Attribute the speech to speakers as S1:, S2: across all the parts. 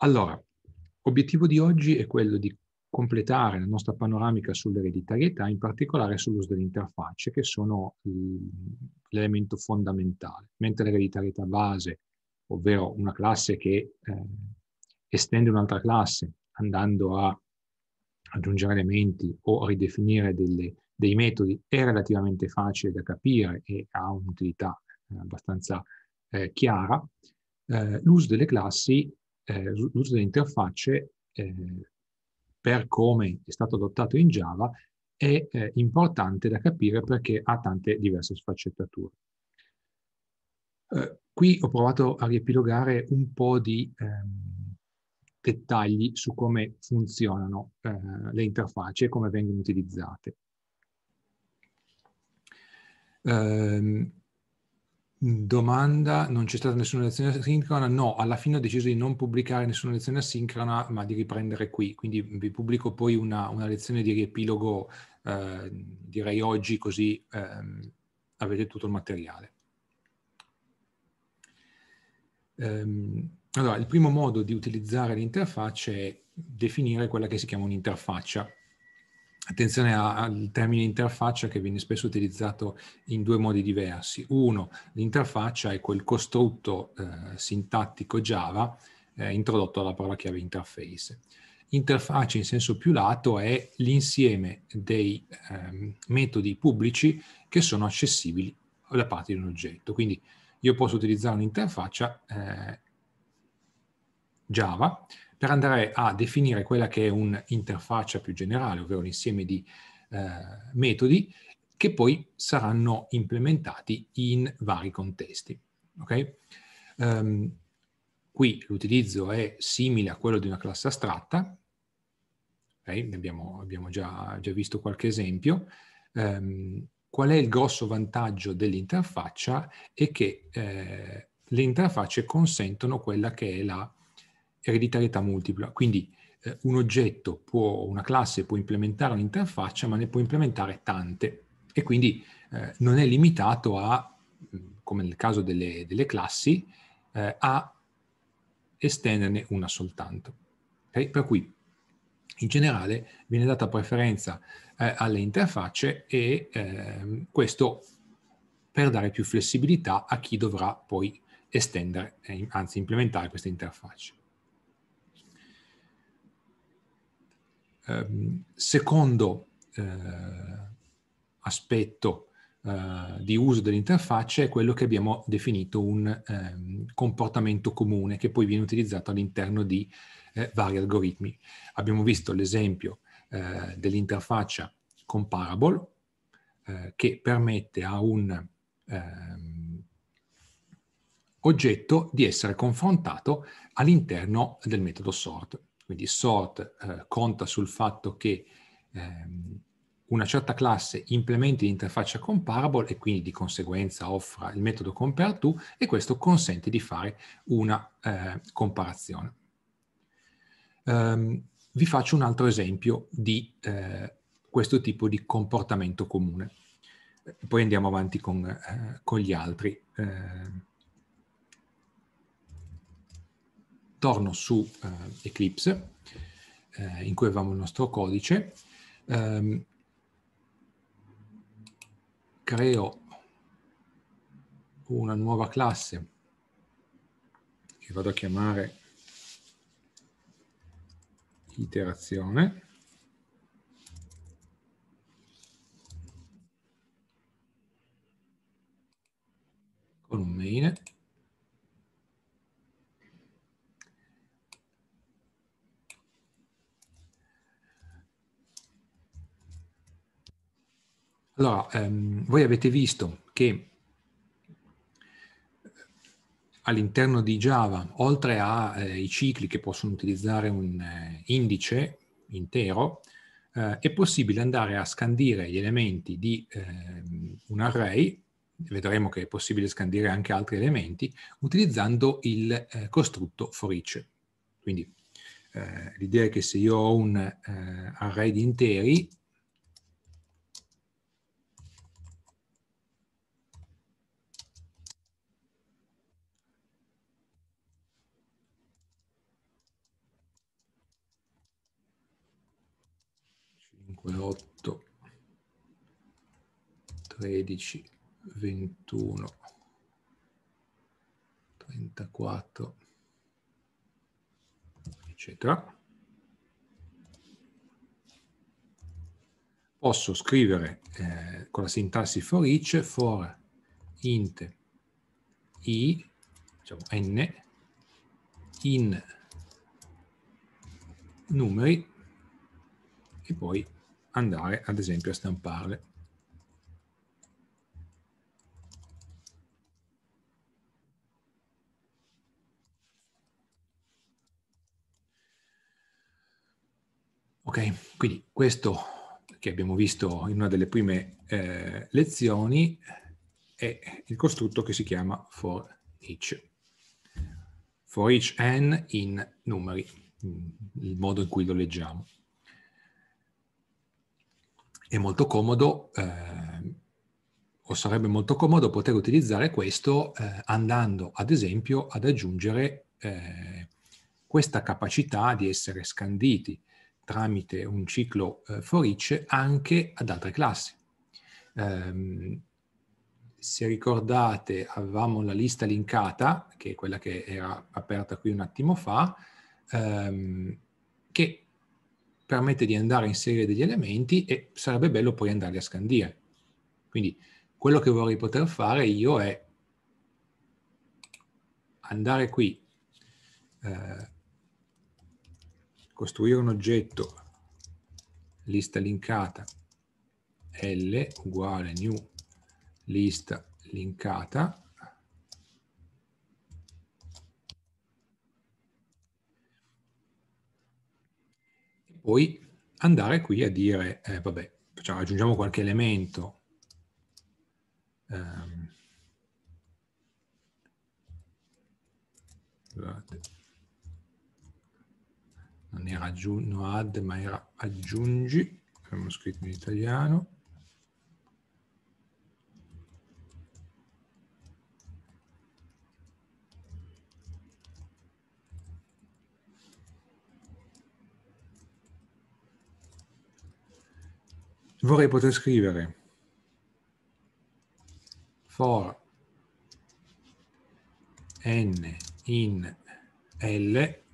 S1: Allora, l'obiettivo di oggi è quello di completare la nostra panoramica sull'ereditarietà, in particolare sull'uso delle interfacce, che sono l'elemento fondamentale. Mentre l'ereditarietà base, ovvero una classe che eh, estende un'altra classe andando a aggiungere elementi o ridefinire delle, dei metodi, è relativamente facile da capire e ha un'utilità eh, abbastanza eh, chiara, eh, l'uso delle classi eh, l'uso delle interfacce, eh, per come è stato adottato in Java, è eh, importante da capire perché ha tante diverse sfaccettature. Eh, qui ho provato a riepilogare un po' di ehm, dettagli su come funzionano eh, le interfacce e come vengono utilizzate. Um, Domanda, non c'è stata nessuna lezione asincrona? No, alla fine ho deciso di non pubblicare nessuna lezione asincrona, ma di riprendere qui. Quindi vi pubblico poi una, una lezione di riepilogo, eh, direi oggi, così eh, avete tutto il materiale. Um, allora, il primo modo di utilizzare l'interfaccia è definire quella che si chiama un'interfaccia. Attenzione al termine interfaccia che viene spesso utilizzato in due modi diversi. Uno, l'interfaccia è quel costrutto eh, sintattico Java eh, introdotto dalla parola chiave interface. Interfaccia in senso più lato è l'insieme dei eh, metodi pubblici che sono accessibili da parte di un oggetto. Quindi io posso utilizzare un'interfaccia eh, Java per andare a definire quella che è un'interfaccia più generale, ovvero un insieme di eh, metodi che poi saranno implementati in vari contesti. Okay? Um, qui l'utilizzo è simile a quello di una classe astratta, okay? abbiamo, abbiamo già, già, visto qualche esempio. Um, qual è il grosso vantaggio dell'interfaccia? È che eh, le interfacce consentono quella che è la ereditarietà multipla, quindi eh, un oggetto può, una classe può implementare un'interfaccia, ma ne può implementare tante e quindi eh, non è limitato a, mm, come nel caso delle, delle classi, eh, a estenderne una soltanto. Okay? Per cui in generale viene data preferenza eh, alle interfacce e ehm, questo per dare più flessibilità a chi dovrà poi estendere, eh, anzi implementare queste interfacce. Ehm, secondo eh, aspetto eh, di uso dell'interfaccia è quello che abbiamo definito un um, comportamento comune che poi viene utilizzato all'interno di eh, vari algoritmi. Abbiamo visto l'esempio eh, dell'interfaccia comparable eh, che permette a un ehm, oggetto di essere confrontato all'interno del metodo sort. Quindi SORT eh, conta sul fatto che ehm, una certa classe implementi l'interfaccia comparable e quindi di conseguenza offra il metodo compareTo e questo consente di fare una eh, comparazione. Um, vi faccio un altro esempio di eh, questo tipo di comportamento comune. Poi andiamo avanti con, eh, con gli altri. Ehm, torno su eh, Eclipse, eh, in cui avevamo il nostro codice, ehm, creo una nuova classe che vado a chiamare iterazione, con un main Allora, ehm, voi avete visto che all'interno di Java, oltre ai eh, cicli che possono utilizzare un eh, indice intero, eh, è possibile andare a scandire gli elementi di ehm, un array, vedremo che è possibile scandire anche altri elementi, utilizzando il eh, costrutto for each. Quindi eh, l'idea è che se io ho un eh, array di interi, 13, 21, 34, eccetera. Posso scrivere eh, con la sintassi for each for int i, diciamo n, in numeri e poi andare ad esempio a stamparle. Ok, quindi questo che abbiamo visto in una delle prime eh, lezioni è il costrutto che si chiama for each. For each n in numeri, il modo in cui lo leggiamo. È molto comodo, eh, o sarebbe molto comodo poter utilizzare questo eh, andando ad esempio ad aggiungere eh, questa capacità di essere scanditi, tramite un ciclo eh, for each anche ad altre classi. Um, se ricordate avevamo la lista linkata, che è quella che era aperta qui un attimo fa, um, che permette di andare a inserire degli elementi e sarebbe bello poi andarli a scandire. Quindi quello che vorrei poter fare io è andare qui, eh, costruire un oggetto lista linkata L uguale new lista linkata e poi andare qui a dire eh, vabbè cioè aggiungiamo qualche elemento um, scusate non era aggiungo add, ma era aggiungi, abbiamo scritto in italiano. Vorrei poter scrivere for n in L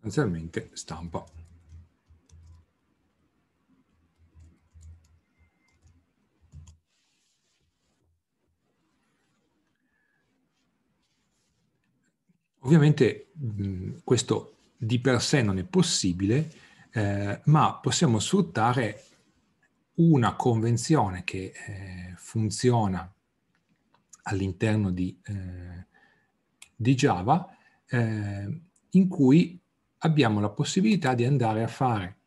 S1: sostanzialmente stampa.
S2: Ovviamente
S1: mh, questo di per sé non è possibile, eh, ma possiamo sfruttare una convenzione che eh, funziona all'interno di, eh, di Java eh, in cui abbiamo la possibilità di andare a fare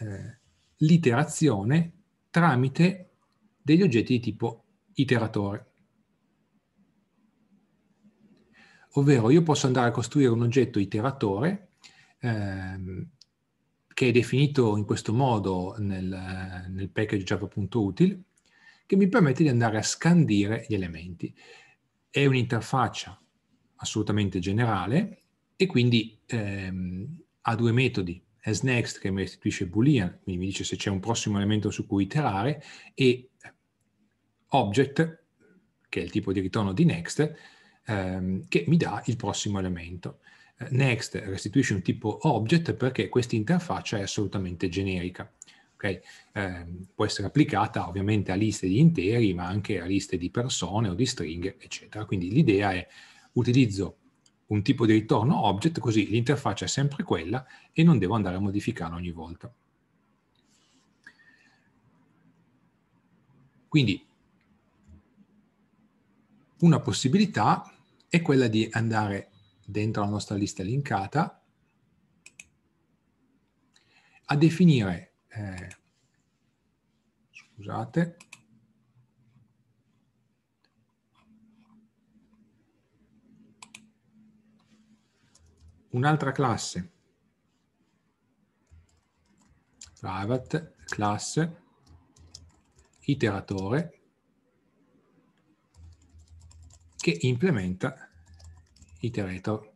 S1: eh, l'iterazione tramite degli oggetti di tipo iteratore. Ovvero io posso andare a costruire un oggetto iteratore ehm, che è definito in questo modo nel, nel package java.util che mi permette di andare a scandire gli elementi. È un'interfaccia assolutamente generale e quindi ehm, ha due metodi, asNext che mi restituisce boolean, quindi mi dice se c'è un prossimo elemento su cui iterare, e object, che è il tipo di ritorno di next, ehm, che mi dà il prossimo elemento. Next restituisce un tipo object perché questa interfaccia è assolutamente generica. Okay? Eh, può essere applicata ovviamente a liste di interi, ma anche a liste di persone o di stringhe, eccetera. Quindi l'idea è utilizzo un tipo di ritorno object, così l'interfaccia è sempre quella e non devo andare a modificarla ogni volta. Quindi una possibilità è quella di andare dentro la nostra lista linkata a definire, eh, scusate, un'altra classe private class iteratore che implementa iterator.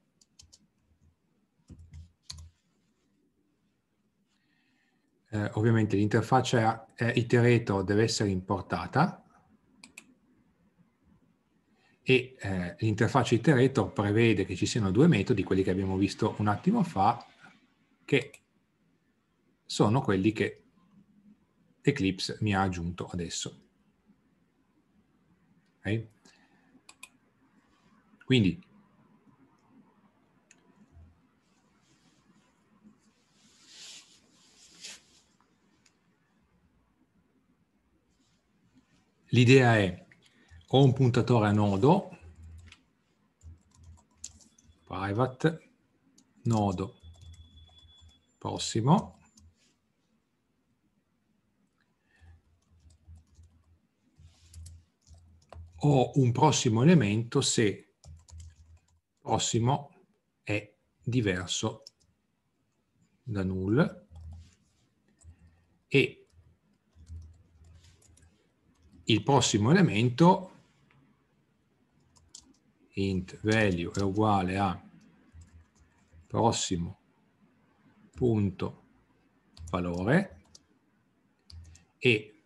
S1: Eh, ovviamente l'interfaccia iterator deve essere importata e eh, l'interfaccia iterator prevede che ci siano due metodi, quelli che abbiamo visto un attimo fa, che sono quelli che Eclipse mi ha aggiunto adesso. Okay? Quindi l'idea è ho un puntatore a nodo, private, nodo, prossimo, ho un prossimo elemento se prossimo è diverso da null e il prossimo elemento int value è uguale a prossimo punto valore e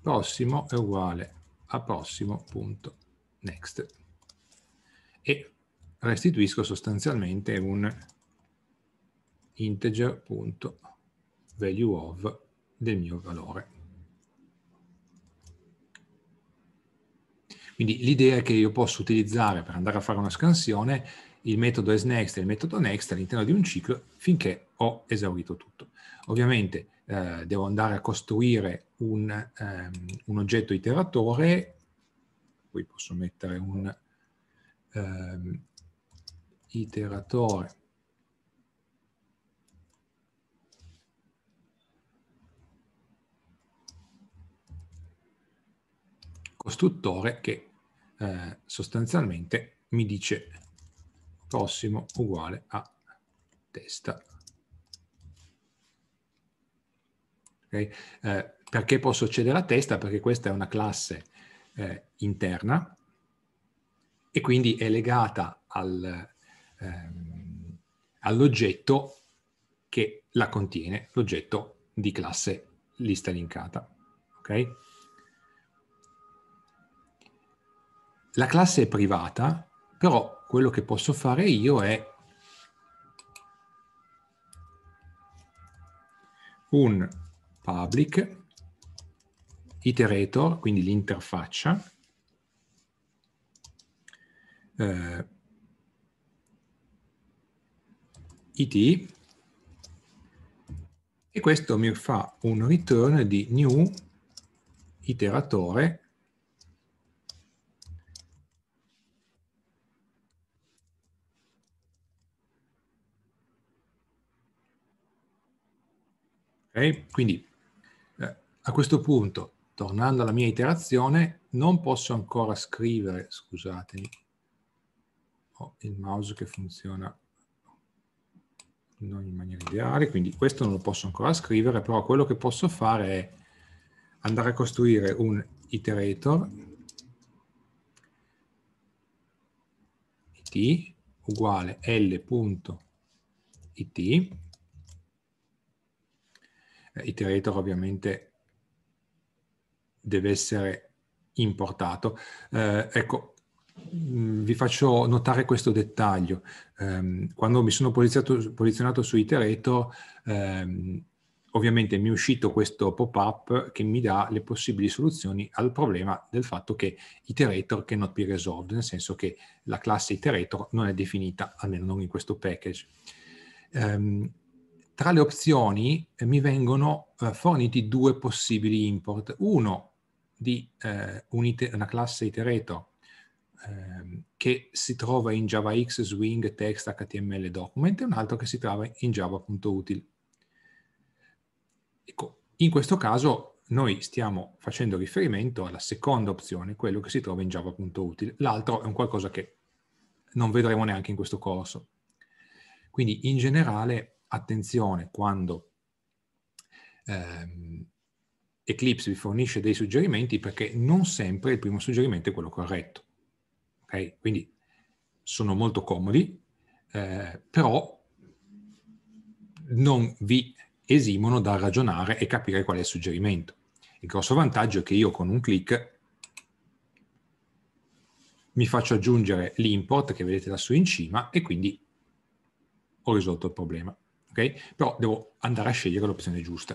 S1: prossimo è uguale a prossimo punto next e restituisco sostanzialmente un integer.value of del mio valore Quindi l'idea è che io posso utilizzare per andare a fare una scansione il metodo esNext e il metodo next all'interno di un ciclo finché ho esaurito tutto. Ovviamente eh, devo andare a costruire un, ehm, un, oggetto iteratore, poi posso mettere un ehm, iteratore costruttore che eh, sostanzialmente mi dice prossimo uguale a testa. Okay? Eh, perché posso accedere a testa? Perché questa è una classe eh, interna e quindi è legata al, ehm, all'oggetto che la contiene, l'oggetto di classe lista linkata. Okay? la classe è privata, però quello che posso fare io è un public iterator, quindi l'interfaccia, eh, it e questo mi fa un return di new iteratore Okay? Quindi eh, a questo punto, tornando alla mia iterazione, non posso ancora scrivere, scusatemi, ho il mouse che funziona non in maniera ideale, quindi questo non lo posso ancora scrivere, però quello che posso fare è andare a costruire un iterator it uguale l.it eh, Iterator ovviamente deve essere importato. Eh, ecco, mm, vi faccio notare questo dettaglio. Eh, quando mi sono posizionato, posizionato su Iterator, eh, ovviamente mi è uscito questo pop-up che mi dà le possibili soluzioni al problema del fatto che Iterator cannot be resolved, nel senso che la classe Iterator non è definita, almeno non in questo package. Um, tra le opzioni eh, mi vengono eh, forniti due possibili import. Uno di eh, un una classe iterator ehm, che si trova in JavaX Swing Text HTML Document e un altro che si trova in Java.util. Ecco, in questo caso noi stiamo facendo riferimento alla seconda opzione, quello che si trova in Java.util. L'altro è un qualcosa che non vedremo neanche in questo corso. Quindi in generale attenzione quando ehm, Eclipse vi fornisce dei suggerimenti perché non sempre il primo suggerimento è quello corretto. Okay? Quindi sono molto comodi, eh, però non vi esimono dal ragionare e capire qual è il suggerimento. Il grosso vantaggio è che io con un clic mi faccio aggiungere l'import che vedete lassù in cima e quindi ho risolto il problema ok? Però devo andare a scegliere l'opzione giusta.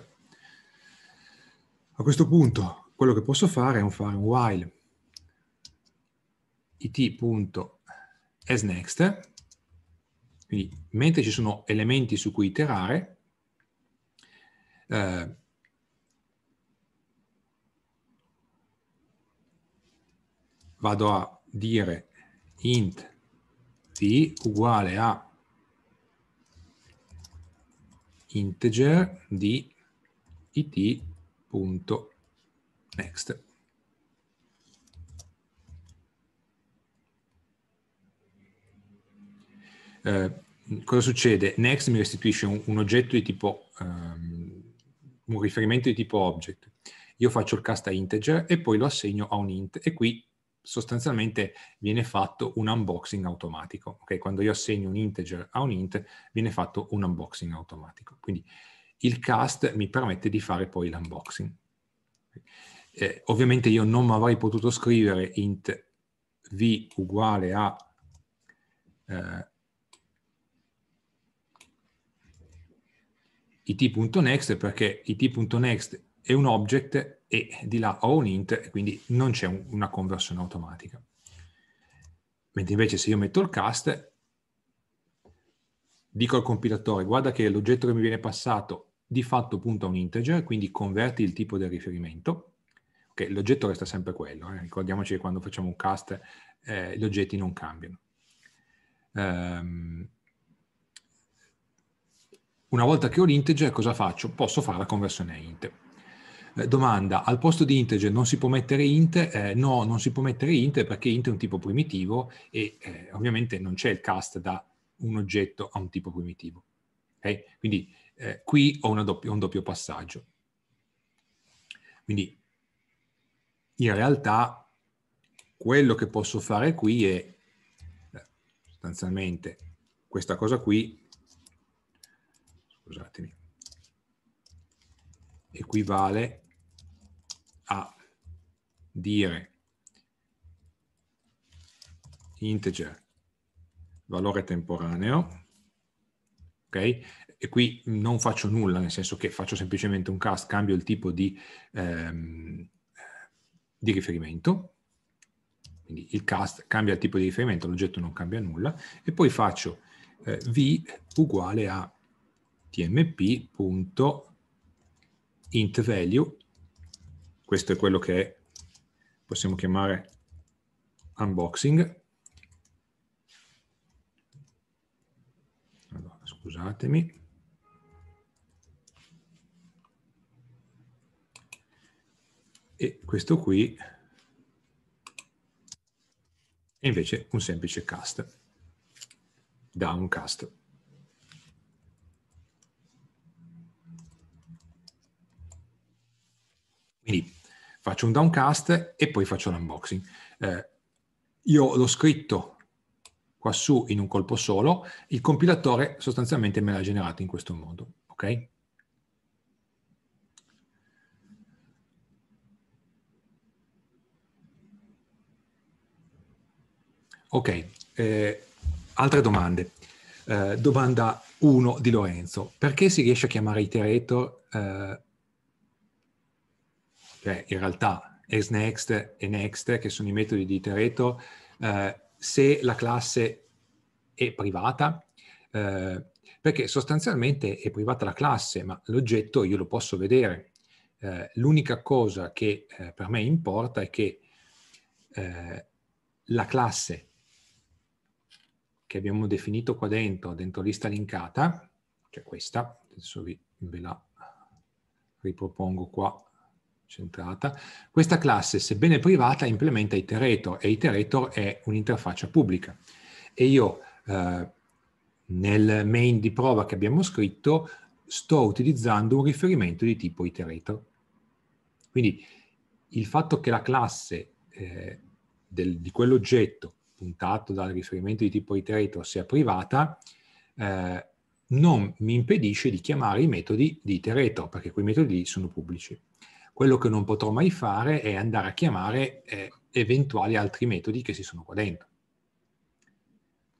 S1: A questo punto quello che posso fare è fare un while it.asNext, quindi mentre ci sono elementi su cui iterare, eh, vado a dire int t uguale a integer di it.next. Eh, cosa succede? Next mi restituisce un, un oggetto di tipo, um, un riferimento di tipo object. Io faccio il cast a integer e poi lo assegno a un int e qui sostanzialmente viene fatto un unboxing automatico. Okay? Quando io assegno un integer a un int, viene fatto un unboxing automatico. Quindi il cast mi permette di fare poi l'unboxing. Eh, ovviamente io non avrei potuto scrivere int v uguale a eh, it.next perché it.next è un object e di là ho un int quindi non c'è un, una conversione automatica. Mentre invece se io metto il cast, dico al compilatore guarda che l'oggetto che mi viene passato di fatto punta a un integer, quindi converti il tipo del riferimento, che okay, l'oggetto resta sempre quello, eh? ricordiamoci che quando facciamo un cast eh, gli oggetti non cambiano. Um, una volta che ho l'integer cosa faccio? Posso fare la conversione a int eh, domanda, al posto di integer non si può mettere int? Eh, no, non si può mettere int perché int è un tipo primitivo e eh, ovviamente non c'è il cast da un oggetto a un tipo primitivo. Okay? Quindi eh, qui ho doppio, un doppio passaggio. Quindi in realtà quello che posso fare qui è eh, sostanzialmente questa cosa qui, scusatemi, equivale dire integer valore temporaneo, ok? E qui non faccio nulla, nel senso che faccio semplicemente un cast, cambio il tipo di, ehm, eh, di riferimento, quindi il cast cambia il tipo di riferimento, l'oggetto non cambia nulla, e poi faccio eh, v uguale a tmp.int value, questo è quello che è possiamo chiamare unboxing. Allora, scusatemi. E questo qui è invece un semplice cast, downcast. Quindi faccio un downcast e poi faccio l'unboxing. Eh, io l'ho scritto quassù in un colpo solo, il compilatore sostanzialmente me l'ha generato in questo modo, ok? Ok, eh, altre domande. Eh, domanda 1 di Lorenzo. Perché si riesce a chiamare iterator eh, cioè in realtà ESNext e Next, che sono i metodi di Tereto, eh, se la classe è privata, eh, perché sostanzialmente è privata la classe, ma l'oggetto io lo posso vedere. Eh, l'unica cosa che eh, per me importa è che eh, la classe che abbiamo definito qua dentro, dentro lista linkata, cioè questa, adesso vi, ve la ripropongo qua centrata, questa classe, sebbene privata, implementa Iterator e Iterator è un'interfaccia pubblica. E io eh, nel main di prova che abbiamo scritto sto utilizzando un riferimento di tipo Iterator. Quindi il fatto che la classe eh, del, di quell'oggetto puntato dal riferimento di tipo Iterator sia privata eh, non mi impedisce di chiamare i metodi di Iterator, perché quei metodi lì sono pubblici. Quello che non potrò mai fare è andare a chiamare eh, eventuali altri metodi che si sono qua dentro,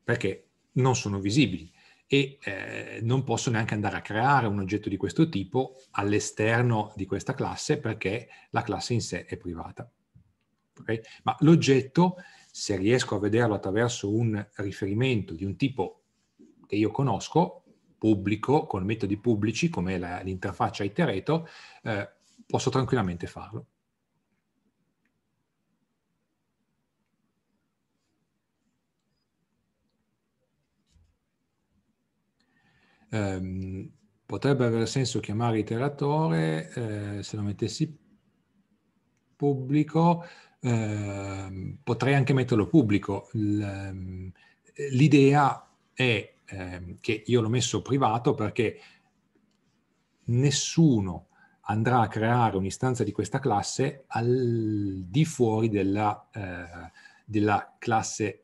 S1: perché non sono visibili e eh, non posso neanche andare a creare un oggetto di questo tipo all'esterno di questa classe perché la classe in sé è privata. Okay? Ma l'oggetto, se riesco a vederlo attraverso un riferimento di un tipo che io conosco, pubblico, con metodi pubblici come l'interfaccia iterator, eh, posso tranquillamente farlo.
S2: Eh,
S1: potrebbe avere senso chiamare iteratore eh, se lo mettessi pubblico, eh, potrei anche metterlo pubblico. Ehm, l'idea è ehm, che io l'ho messo privato perché nessuno andrà a creare un'istanza di questa classe al di fuori della, eh, della classe,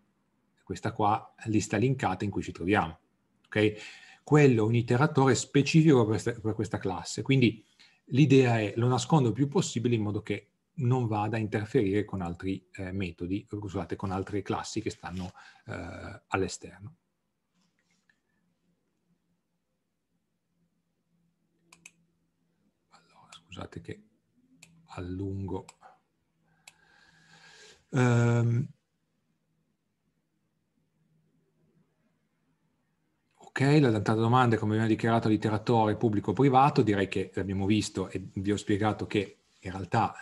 S1: questa qua, lista linkata in cui ci troviamo. Okay? Quello è un iteratore specifico per questa classe, quindi l'idea è lo nascondo il più possibile in modo che non vada a interferire con altri eh, metodi, scusate, con altre classi che stanno eh, all'esterno. Scusate che allungo. Um, ok, l'altra domanda è come abbiamo dichiarato, literatore pubblico o privato, direi che l'abbiamo visto e vi ho spiegato che in realtà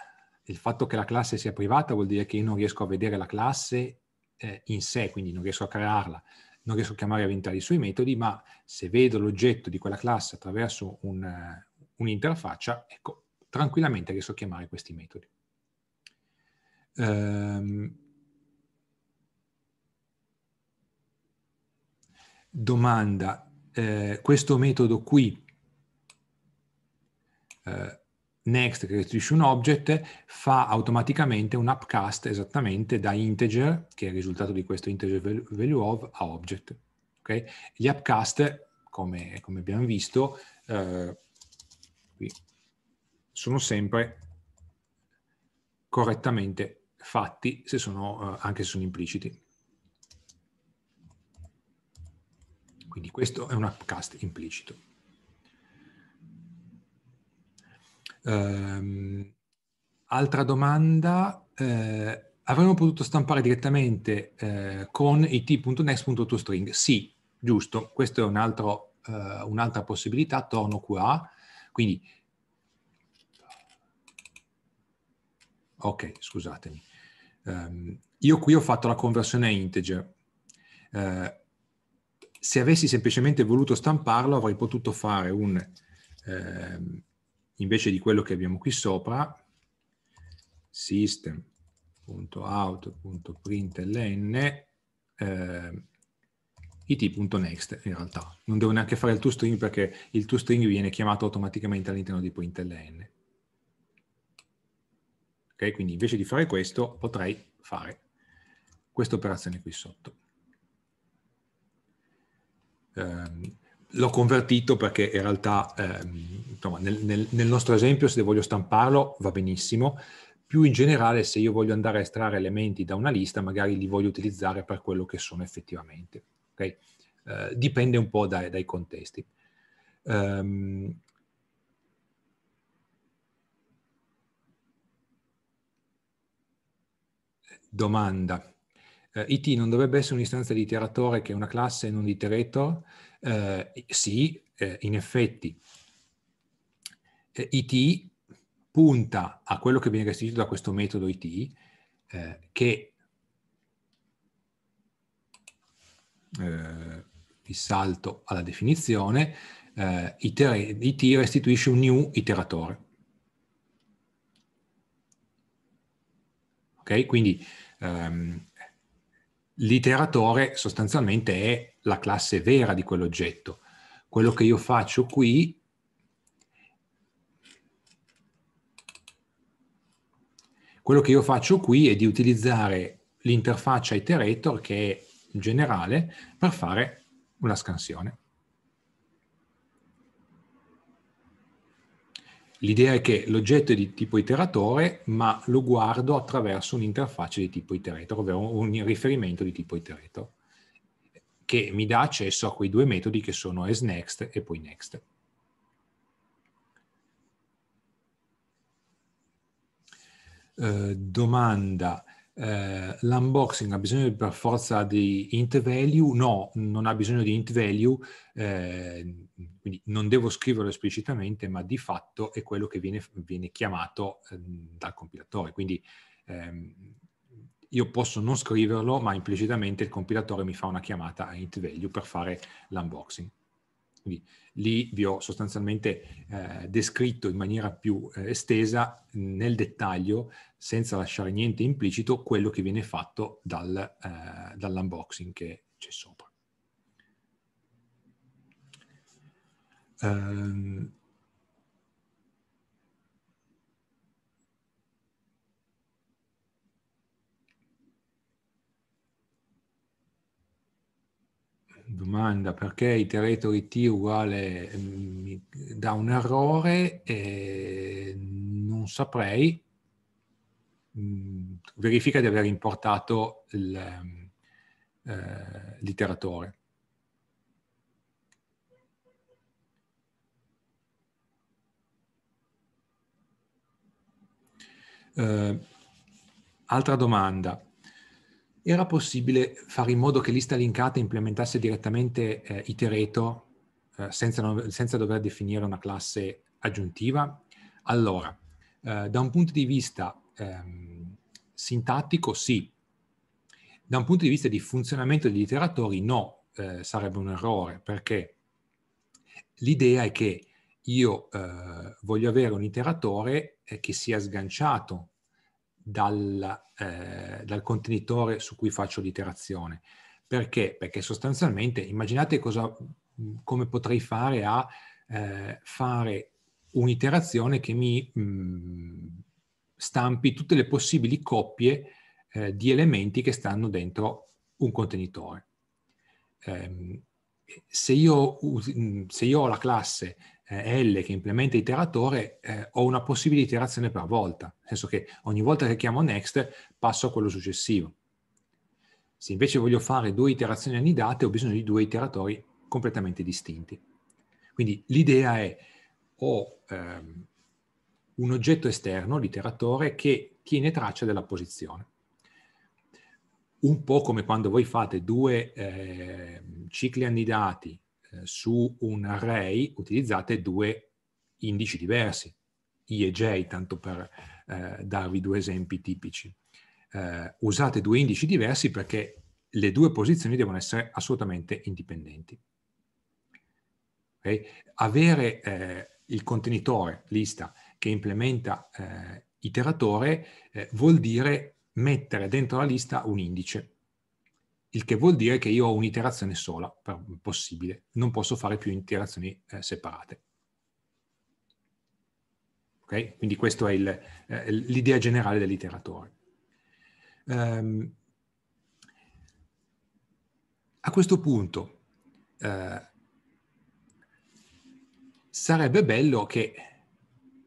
S1: il fatto che la classe sia privata vuol dire che io non riesco a vedere la classe eh, in sé, quindi non riesco a crearla, non riesco a chiamare a ventare i suoi metodi, ma se vedo l'oggetto di quella classe attraverso un, eh, un'interfaccia, ecco, tranquillamente riesco a chiamare questi metodi. Um, domanda, eh, questo metodo qui, eh, next che restituisce un object, fa automaticamente un upcast esattamente da integer, che è il risultato di questo integer value of, a object. Okay? Gli upcast, come, come abbiamo visto, eh, sono sempre correttamente fatti, se sono, eh, anche se sono impliciti. Quindi questo è un upcast implicito. Um, altra domanda, eh, avremmo potuto stampare direttamente eh, con it.next.toString? Sì, giusto, questa è eh, un'altra possibilità, torno qua, quindi Ok, scusatemi. Um, io qui ho fatto la conversione a integer. Uh, se avessi semplicemente voluto stamparlo avrei potuto fare un, uh, invece di quello che abbiamo qui sopra, system.out.println uh, it.next in realtà. Non devo neanche fare il toString perché il toString viene chiamato automaticamente all'interno di println. Okay? Quindi invece di fare questo potrei fare questa operazione qui sotto. Um, l'ho convertito perché in realtà ehm, insomma, nel, nel, nel, nostro esempio se voglio stamparlo va benissimo, più in generale se io voglio andare a estrarre elementi da una lista magari li voglio utilizzare per quello che sono effettivamente. Okay? Eh, dipende un po' dai, dai contesti. Um, Domanda. Uh, eh, IT non dovrebbe essere un'istanza di iteratore che è una classe e non di iterator? Uh, eh, sì, eh, in effetti. Eh, IT punta a quello che viene restituito da questo metodo IT, eh, che vi eh, salto alla definizione, IT restituisce un new iteratore. Ok, quindi Um, l'iteratore sostanzialmente è la classe vera di quell'oggetto. Quello che io faccio qui quello che io faccio qui è di utilizzare l'interfaccia iterator che è generale per fare una scansione. L'idea è che l'oggetto è di tipo iteratore, ma lo guardo attraverso un'interfaccia di tipo iterator, ovvero un riferimento di tipo iterator, che mi dà accesso a quei due metodi che sono esNext e poi next. Eh, domanda, eh, l'unboxing ha bisogno per forza di int value? No, non ha bisogno di int value, eh, quindi non devo scriverlo esplicitamente, ma di fatto è quello che viene, viene chiamato ehm, dal compilatore. Quindi ehm, io posso non scriverlo, ma implicitamente il compilatore mi fa una chiamata a int value per fare l'unboxing. Quindi lì vi ho sostanzialmente eh, descritto in maniera più eh, estesa, nel dettaglio, senza lasciare niente implicito, quello che viene fatto dal, eh, dall'unboxing che c'è sopra.
S2: ehm,
S1: domanda perché iterator t uguale mm, mi dà un errore e non saprei mm, verifica di aver importato ehm, eh, l'iteratore Eh, altra domanda. Era possibile fare in modo che lista linkata implementasse direttamente eh, Itereto eh, senza, senza, dover definire una classe aggiuntiva? Allora, eh, da un punto di vista ehm, sintattico sì, da un punto di vista di funzionamento degli iteratori no, eh, sarebbe un errore perché l'idea è che io eh, voglio avere un iteratore eh, che sia sganciato dal, eh, dal, contenitore su cui faccio l'iterazione. Perché? Perché sostanzialmente immaginate cosa, come potrei fare a eh, fare un'iterazione che mi mh, stampi tutte le possibili coppie eh, di elementi che stanno dentro un contenitore. Ehm, se, io, se io ho la classe eh, L che implementa iteratore, eh, ho una possibile iterazione per volta, nel senso che ogni volta che chiamo next passo a quello successivo. Se invece voglio fare due iterazioni annidate ho bisogno di due iteratori completamente distinti. Quindi l'idea è ho ehm, un oggetto esterno, l'iteratore, che tiene traccia della posizione. Un po' come quando voi fate due eh, cicli annidati eh, su un array utilizzate due indici diversi, i e j, tanto per eh, darvi due esempi tipici. Eh, usate due indici diversi perché le due posizioni devono essere assolutamente indipendenti. Okay? Avere eh, il contenitore, lista, che implementa eh, iteratore eh, vuol dire mettere dentro la lista un indice il che vuol dire che io ho un'iterazione sola possibile, non posso fare più interazioni eh, separate. Okay? Quindi questa è il, eh, l'idea generale dell'iteratore. Um, a questo punto eh, sarebbe bello che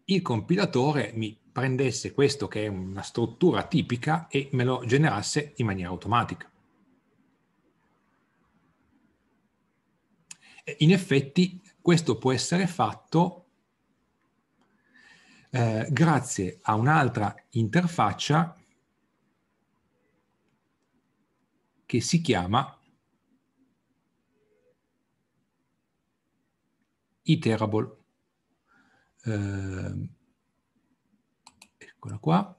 S1: il compilatore mi prendesse questo che è una struttura tipica e me lo generasse in maniera automatica. in effetti questo può essere fatto eh, grazie a un'altra interfaccia che si chiama iterable. Eh, eccola qua.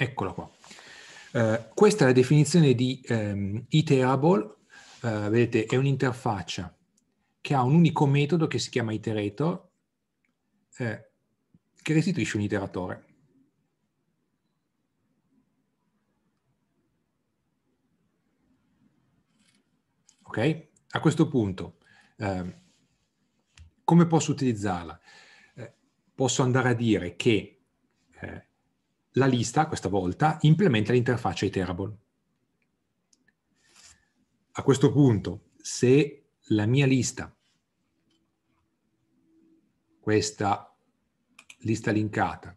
S1: Eccola qua. Eh, questa è la definizione di ehm, iterable, eh, vedete è un'interfaccia che ha un unico metodo che si chiama iterator eh, che restituisce un iteratore. Ok? A questo punto, ehm, come posso utilizzarla? Eh, posso andare a dire che eh, la lista, questa volta, implementa l'interfaccia iterable. A questo punto, se la mia lista, questa lista linkata,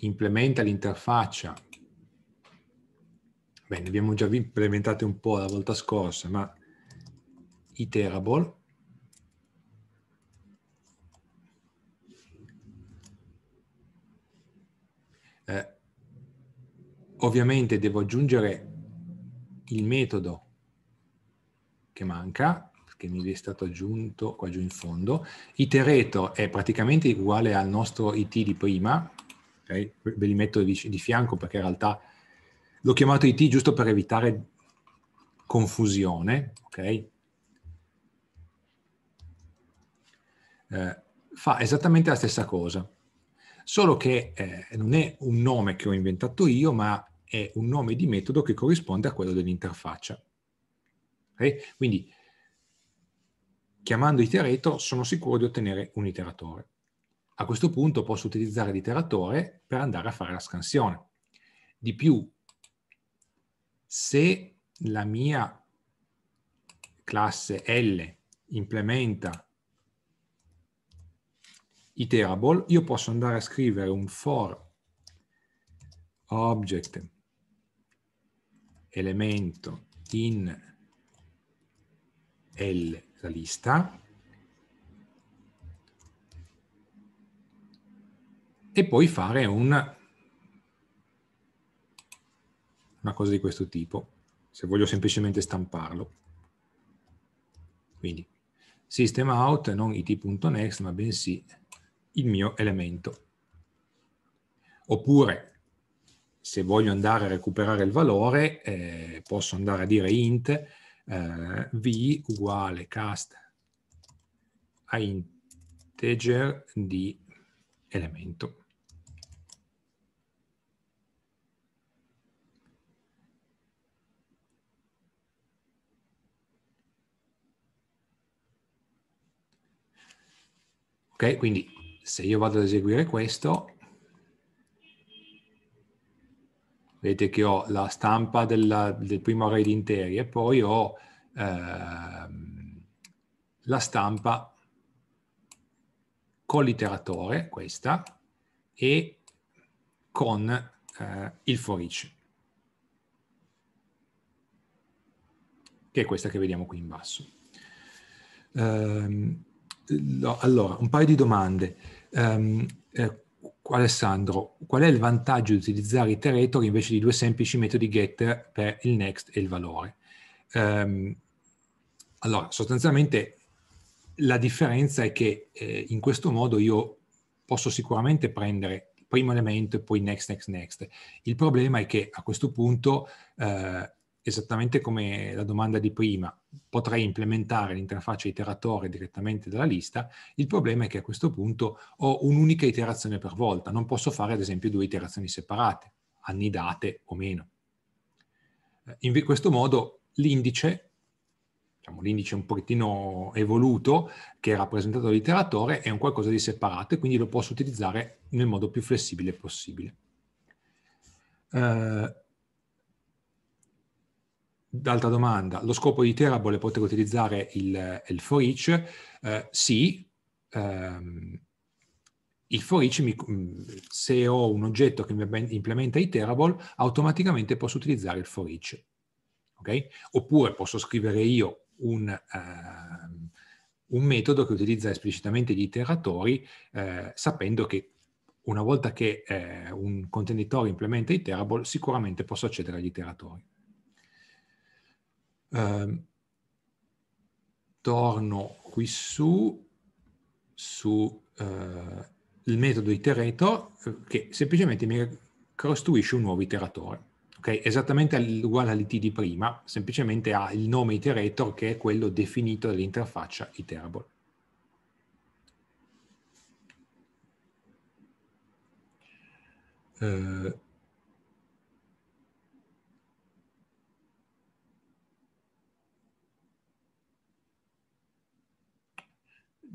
S1: implementa l'interfaccia, bene, abbiamo già implementato un po' la volta scorsa, ma iterable, Eh, ovviamente devo aggiungere il metodo che manca, che mi è stato aggiunto qua giù in fondo. Iterator è praticamente uguale al nostro it di prima, okay? ve li metto di, di fianco perché in realtà l'ho chiamato it giusto per evitare confusione, ok? Eh, fa esattamente la stessa cosa solo che eh, non è un nome che ho inventato io, ma è un nome di metodo che corrisponde a quello dell'interfaccia. Okay? Quindi chiamando iterator sono sicuro di ottenere un iteratore. A questo punto posso utilizzare l'iteratore per andare a fare la scansione. Di più, se la mia classe L implementa iterable, io posso andare a scrivere un for object elemento in L, la lista, e poi fare un, una cosa di questo tipo, se voglio semplicemente stamparlo. Quindi system out, non it.next, ma bensì il mio elemento. Oppure, se voglio andare a recuperare il valore, eh, posso andare a dire int eh, v uguale cast a integer di elemento. Okay, quindi se io vado ad eseguire questo, vedete che ho la stampa della, del primo array di interi e poi ho ehm, la stampa con l'iteratore, questa, e con eh, il for each, che è questa che vediamo qui in basso. Ehm, allora, un paio di domande. Um, eh, Alessandro, qual è il vantaggio di utilizzare iterator invece di due semplici metodi getter per il next e il valore? Um, allora, sostanzialmente la differenza è che eh, in questo modo io posso sicuramente prendere primo elemento e poi next, next, next. Il problema è che a questo punto eh, esattamente come la domanda di prima, potrei implementare l'interfaccia iteratore direttamente dalla lista, il problema è che a questo punto ho un'unica iterazione per volta, non posso fare ad esempio due iterazioni separate, annidate o meno. Eh, in questo modo l'indice, diciamo, l'indice un pochettino evoluto che è rappresentato dall'iteratore è un qualcosa di separato e quindi lo posso utilizzare nel modo più flessibile possibile. Uh, D'altra domanda, lo scopo di Terable è poter utilizzare il, il for each? Eh, sì, ehm, il for each, mi, mm, se ho un oggetto che mi implementa i Terable, automaticamente posso utilizzare il for each. Okay? Oppure posso scrivere io un, ehm, un metodo che utilizza esplicitamente gli iteratori, eh, sapendo che una volta che eh, un contenitore implementa i Terable, sicuramente posso accedere agli iteratori eh, torno qui su, su eh, il metodo iterator eh, che semplicemente mi costruisce un nuovo iteratore. Okay? Esattamente uguale all'IT di prima, semplicemente ha il nome iterator che è quello definito dall'interfaccia iterable. eh,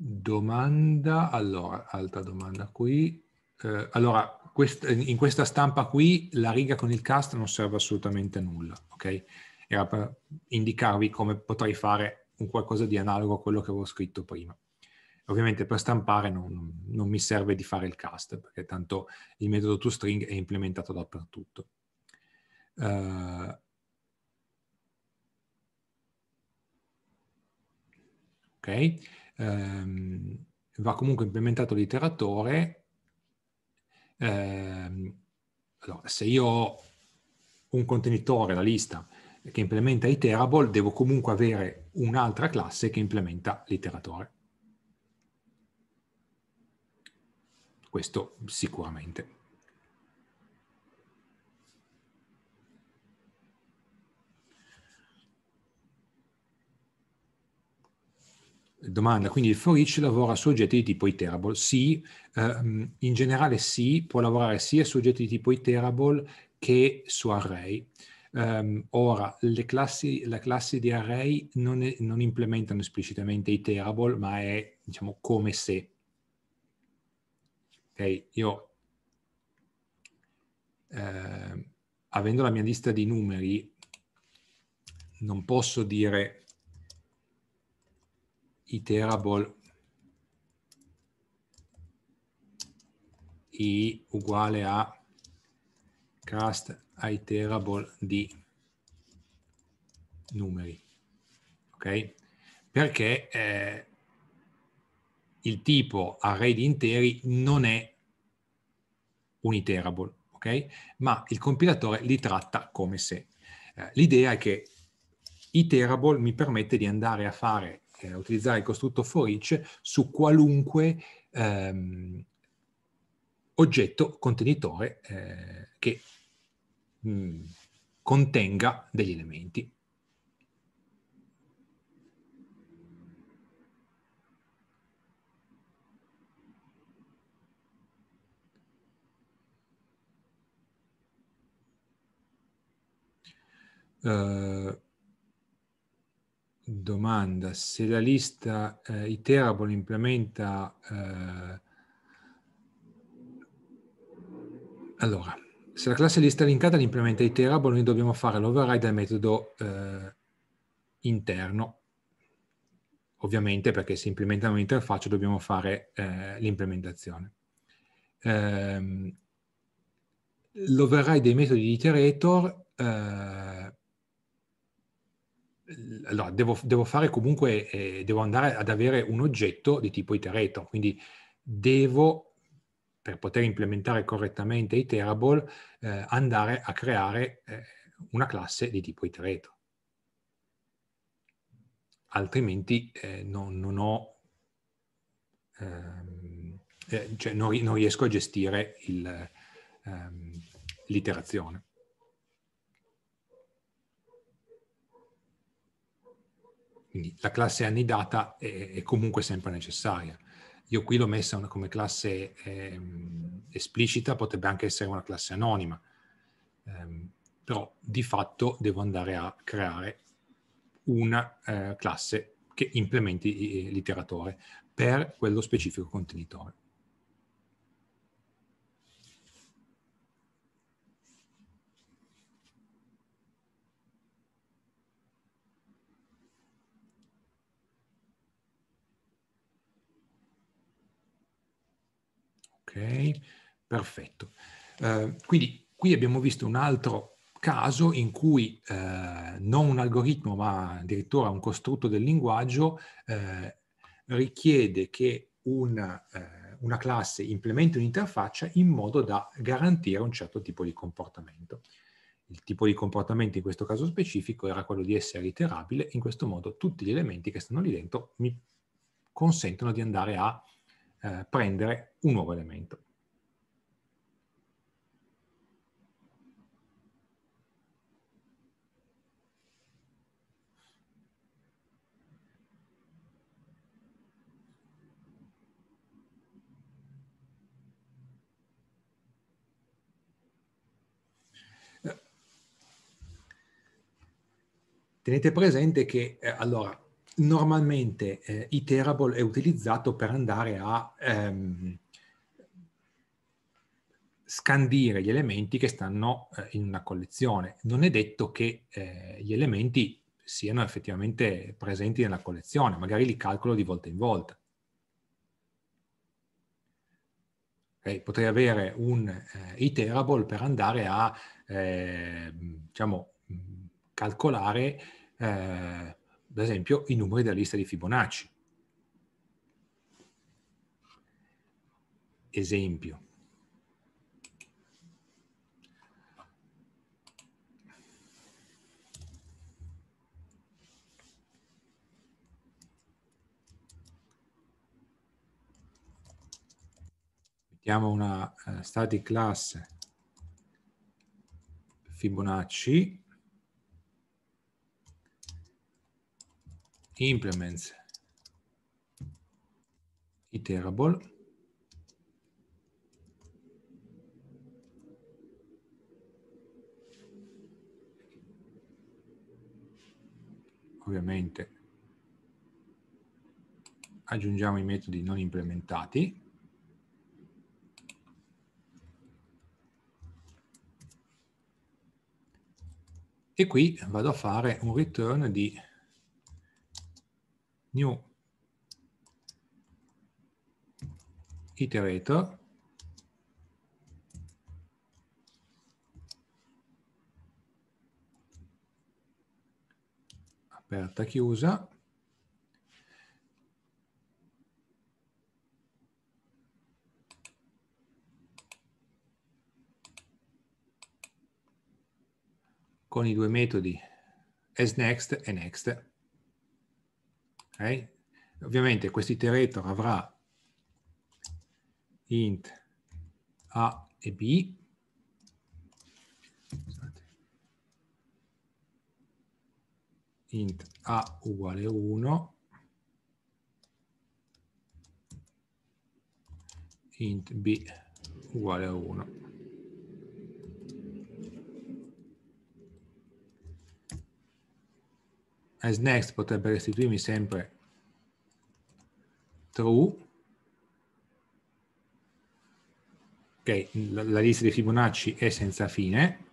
S1: Domanda, allora, altra domanda qui. Eh, allora, quest, in questa stampa qui la riga con il cast non serve assolutamente a nulla, ok? Era per indicarvi come potrei fare un qualcosa di analogo a quello che avevo scritto prima. Ovviamente per stampare non, non mi serve di fare il cast, perché tanto il metodo toString è implementato dappertutto. Uh, ok? ehm, va comunque implementato l'iteratore. Ehm, allora, se io ho un contenitore, la lista, che implementa iterable, devo comunque avere un'altra classe che implementa l'iteratore. Questo sicuramente. Domanda, quindi il For Each lavora su oggetti di tipo iterable? Sì, ehm, in generale sì, può lavorare sia su oggetti di tipo iterable che su array. Um, ora, le classi, la classe di array non, è, non implementano esplicitamente iterable, ma è, diciamo, come se. Ok, io, eh, avendo la mia lista di numeri, non posso dire iterable i uguale a cast iterable di numeri. Ok? Perché eh, il tipo array di interi non è un iterable, ok? Ma il compilatore li tratta come se. Eh, L'idea è che iterable mi permette di andare a fare eh, utilizzare il costrutto for each su qualunque ehm, oggetto contenitore eh, che mh, mm, contenga degli elementi.
S2: Uh,
S1: domanda, se la lista eh, Iterable implementa... Eh, allora, se la classe lista linkata implementa Iterable, noi dobbiamo fare l'override al metodo eh, interno. Ovviamente perché se implementa un'interfaccia dobbiamo fare eh, l'implementazione. Ehm, l'override dei metodi di iterator eh, allora devo, devo fare comunque, eh, devo andare ad avere un oggetto di tipo iterator, quindi devo, per poter implementare correttamente iterable, eh, andare a creare eh, una classe di tipo iterator. Altrimenti eh, non, non, ho, ehm, eh, cioè non, non, riesco a gestire ehm, l'iterazione. Quindi la classe annidata è, è comunque sempre necessaria. Io qui l'ho messa una, come classe eh, esplicita, potrebbe anche essere una classe anonima, eh, però di fatto devo andare a creare una eh, classe che implementi eh, l'iteratore per quello specifico contenitore. perfetto. Uh, quindi qui abbiamo visto un altro caso in cui uh, non un algoritmo ma addirittura un costrutto del linguaggio uh, richiede che una, una classe implementi un'interfaccia in modo da garantire un certo tipo di comportamento. Il tipo di comportamento in questo caso specifico era quello di essere iterabile, in questo modo tutti gli elementi che stanno lì dentro mi consentono di andare a eh, prendere un nuovo elemento. Tenete presente che eh, allora normalmente eh, iterable è utilizzato per andare a ehm, scandire gli elementi che stanno eh, in una collezione. Non è detto che eh, gli elementi siano effettivamente presenti nella collezione, magari li calcolo di volta in volta. Okay, potrei avere un eh, iterable per andare a ehm, diciamo, calcolare eh, ad esempio, i numeri della lista di Fibonacci. Esempio. Mettiamo una uh, static class Fibonacci implements iterable ovviamente aggiungiamo i metodi non implementati e qui vado a fare un return di new iterator aperta chiusa con i due metodi as next e next Okay? Ovviamente questo iterator avrà int a e b int a uguale 1 int b uguale a 1 as next potrebbe restituirmi sempre true ok la, la lista di Fibonacci è senza fine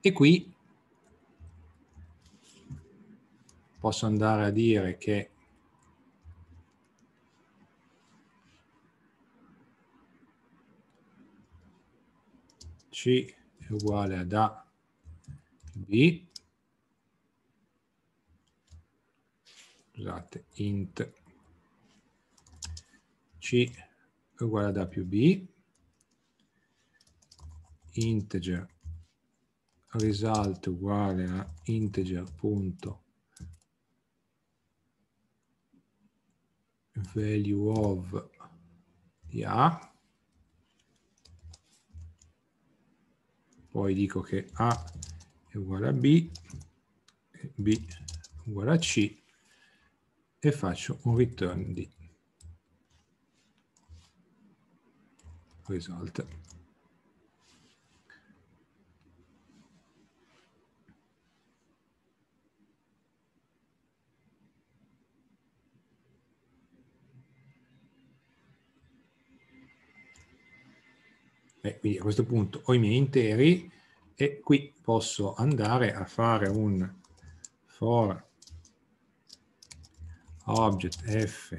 S1: e qui posso andare a dire che C è uguale ad A B scusate, int c uguale ad a più b, integer result uguale a integer punto value of di a, poi dico che a è uguale a b, b uguale a c e faccio un return di result. E eh, quindi a questo punto ho i miei interi e qui posso andare a fare un for object f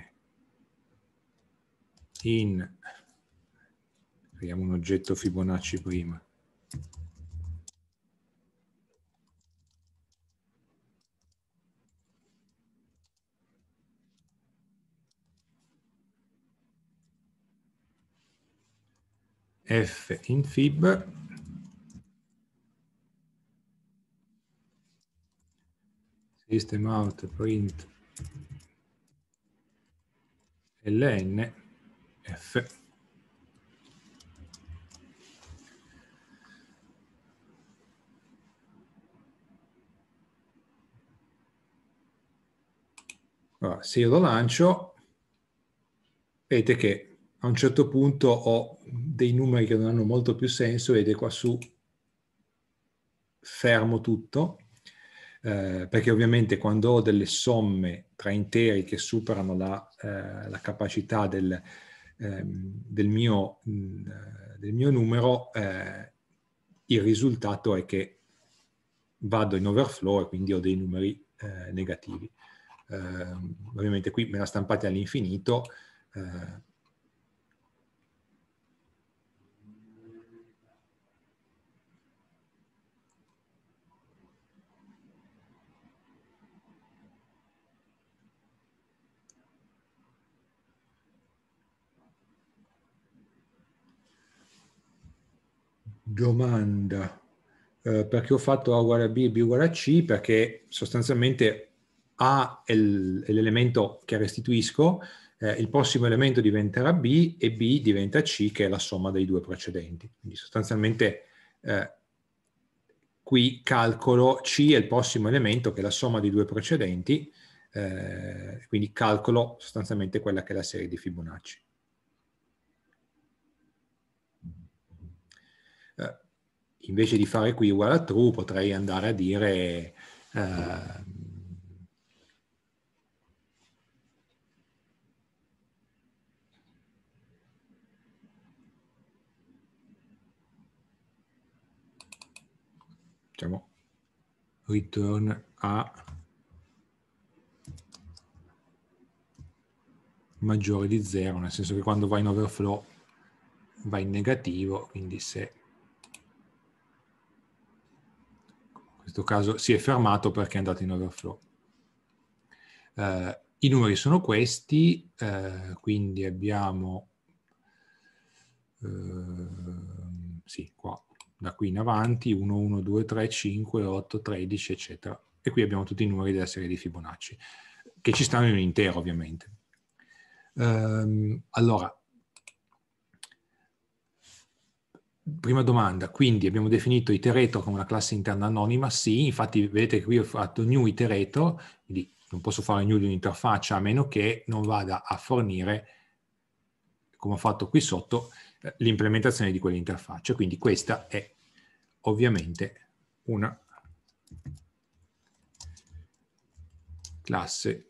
S1: in creiamo un oggetto Fibonacci prima f in fib system out print LNF. Allora, se io lo lancio, vedete che a un certo punto ho dei numeri che non hanno molto più senso, vedete qua su fermo tutto, eh, perché ovviamente quando ho delle somme tra interi che superano la eh, la capacità del, ehm, del, mio, mh, mm, eh, del mio, numero, eh, il risultato è che vado in overflow e quindi ho dei numeri eh, negativi. Ehm, ovviamente qui me la stampate all'infinito, eh, domanda, eh, perché ho fatto A uguale a B e B uguale a C, perché sostanzialmente A è l'elemento che restituisco, eh, il prossimo elemento diventerà B e B diventa C, che è la somma dei due precedenti. Quindi sostanzialmente eh, qui calcolo C è il prossimo elemento, che è la somma dei due precedenti, eh, quindi calcolo sostanzialmente quella che è la serie di Fibonacci. invece di fare qui uguale a true potrei andare a dire eh, diciamo return a maggiore di 0, nel senso che quando va in overflow va in negativo, quindi se questo caso si è fermato perché è andato in overflow. Uh, I numeri sono questi, uh, quindi abbiamo, uh, sì, qua, da qui in avanti, 1, 1, 2, 3, 5, 8, 13, eccetera. E qui abbiamo tutti i numeri della serie di Fibonacci, che ci stanno in un intero ovviamente. Um, allora, prima domanda, quindi abbiamo definito iterator come una classe interna anonima? Sì, infatti vedete che qui ho fatto new iterator, quindi non posso fare new di un'interfaccia a meno che non vada a fornire, come ho fatto qui sotto, eh, l'implementazione di quell'interfaccia. Quindi questa è ovviamente una classe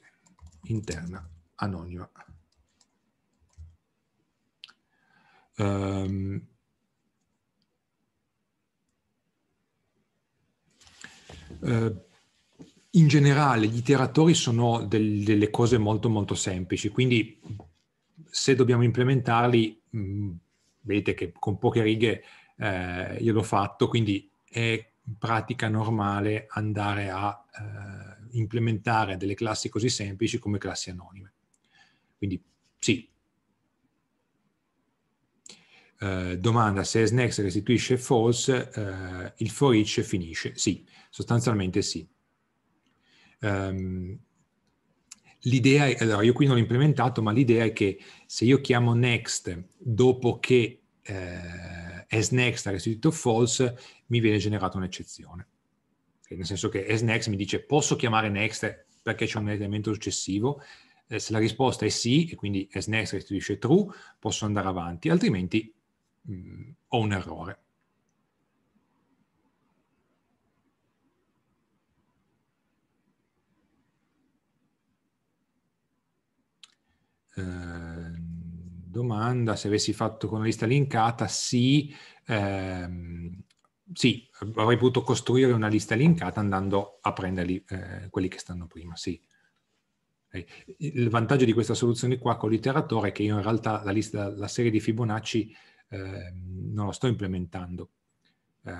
S1: interna anonima. Um, eh, in generale gli iteratori sono del, delle cose molto molto semplici, quindi se dobbiamo implementarli, mh, mm, vedete che con poche righe eh, io l'ho fatto, quindi è pratica normale andare a eh, implementare delle classi così semplici come classi anonime. Quindi sì, eh, domanda se SNEX restituisce false, eh, il for each finisce. Sì, sostanzialmente sì. Um, l'idea è, allora io qui non l'ho implementato, ma l'idea è che se io chiamo next dopo che eh, SNExt ha restituito false, mi viene generata un'eccezione. Okay, cioè, nel senso che SNExt mi dice posso chiamare next perché c'è un elemento successivo, eh, se la risposta è sì, e quindi SNExt restituisce true, posso andare avanti, altrimenti mh, o un errore. Eh, domanda se avessi fatto con una lista linkata, sì, ehm, sì, avrei potuto costruire una lista linkata andando a prenderli eh, quelli che stanno prima, sì. Eh, il vantaggio di questa soluzione qua con l'iteratore è che io in realtà la, lista, la serie di Fibonacci Ehm, non lo sto implementando, eh,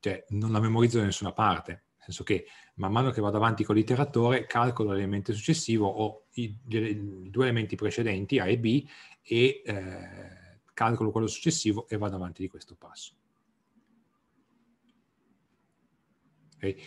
S1: cioè non la memorizzo da nessuna parte, nel senso che man mano che vado avanti con l'iteratore calcolo l'elemento successivo o i, i due elementi precedenti A e B e eh, calcolo quello successivo e vado avanti di questo passo. Okay.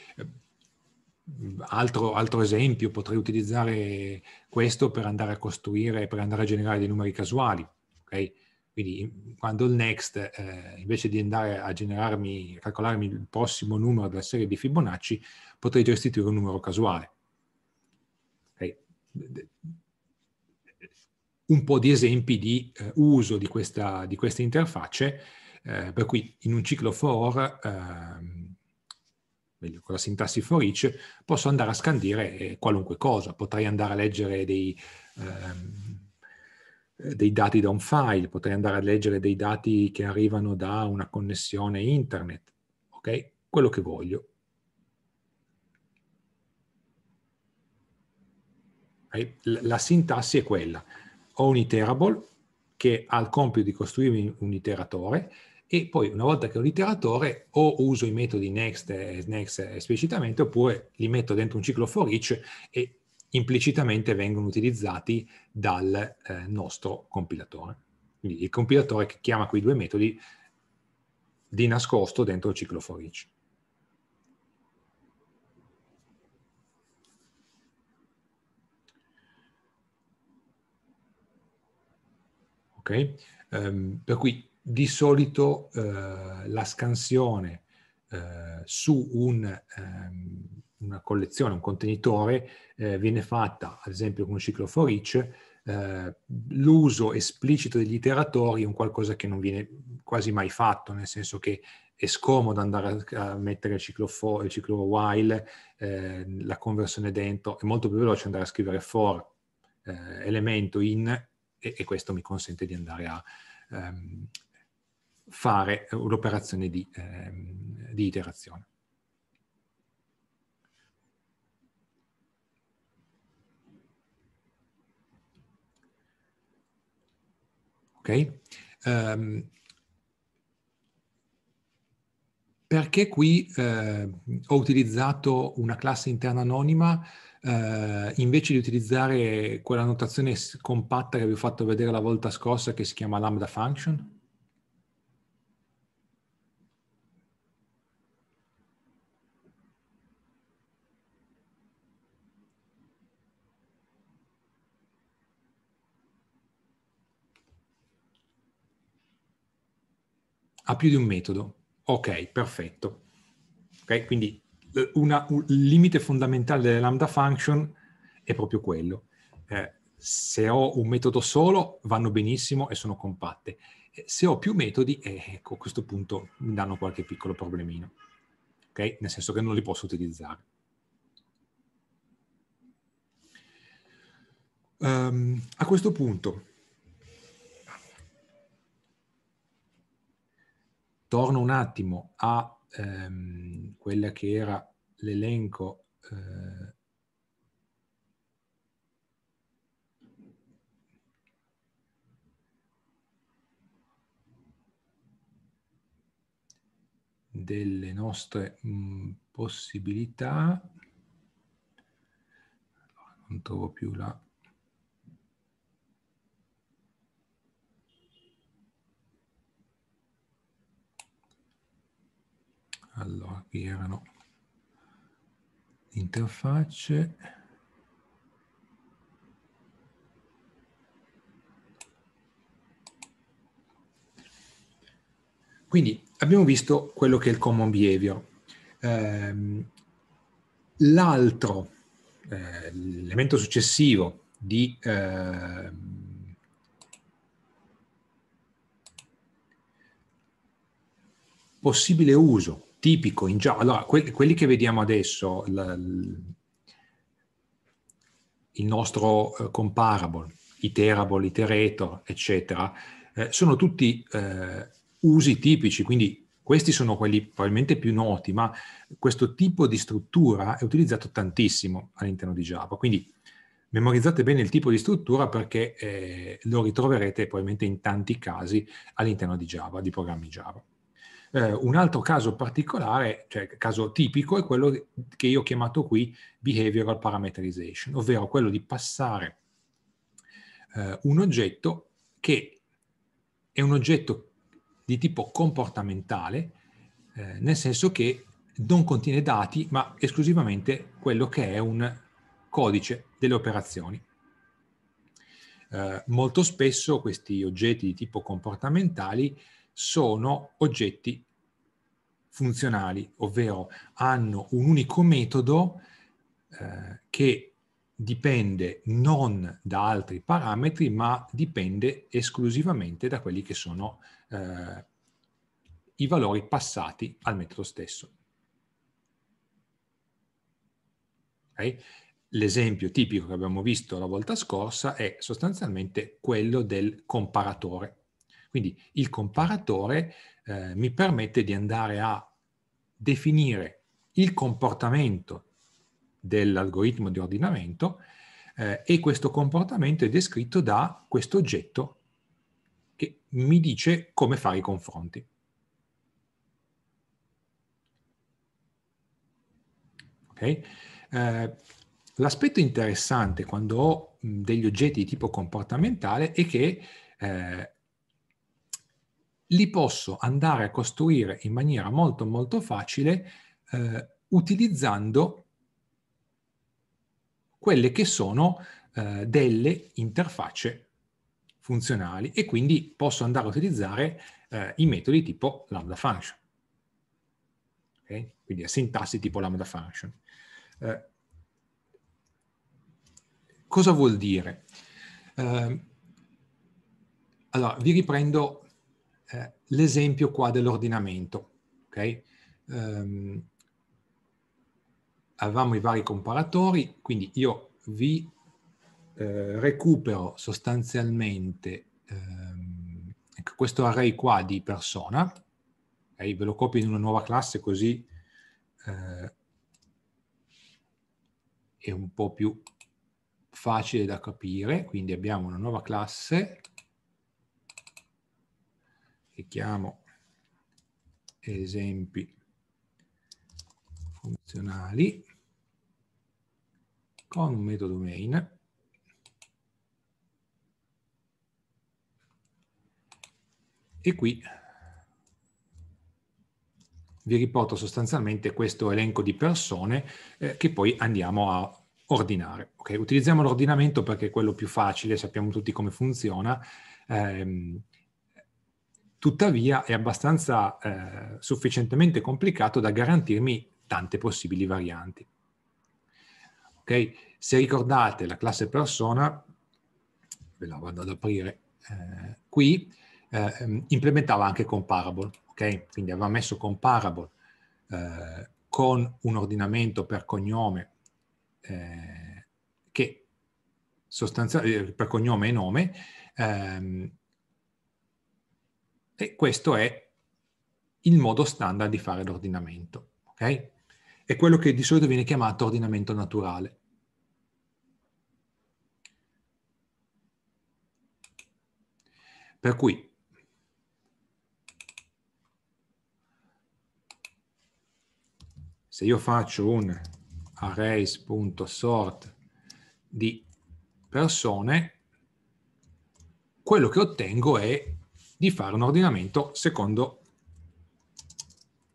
S1: Altro, altro, esempio, potrei utilizzare questo per andare a costruire, per andare a generare dei numeri casuali. Okay? Quindi mhmm, quando il next, eh, invece di andare a generarmi, a calcolarmi il prossimo numero della serie di Fibonacci, potrei restituire un numero casuale. Okay. Un po' di esempi di eh, uso di, questa, di, queste interfacce, eh, per cui in un ciclo for, ehm, meglio con la sintassi for each, posso andare a scandire eh, qualunque cosa. Potrei andare a leggere dei ehm, dei dati da un file, potrei andare a leggere dei dati che arrivano da una connessione internet, ok? Quello che voglio. La sintassi è quella. Ho un iterable che ha il compito di costruirmi un iteratore e poi una volta che ho l'iteratore o uso i metodi next, e next esplicitamente oppure li metto dentro un ciclo for each e implicitamente vengono utilizzati dal eh, nostro compilatore. Quindi il compilatore che chiama quei due metodi di nascosto dentro il ciclo for each. Okay? Um, per cui di solito uh, la scansione uh, su un um, una collezione, un contenitore, eh, viene fatta, ad esempio con un ciclo for each, eh, l'uso esplicito degli iteratori è un qualcosa che non viene quasi mai fatto, nel senso che è scomodo andare a, a mettere il ciclo, for, il ciclo while, eh, la conversione dentro, è molto più veloce andare a scrivere for eh, elemento in e, e, questo mi consente di andare a ehm, fare un'operazione di, ehm, di iterazione. Ok? Um, perché qui eh, ho utilizzato una classe interna anonima eh, invece di utilizzare quella notazione compatta che vi ho fatto vedere la volta scorsa che si chiama lambda function? ha più di un metodo. Ok, perfetto. Okay, quindi eh, una, un limite fondamentale delle lambda function è proprio quello. Eh, se ho un metodo solo, vanno benissimo e sono compatte. Eh, se ho più metodi, eh, ecco, a questo punto mi danno qualche piccolo problemino. Okay? Nel senso che non li posso utilizzare. Um, a questo punto, Torno un attimo a ehm, quella che era l'elenco eh, delle nostre mh, possibilità. non trovo più la
S2: Allora, qui erano
S1: interfacce. Quindi abbiamo visto quello che è il common behavior. Ehm, l'altro, eh, l'elemento successivo di, ehm, possibile uso tipico in Java, allora, que- quelli che vediamo adesso, l- il nostro eh, comparable, iterable, iterator, eccetera, eh, sono tutti eh, usi tipici, quindi questi sono quelli probabilmente più noti, ma questo tipo di struttura è utilizzato tantissimo all'interno di Java. Quindi memorizzate bene il tipo di struttura perché eh, lo ritroverete probabilmente in tanti casi all'interno di Java, di programmi Java. Eh, un altro caso particolare, cioè caso tipico, è quello che io ho chiamato qui behavioral parametrization, ovvero quello di passare eh, un oggetto che è un oggetto di tipo comportamentale, eh, nel senso che non contiene dati, ma esclusivamente quello che è un codice delle operazioni. Eh, molto spesso questi oggetti di tipo comportamentali sono oggetti funzionali, ovvero hanno un unico metodo eh, che dipende non da altri parametri, ma dipende esclusivamente da quelli che sono eh, i valori passati al metodo stesso. Okay? L'esempio tipico che abbiamo visto la volta scorsa è sostanzialmente quello del comparatore. Quindi il comparatore eh, mi permette di andare a definire il comportamento dell'algoritmo di ordinamento eh, e questo comportamento è descritto da questo oggetto che mi dice come fare i confronti. Okay? Eh, l'aspetto interessante quando ho degli oggetti di tipo comportamentale è che eh, li posso andare a costruire in maniera molto molto facile eh, utilizzando quelle che sono eh, delle interfacce funzionali e quindi posso andare a utilizzare eh, i metodi tipo lambda function. Okay? Quindi a sintassi tipo lambda function. Eh, cosa vuol dire? Eh, allora, vi riprendo eh, l'esempio qua dell'ordinamento. Okay? Um, avevamo i vari comparatori, quindi io vi eh, recupero sostanzialmente ehm, ecco, questo array qua di persona, okay? ve lo copio in una nuova classe così eh, è un po' più facile da capire, quindi abbiamo una nuova classe e chiamo esempi funzionali con un metodo main e qui vi riporto sostanzialmente questo elenco di persone eh, che poi andiamo a ordinare. Okay? Utilizziamo l'ordinamento perché è quello più facile, sappiamo tutti come funziona. Eh, tuttavia è abbastanza eh, sufficientemente complicato da garantirmi tante possibili varianti. Okay? Se ricordate la classe persona, ve la vado ad aprire eh, qui, eh, implementava anche comparable, okay? quindi aveva messo comparable eh, con un ordinamento per cognome eh, che sostanzialmente eh, per cognome e nome ehm, e questo è il modo standard di fare l'ordinamento. ok? È quello che di solito viene chiamato ordinamento naturale. Per cui se io faccio un arrays.sort di persone, quello che ottengo è di fare un ordinamento secondo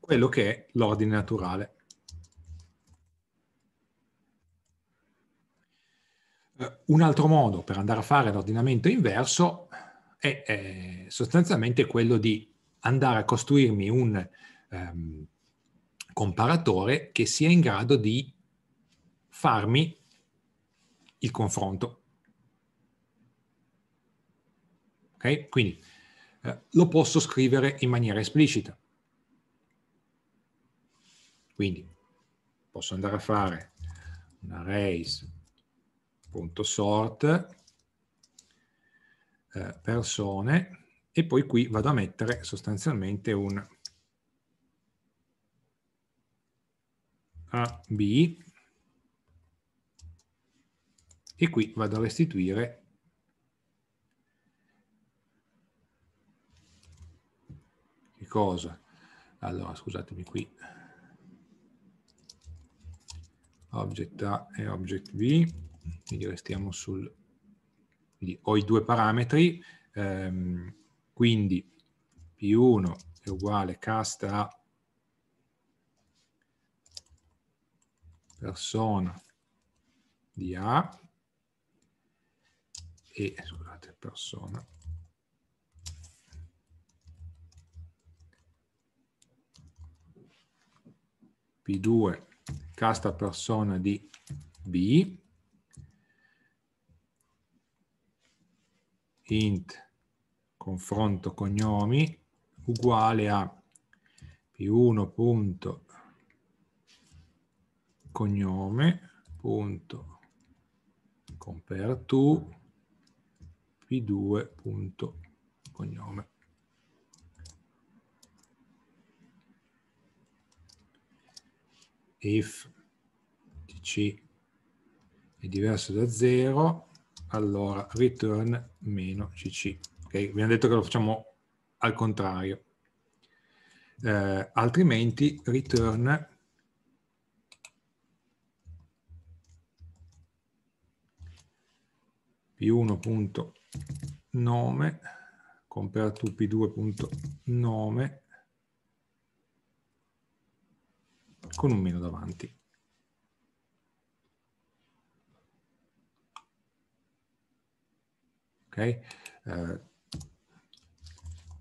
S1: quello che è l'ordine naturale. Eh, un altro modo per andare a fare l'ordinamento inverso è, è sostanzialmente quello di andare a costruirmi un um, comparatore che sia in grado di farmi il confronto. Okay? Quindi eh, lo posso scrivere in maniera esplicita. Quindi posso andare a fare un arrays.sort eh, persone e poi qui vado a mettere sostanzialmente un AB e qui vado a restituire cosa. Allora, scusatemi qui. Object A e Object B, quindi restiamo sul... Quindi ho i due parametri, ehm, quindi P1 è uguale cast a persona di A e, scusate, persona P2 casta persona di B int confronto cognomi uguale a P1. cognome punto compare to P2. cognome if dc è diverso da 0, allora return meno cc. Okay? Abbiamo detto che lo facciamo al contrario. Eh, altrimenti return p1.nome compare tu p2.nome con un meno davanti. Ok? Eh,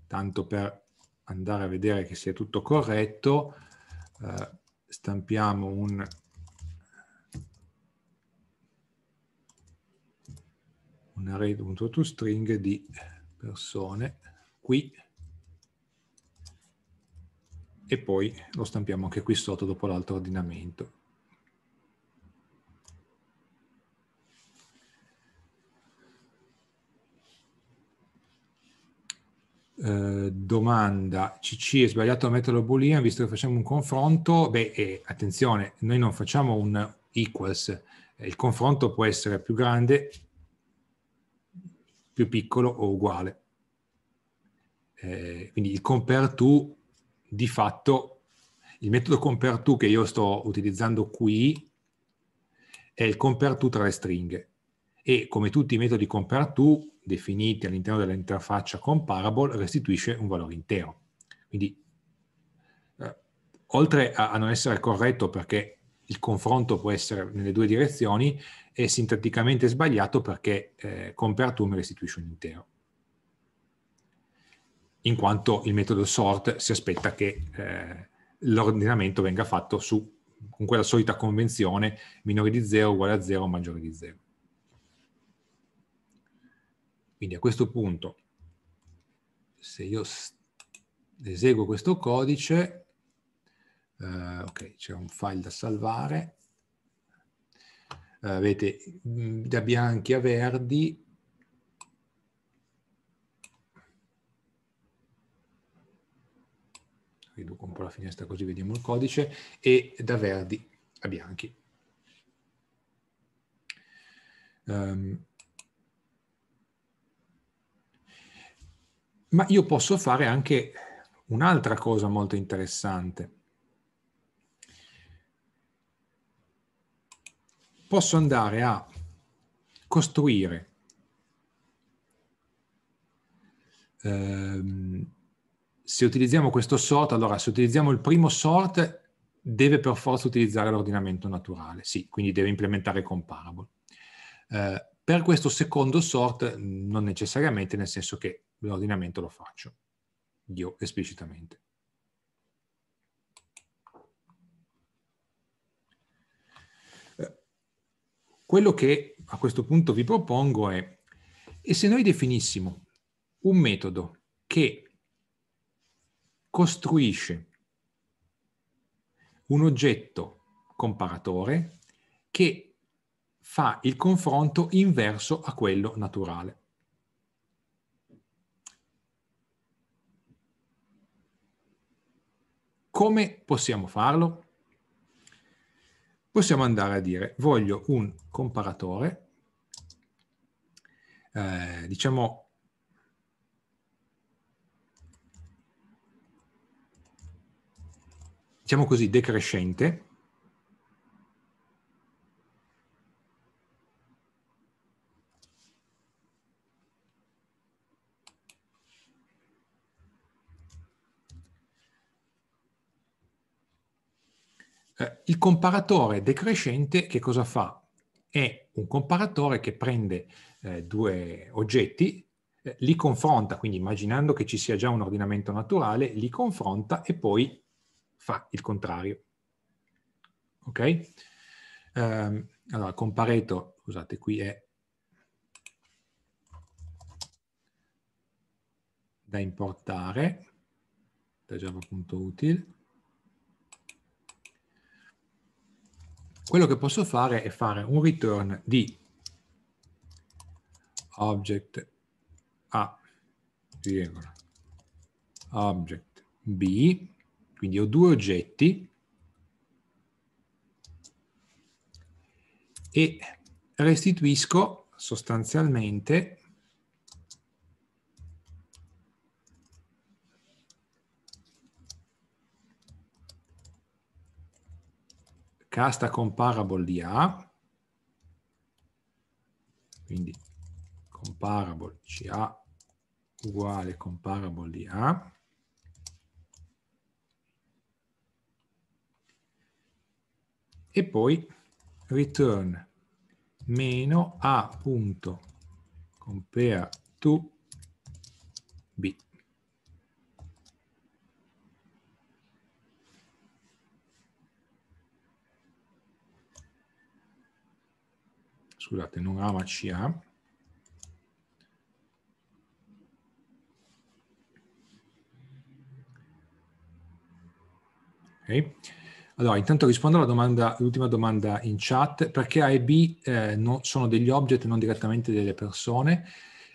S1: tanto per andare a vedere che sia tutto corretto, eh, stampiamo un un array.toString di persone qui e poi lo stampiamo anche qui sotto dopo l'altro ordinamento. Eh, domanda, CC è sbagliato a metterlo boolean visto che facciamo un confronto? Beh, eh, attenzione, noi non facciamo un equals, eh, il confronto può essere più grande, più piccolo o uguale. Eh, quindi il compare to di fatto il metodo compare to che io sto utilizzando qui è il compare to tra le stringhe e come tutti i metodi compare to definiti all'interno dell'interfaccia comparable restituisce un valore intero. Quindi eh, oltre a, a non essere corretto perché il confronto può essere nelle due direzioni, è sinteticamente sbagliato perché eh, compare to mi restituisce un intero in quanto il metodo sort si aspetta che eh, l'ordinamento venga fatto su, con quella solita convenzione minore di 0 uguale a 0 maggiore di 0. Quindi a questo punto, se io eseguo questo codice, eh, ok, c'è un file da salvare, eh, avete da bianchi a verdi un po' la finestra così vediamo il codice, e da verdi a bianchi. Um, ma io posso fare anche un'altra cosa molto interessante. Posso andare a costruire um, se utilizziamo questo sort, allora se utilizziamo il primo sort deve per forza utilizzare l'ordinamento naturale, sì, quindi deve implementare comparable. Eh, per questo secondo sort non necessariamente, nel senso che l'ordinamento lo faccio io esplicitamente. Eh, quello che a questo punto vi propongo è, e se noi definissimo un metodo che costruisce un oggetto comparatore che fa il confronto inverso a quello naturale. Come possiamo farlo? Possiamo andare a dire voglio un comparatore, eh, diciamo diciamo così, decrescente, eh, il comparatore decrescente che cosa fa? È un comparatore che prende eh, due oggetti, eh, li confronta, quindi immaginando che ci sia già un ordinamento naturale, li confronta e poi fa il contrario. Ok? Um, allora, con Pareto, scusate, qui è da importare da java.util. Quello che posso fare è fare un return di object A, object B, quindi ho due oggetti e restituisco sostanzialmente casta comparable di A, quindi comparable CA uguale comparable di A, e poi return meno a.compare to b. Scusate, non A ma CA. Okay. Allora, intanto rispondo alla domanda, l'ultima domanda in chat, perché A e B eh, no, sono degli object non direttamente delle persone.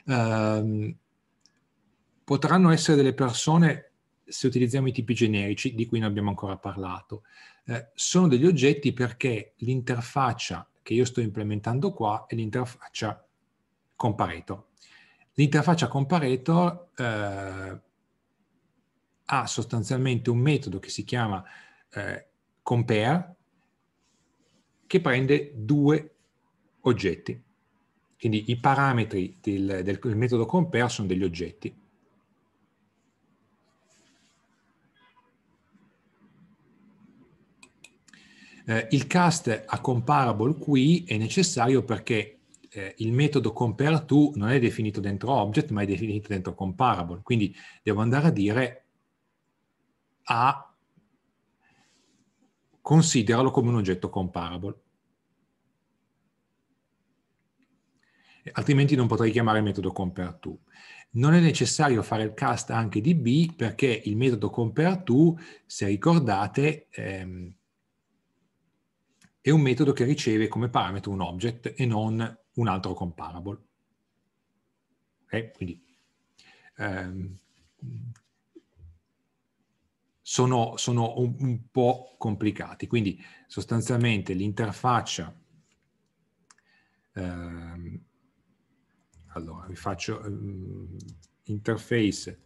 S1: Eh, potranno essere delle persone se utilizziamo i tipi generici, di cui non abbiamo ancora parlato. Eh, sono degli oggetti perché l'interfaccia che io sto implementando qua è l'interfaccia comparator. L'interfaccia comparator eh, ha sostanzialmente un metodo che si chiama eh, compare che prende due oggetti. Quindi i parametri del, del, del metodo compare sono degli oggetti. Eh, il cast a comparable qui è necessario perché eh, il metodo compare to non è definito dentro object, ma è definito dentro comparable. Quindi devo andare a dire a consideralo come un oggetto comparable. Altrimenti non potrei chiamare il metodo compareTo. Non è necessario fare il cast anche di B perché il metodo compareTo, se ricordate, ehm, è un metodo che riceve come parametro un object e non un altro comparable. Okay? Quindi ehm, sono, sono un, un, po' complicati. Quindi sostanzialmente l'interfaccia, ehm, allora vi faccio um, interface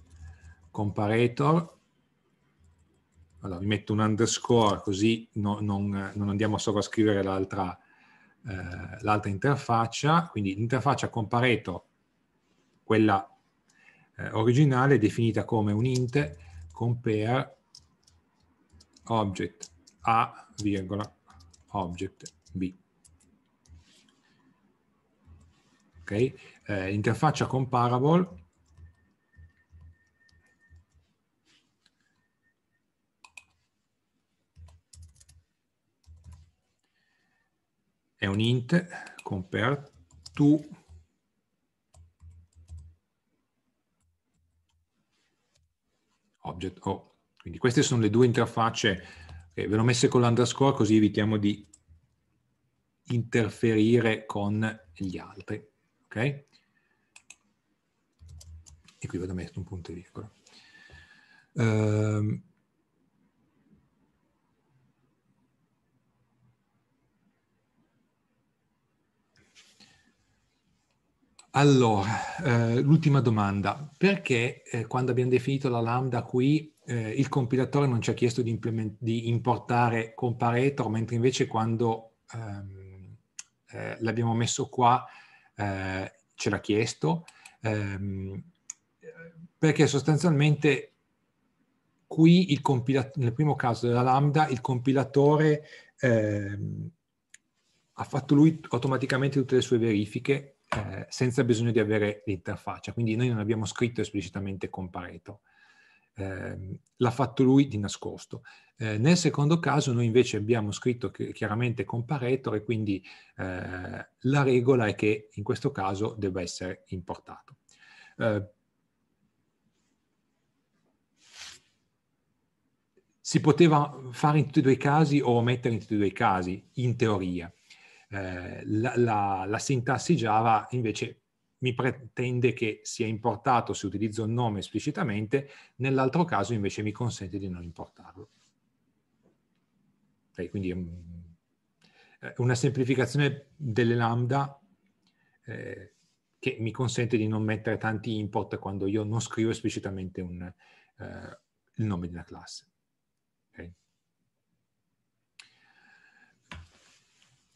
S1: comparator, allora vi metto un underscore così no, non, non, andiamo a sovrascrivere l'altra, eh, l'altra interfaccia, quindi l'interfaccia compareto, quella eh, originale, definita come un int compare object A, virgola, object B. Okay? Eh, interfaccia comparable è un int compare to object O. Quindi queste sono le due interfacce eh, ve le ho messe con l'underscore così evitiamo di interferire con gli altri. Ok? E qui vado a mettere un punto e virgola. Um, Allora, eh, l'ultima domanda, perché eh, quando abbiamo definito la lambda qui eh, il compilatore non ci ha chiesto di, di importare comparator, mentre invece quando ehm, eh, l'abbiamo messo qua eh, ce l'ha chiesto, ehm, perché sostanzialmente qui nel primo caso della lambda il compilatore ehm, ha fatto lui automaticamente tutte le sue verifiche eh, senza bisogno di avere l'interfaccia, quindi noi non abbiamo scritto esplicitamente comparator eh, l'ha fatto lui di nascosto. Eh, nel secondo caso noi invece abbiamo scritto chiaramente con Pareto e quindi eh, la regola è che in questo caso debba essere importato. Eh, si poteva fare in tutti e due i casi o omettere in tutti e due i casi, in teoria. Eh, la, la, la sintassi Java invece mi pretende che sia importato se utilizzo il nome esplicitamente, nell'altro caso invece mi consente di non importarlo. Okay, quindi è una semplificazione delle lambda eh, che mi consente di non mettere tanti import quando io non scrivo esplicitamente un, eh, il nome di una classe. Okay.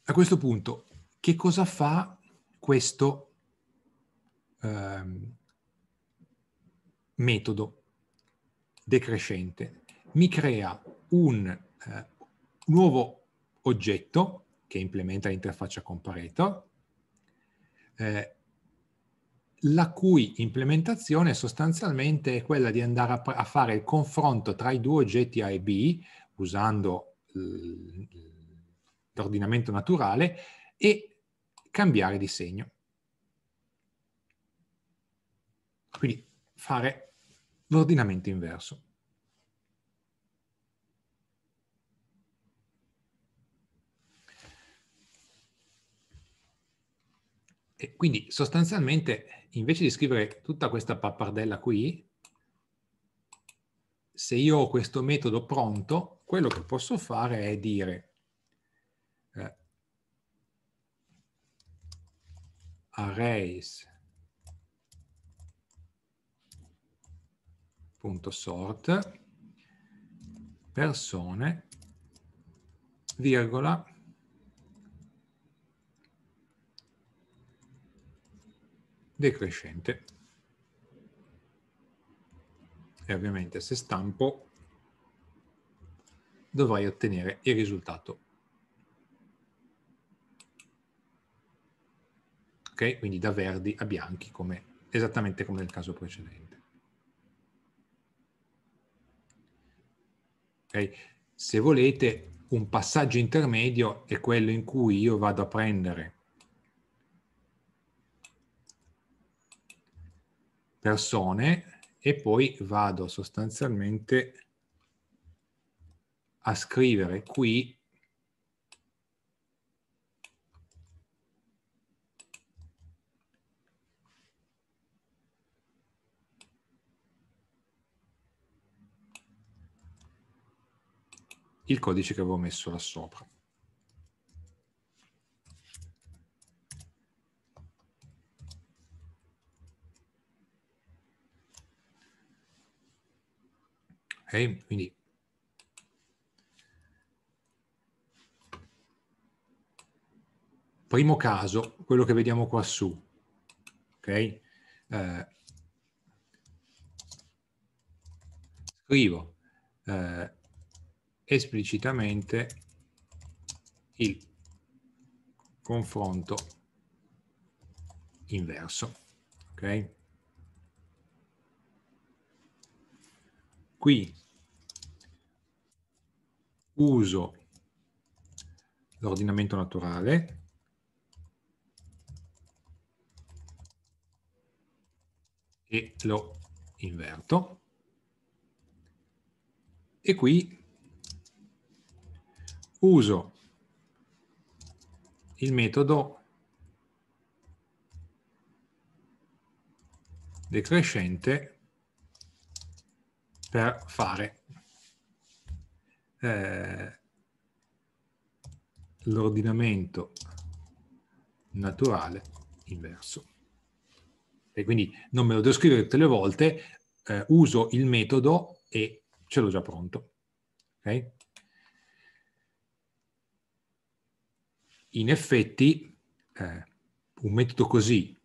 S1: A questo punto, che cosa fa questo ehm, metodo decrescente, mi crea un eh, nuovo oggetto che implementa l'interfaccia comparator, eh, la cui implementazione sostanzialmente è quella di andare a, a, fare il confronto tra i due oggetti A e B usando l'ordinamento naturale e cambiare di segno. Quindi fare l'ordinamento inverso. E quindi sostanzialmente invece di scrivere tutta questa pappardella qui, se io ho questo metodo pronto, quello che posso fare è dire eh, arrays sort persone virgola decrescente e ovviamente se stampo dovrai ottenere il risultato ok quindi da verdi a bianchi come esattamente come nel caso precedente Okay? Se volete, un passaggio intermedio è quello in cui io vado a prendere persone e poi vado sostanzialmente a scrivere qui il codice che avevo messo là sopra. Ok, quindi primo caso, quello che vediamo qua su, ok? Eh, scrivo eh, esplicitamente il confronto inverso. Okay? Qui uso l'ordinamento naturale e lo inverto e qui uso il metodo decrescente per fare eh, l'ordinamento naturale inverso. E quindi non me lo devo scrivere tutte le volte, eh, uso il metodo e ce l'ho già pronto. Okay? in effetti eh, un metodo così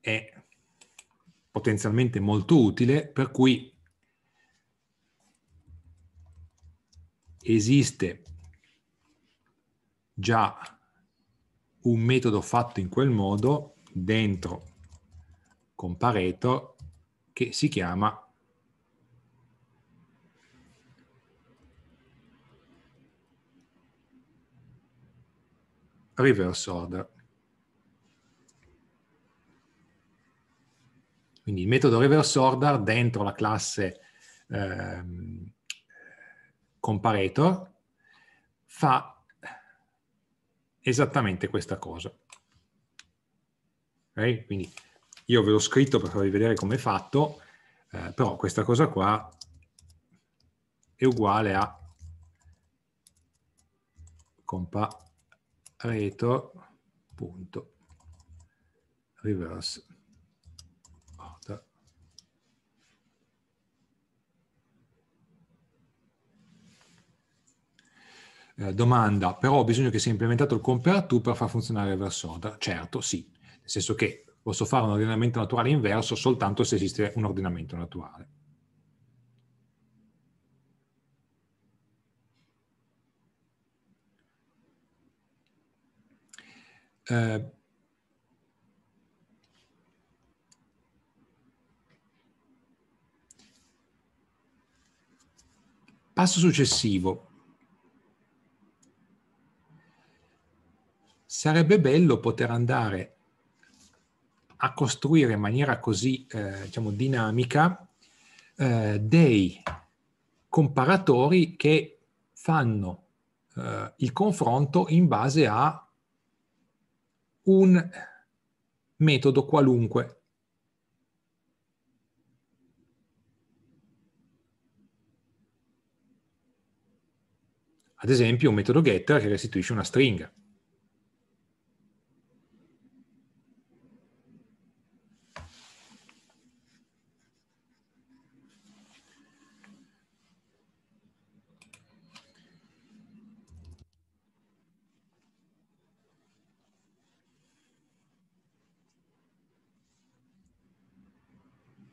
S1: è potenzialmente molto utile, per cui esiste già un metodo fatto in quel modo dentro con che si chiama reverse order. Quindi il metodo reverse order dentro la classe eh, comparator fa esattamente questa cosa. Okay? Quindi io ve l'ho scritto per farvi vedere come è fatto, eh, però questa cosa qua è uguale a compa reto.reverse order. Eh, domanda, però ho bisogno che sia implementato il compare to per far funzionare il reverse order? Certo, sì, nel senso che posso fare un ordinamento naturale inverso soltanto se esiste un ordinamento naturale. eh, passo successivo. Sarebbe bello poter andare a costruire in maniera così eh, diciamo, dinamica eh, dei comparatori che fanno eh, il confronto in base a un metodo qualunque. Ad esempio un metodo getter che restituisce una stringa.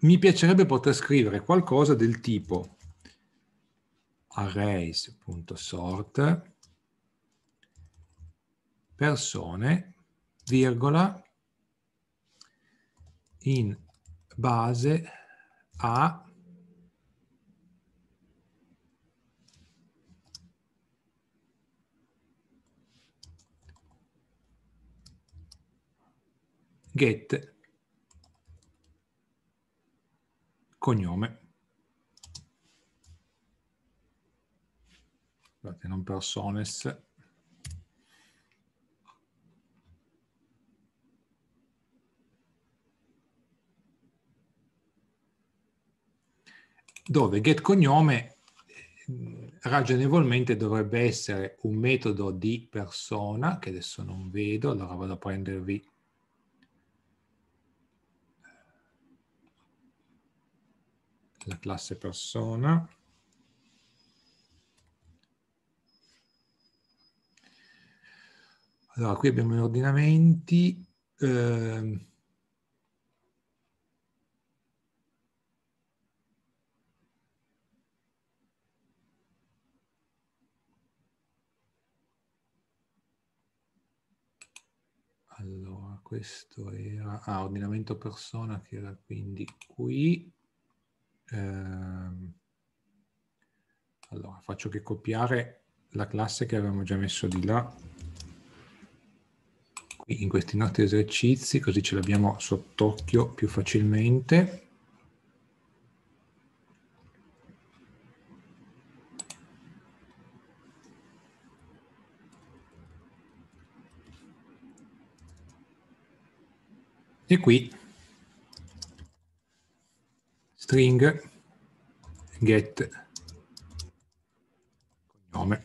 S1: mi piacerebbe poter scrivere qualcosa del tipo arrays.sort persone, virgola, in base a get cognome. Scusate, non persones. Dove get cognome eh, ragionevolmente dovrebbe essere un metodo di persona, che adesso non vedo, allora vado a prendervi la classe persona. Allora, qui abbiamo gli ordinamenti.
S2: Eh, Allora,
S1: questo era ah, ordinamento persona che era quindi qui. Ehm, allora, faccio che copiare la classe che avevamo già messo di là, qui in questi nostri esercizi, così ce l'abbiamo sott'occhio più facilmente. E qui string get cognome.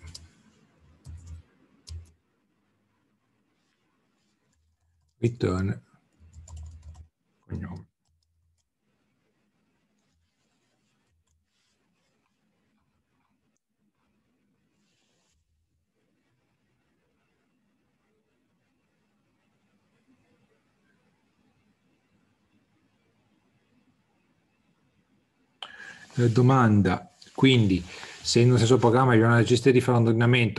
S1: Return cognome. Eh, domanda, quindi se in un stesso programma vi è una gestione di fare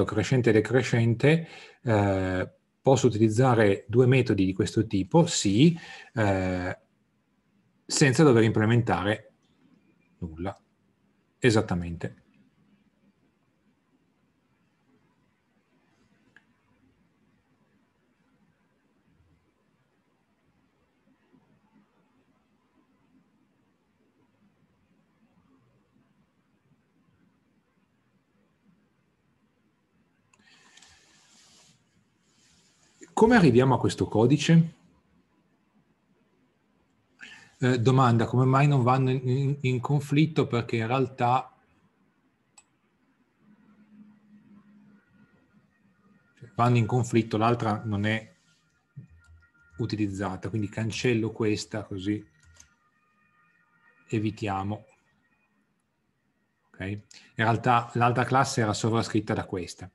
S1: crescente e decrescente, eh, posso utilizzare due metodi di questo tipo? Sì, eh, senza dover implementare nulla. Esattamente. Come arriviamo a questo codice? Eh, domanda, come mai non vanno in, in conflitto? Perché in realtà cioè, vanno in conflitto, l'altra non è utilizzata, quindi cancello questa così evitiamo. Okay? In realtà l'altra classe era sovrascritta da questa.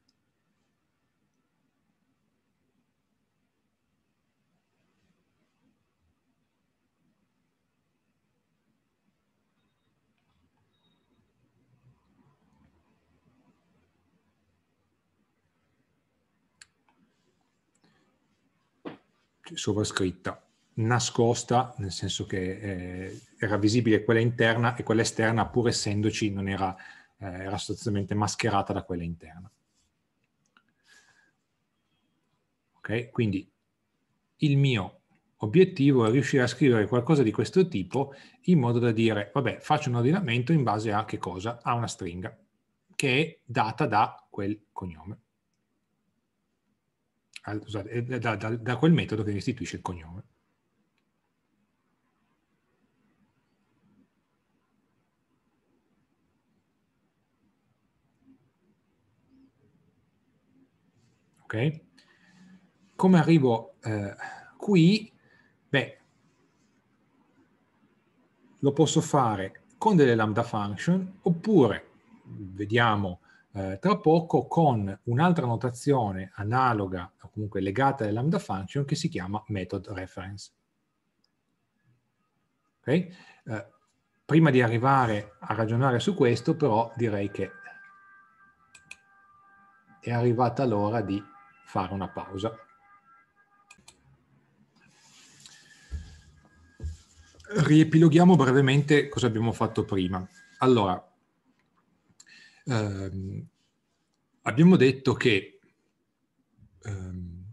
S1: sovrascritta, nascosta, nel senso che eh, era visibile quella interna e quella esterna, pur essendoci, non era, eh, era sostanzialmente mascherata da quella interna. Ok, quindi il mio obiettivo è riuscire a scrivere qualcosa di questo tipo in modo da dire, vabbè, faccio un ordinamento in base a che cosa? A una stringa che è data da quel cognome al, scusate, da, da, da quel metodo che restituisce il cognome. Ok? Come arrivo eh, qui? Beh, lo posso fare con delle lambda function oppure, vediamo eh, tra poco con un'altra notazione analoga o comunque legata alle lambda function che si chiama method reference. Okay? Eh, prima di arrivare a ragionare su questo però direi che è arrivata l'ora di fare una pausa. Riepiloghiamo brevemente cosa abbiamo fatto prima. Allora, eh, abbiamo detto che ehm,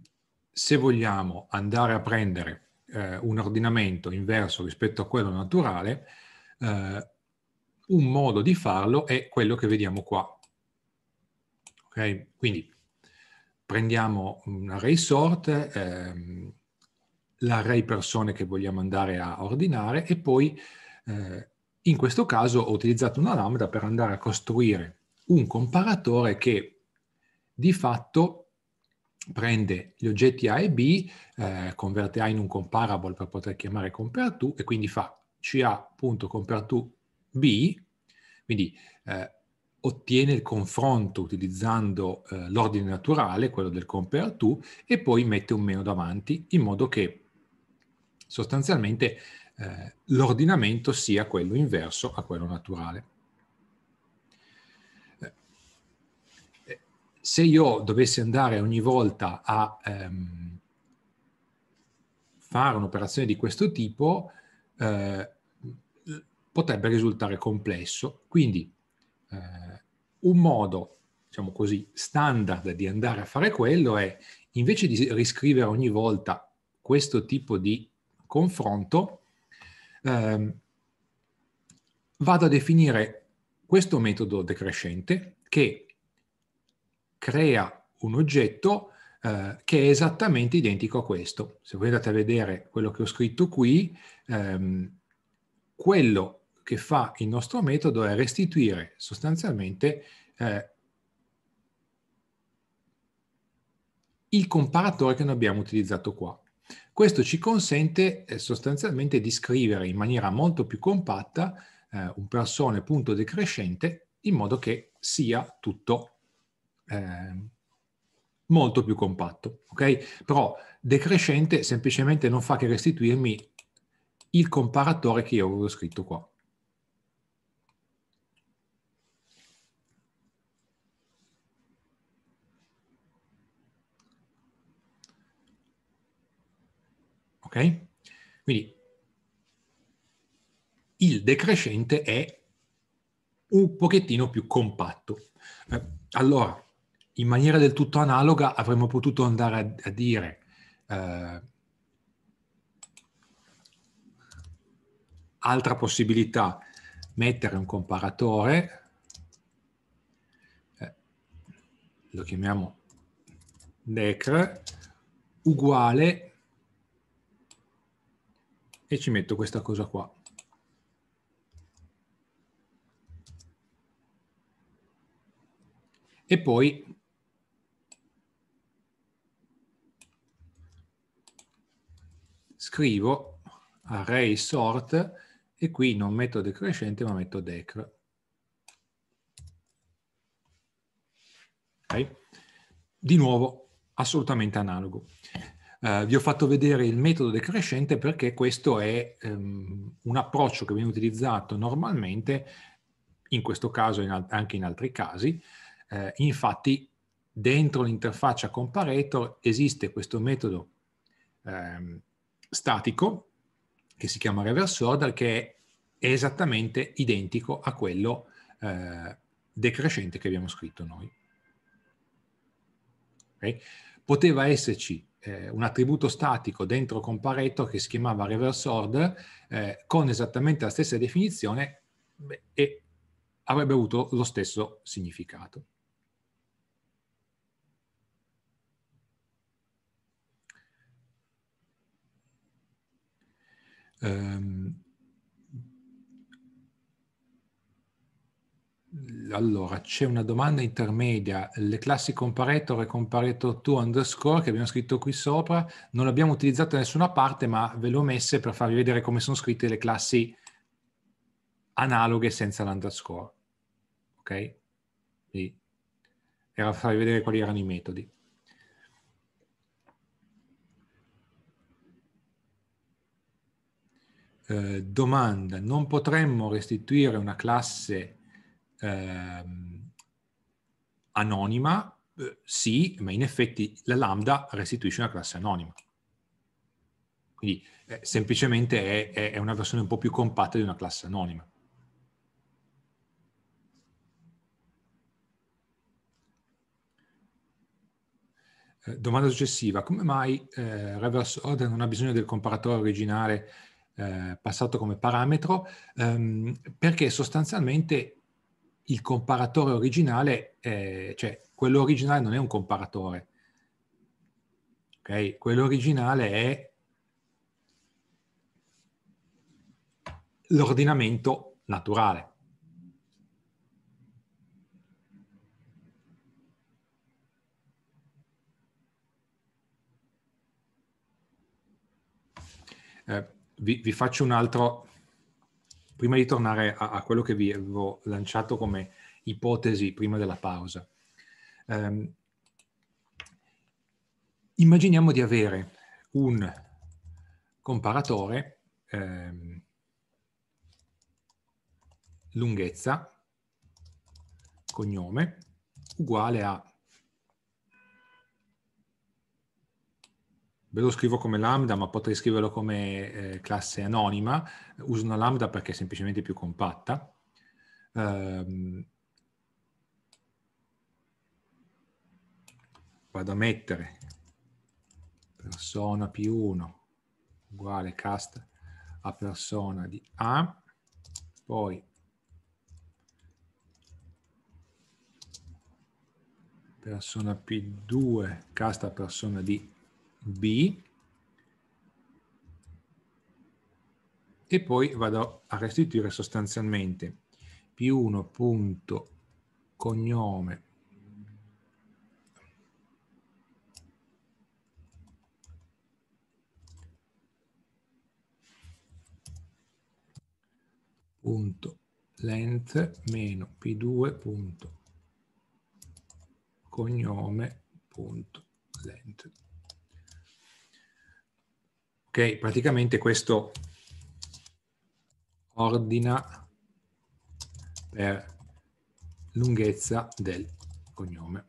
S1: se vogliamo andare a prendere eh, un ordinamento inverso rispetto a quello naturale, eh, un modo di farlo è quello che vediamo qua. Okay? Quindi prendiamo un ehm, array sort, ehm, l'array persone che vogliamo andare a ordinare e poi eh, in questo caso ho utilizzato una lambda per andare a costruire un comparatore che di fatto prende gli oggetti A e B, eh, converte A in un comparable per poter chiamare compareTo e quindi fa ca.compareToB, quindi eh, ottiene il confronto utilizzando eh, l'ordine naturale, quello del compareTo, e poi mette un meno davanti in modo che sostanzialmente eh, l'ordinamento sia quello inverso a quello naturale. se io dovessi andare ogni volta a ehm, fare un'operazione di questo tipo, eh, potrebbe risultare complesso. Quindi eh, un modo, diciamo così, standard di andare a fare quello è invece di riscrivere ogni volta questo tipo di confronto, ehm, vado a definire questo metodo decrescente che crea un oggetto eh, che è esattamente identico a questo. Se voi andate a vedere quello che ho scritto qui, ehm, quello che fa il nostro metodo è restituire sostanzialmente eh, il comparatore che noi abbiamo utilizzato qua. Questo ci consente eh, sostanzialmente di scrivere in maniera molto più compatta eh, un persone punto decrescente in modo che sia tutto Ehm, molto più compatto, ok? Però decrescente semplicemente non fa che restituirmi il comparatore che io avevo scritto qua. Ok? Quindi il decrescente è un pochettino più compatto. Eh, allora, in maniera del tutto analoga avremmo potuto andare a, a dire eh, altra possibilità mettere un comparatore eh, lo chiamiamo decre uguale e ci metto questa cosa qua e poi scrivo array sort e qui non metto decrescente ma metto decr. Okay. Di nuovo assolutamente analogo. Uh, vi ho fatto vedere il metodo decrescente perché questo è um, un approccio che viene utilizzato normalmente, in questo caso in anche in altri casi. Uh, infatti dentro l'interfaccia comparator esiste questo metodo um, statico che si chiama reverse order che è esattamente identico a quello eh, decrescente che abbiamo scritto noi. Okay? Poteva esserci eh, un attributo statico dentro compareto che si chiamava reverse order eh, con esattamente la stessa definizione beh, e avrebbe avuto lo stesso significato.
S2: Ehm,
S1: allora, c'è una domanda intermedia. Le classi comparator e comparator to underscore che abbiamo scritto qui sopra non le abbiamo utilizzate da nessuna parte, ma ve le ho messe per farvi vedere come sono scritte le classi analoghe senza l'underscore. Ok? Quindi era farvi vedere quali erano i metodi. Eh, domanda, non potremmo restituire una classe ehm, eh, anonima? sì, ma in effetti la lambda restituisce una classe anonima. Quindi eh, semplicemente è, è una versione un po' più compatta di una classe anonima. Eh, domanda successiva, come mai eh, reverse order non ha bisogno del comparatore originale eh, passato come parametro, ehm, perché sostanzialmente il comparatore originale, è, cioè quello originale non è un comparatore, ok? quello originale è l'ordinamento naturale. Eh, vi, vi faccio un altro, prima di tornare a, a, quello che vi avevo lanciato come ipotesi prima della pausa. Um, immaginiamo di avere un comparatore um, lunghezza, cognome, uguale a Ve lo scrivo come lambda, ma potrei scriverlo come eh, classe anonima. Uso una lambda perché è semplicemente più compatta. Um, vado a mettere persona più 1 uguale cast a persona di A, poi persona P2 cast a persona di B e poi vado a restituire sostanzialmente P1.cognome punto length meno p2 punto cognome punto length Ok, praticamente questo ordina per lunghezza del cognome.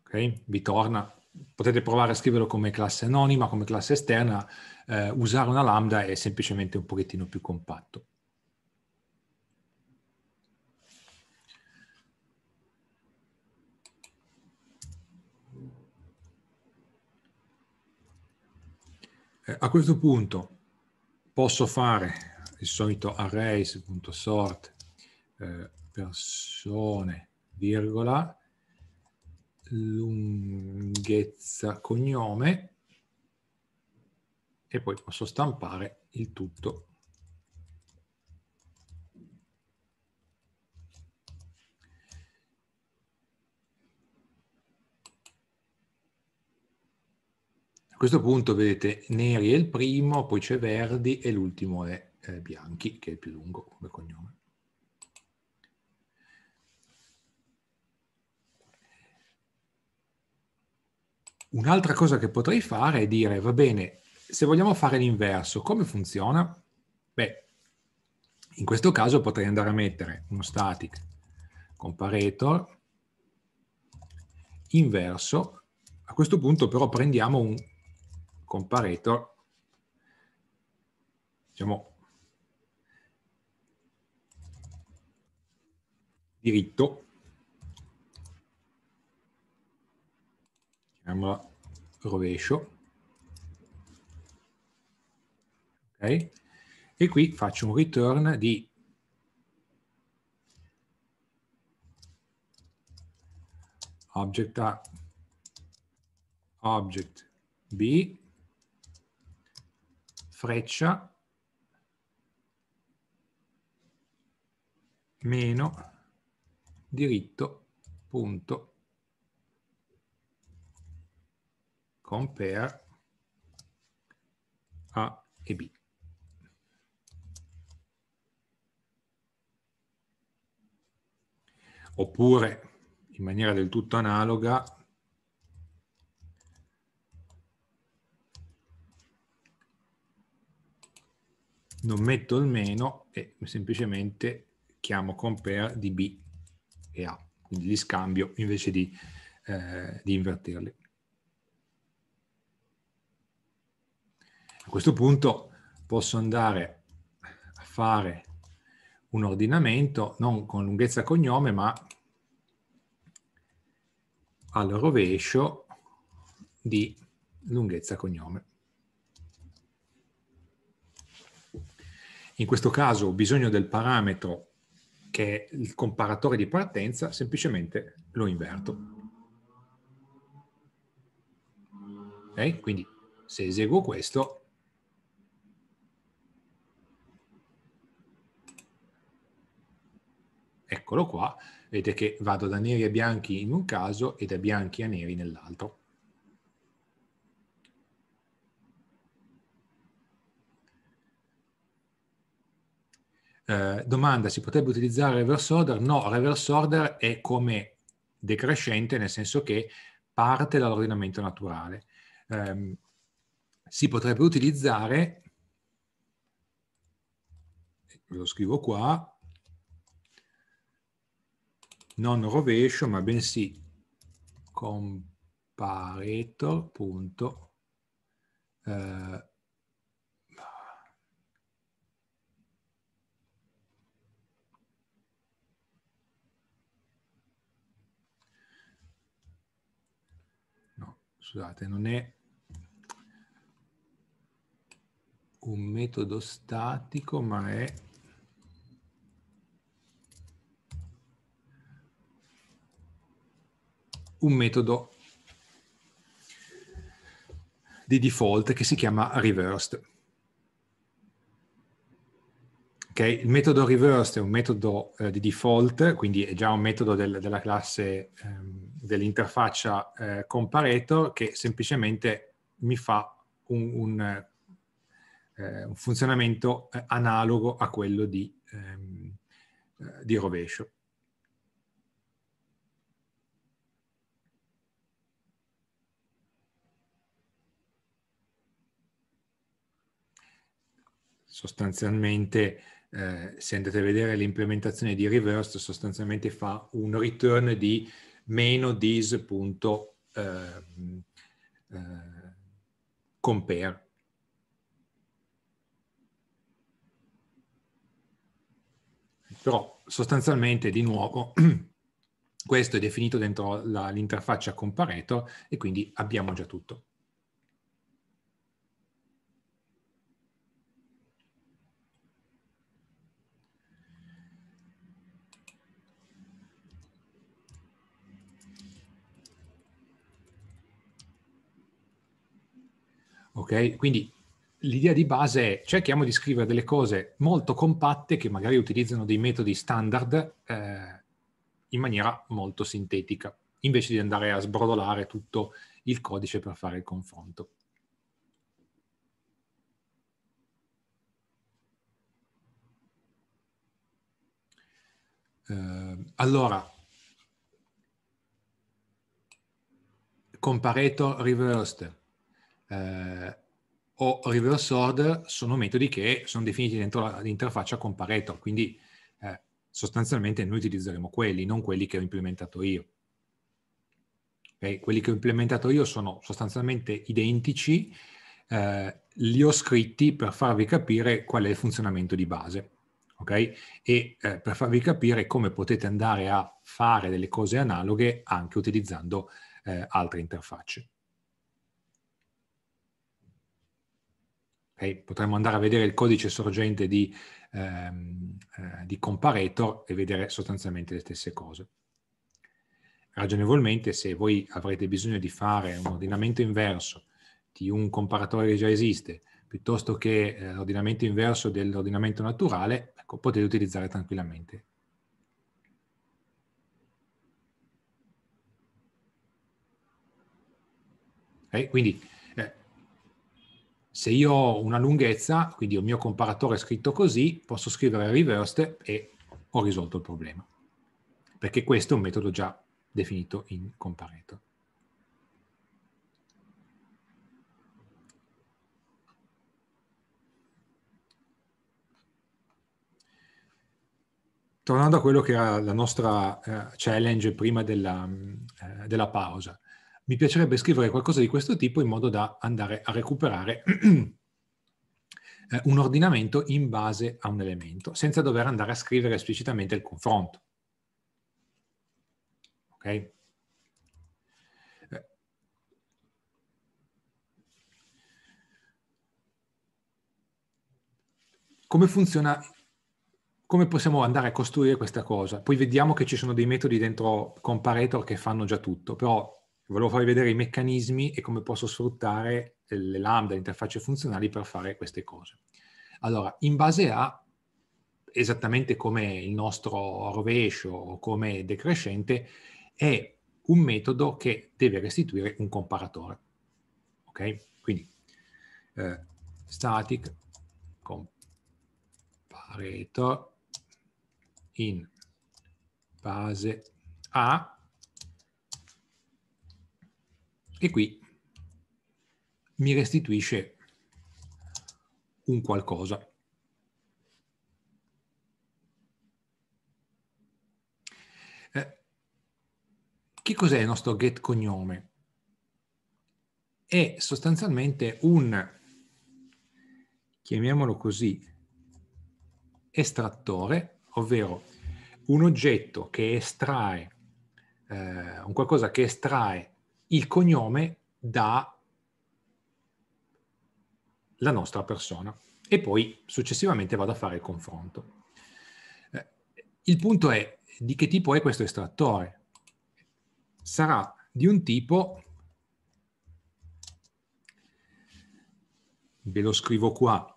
S1: Ok, vi torna. Potete provare a scriverlo come classe anonima, come classe esterna, eh, usare una lambda è semplicemente un pochettino più compatto. Eh, a questo punto posso fare il solito arrays.sort eh, persone, virgola, lunghezza cognome e poi posso stampare il tutto questo punto vedete Neri è il primo, poi c'è Verdi e l'ultimo è eh, Bianchi, che è il più lungo come cognome. Un'altra cosa che potrei fare è dire, va bene, se vogliamo fare l'inverso, come funziona? Beh, in questo caso potrei andare a mettere uno static comparator inverso. A questo punto però prendiamo un con Pareto, diciamo, diritto, chiama rovescio, ok? E qui faccio un return di object A, object B freccia meno diritto punto compare A e B. Oppure in maniera del tutto analoga non metto il meno e semplicemente chiamo compare di B e A, quindi li scambio invece di, eh, di invertirli. A questo punto posso andare a fare un ordinamento non con lunghezza cognome ma al rovescio di lunghezza cognome. In questo caso ho bisogno del parametro che è il comparatore di partenza, semplicemente lo inverto. Okay? Quindi se eseguo questo, eccolo qua, vedete che vado da neri a bianchi in un caso e da bianchi a neri nell'altro. Eh, domanda, si potrebbe utilizzare reverse order? No, reverse order è come decrescente, nel senso che parte dall'ordinamento naturale. Eh, si potrebbe utilizzare, lo scrivo qua, non rovescio, ma bensì comparator.order. scusate, non è un metodo statico, ma è un metodo di default che si chiama reversed. Okay? Il metodo reversed è un metodo eh, di default, quindi è già un metodo del, della classe ehm, dell'interfaccia eh, comparator che semplicemente mi fa un, un, eh, un funzionamento eh, analogo a quello di, ehm, eh, di rovescio. sostanzialmente eh, se andate a vedere l'implementazione di reverse sostanzialmente fa un return di meno this punto ehm, eh, compare. Però sostanzialmente di nuovo questo è definito dentro l'interfaccia comparator e quindi abbiamo già tutto. Ok? Quindi l'idea di base è cerchiamo di scrivere delle cose molto compatte che magari utilizzano dei metodi standard eh, in maniera molto sintetica, invece di andare a sbrodolare tutto il codice per fare il confronto. Eh, allora, con Pareto reversed, eh, o reverse order sono metodi che sono definiti dentro l'interfaccia con Pareto, quindi eh, sostanzialmente noi utilizzeremo quelli, non quelli che ho implementato io. Okay? Quelli che ho implementato io sono sostanzialmente identici, eh, li ho scritti per farvi capire qual è il funzionamento di base. Okay? E eh, per farvi capire come potete andare a fare delle cose analoghe anche utilizzando eh, altre interfacce. Okay? Potremmo andare a vedere il codice sorgente di, ehm, eh, di comparator e vedere sostanzialmente le stesse cose. Ragionevolmente, se voi avrete bisogno di fare un ordinamento inverso di un comparatore che già esiste, piuttosto che eh, l'ordinamento inverso dell'ordinamento naturale, ecco, potete utilizzare tranquillamente Okay, quindi se io ho una lunghezza, quindi il mio comparatore è scritto così, posso scrivere reversed e ho risolto il problema. Perché questo è un metodo già definito in comparator. Tornando a quello che era la nostra eh, challenge prima della, mm, eh, della pausa, mi piacerebbe scrivere qualcosa di questo tipo in modo da andare a recuperare eh, un ordinamento in base a un elemento, senza dover andare a scrivere esplicitamente il confronto. Ok? Eh, come funziona come possiamo andare a costruire questa cosa? Poi vediamo che ci sono dei metodi dentro comparator che fanno già tutto, però volevo farvi vedere i meccanismi e come posso sfruttare le lambda, le interfacce funzionali per fare queste cose. Allora, in base a esattamente come il nostro rovescio o come decrescente, è un metodo che deve restituire un comparatore. Ok? Quindi eh, static comparator in base a e qui mi restituisce un qualcosa. Eh, che cos'è il nostro get cognome? È sostanzialmente un, chiamiamolo così, estrattore, ovvero un oggetto che estrae, eh, un qualcosa che estrae il cognome da la nostra persona e poi successivamente vado a fare il confronto. Eh, il punto è di che tipo è questo estrattore? Sarà di un tipo, ve lo scrivo qua,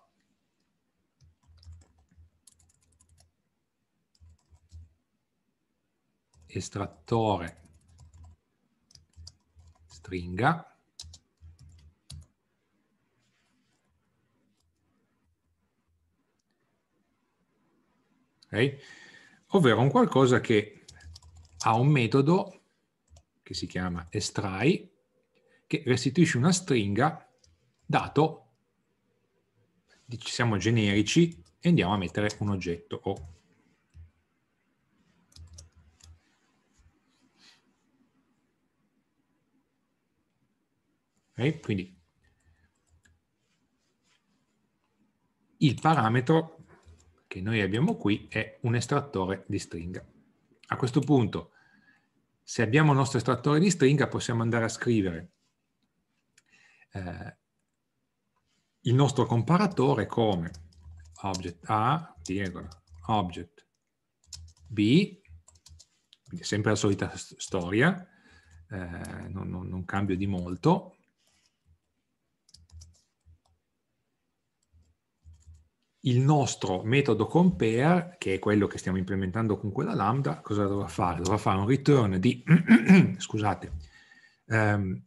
S1: estrattore stringa Okay? ovvero un qualcosa che ha un metodo che si chiama estrai, che restituisce una stringa dato, siamo generici, e andiamo a mettere un oggetto o Okay? Quindi il parametro che noi abbiamo qui è un estrattore di stringa. A questo punto, se abbiamo il nostro estrattore di stringa, possiamo andare a scrivere eh, il nostro comparatore come object A, object B, sempre la solita storia, eh, non, non, non cambio di molto, il nostro metodo compare, che è quello che stiamo implementando con quella lambda, cosa dovrà fare? Dovrà fare un return di, scusate, um,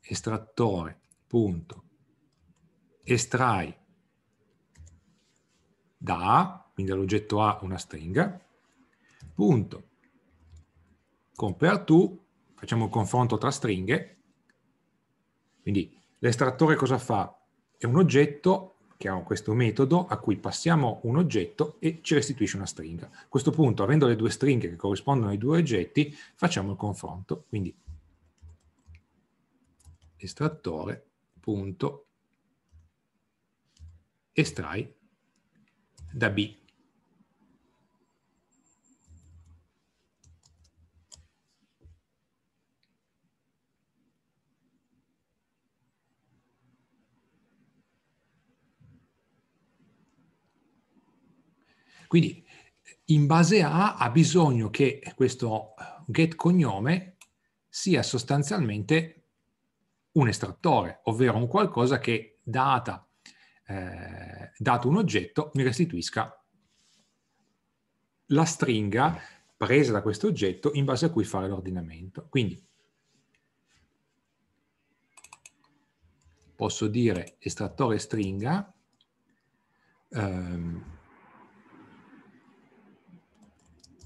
S1: estrattore, punto, estrai da A, quindi dall'oggetto A una stringa, punto, compare to, facciamo un confronto tra stringhe, quindi l'estrattore cosa fa? È un oggetto che ha questo metodo a cui passiamo un oggetto e ci restituisce una stringa. A questo punto, avendo le due stringhe che corrispondono ai due oggetti, facciamo il confronto. Quindi estrattore punto estrai da B Quindi in base a ha bisogno che questo get cognome sia sostanzialmente un estrattore, ovvero un qualcosa che data, eh, dato un oggetto mi restituisca la stringa presa da questo oggetto in base a cui fare l'ordinamento. Quindi posso dire estrattore stringa, ehm,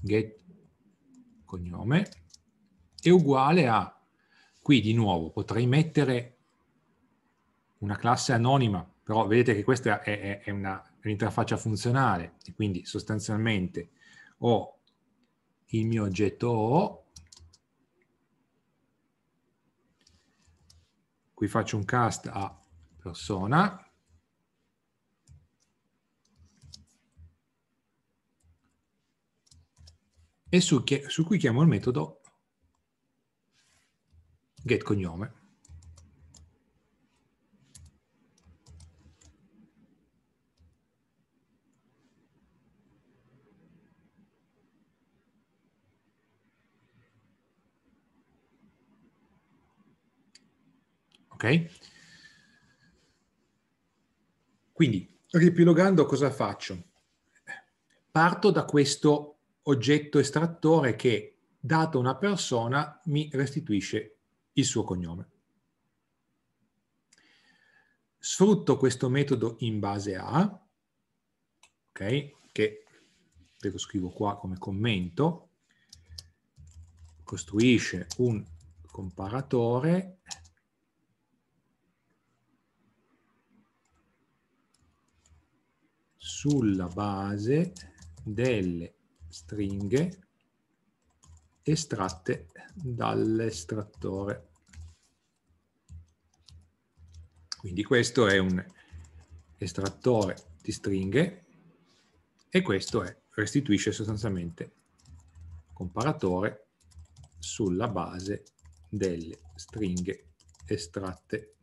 S1: get cognome è uguale a, qui di nuovo potrei mettere una classe anonima, però vedete che questa è, è, è un'interfaccia funzionale, e quindi sostanzialmente ho il mio oggetto O, qui faccio un cast a persona, e su, su cui chiamo il metodo getCognome. Okay. Quindi, ripilogando cosa faccio? Parto da questo oggetto estrattore che, dato una persona, mi restituisce il suo cognome. Sfrutto questo metodo in base a, ok, che ve lo scrivo qua come commento, costruisce un comparatore sulla base delle stringhe estratte dall'estrattore. Quindi questo è un estrattore di stringhe e questo è, restituisce sostanzialmente comparatore sulla base delle stringhe estratte.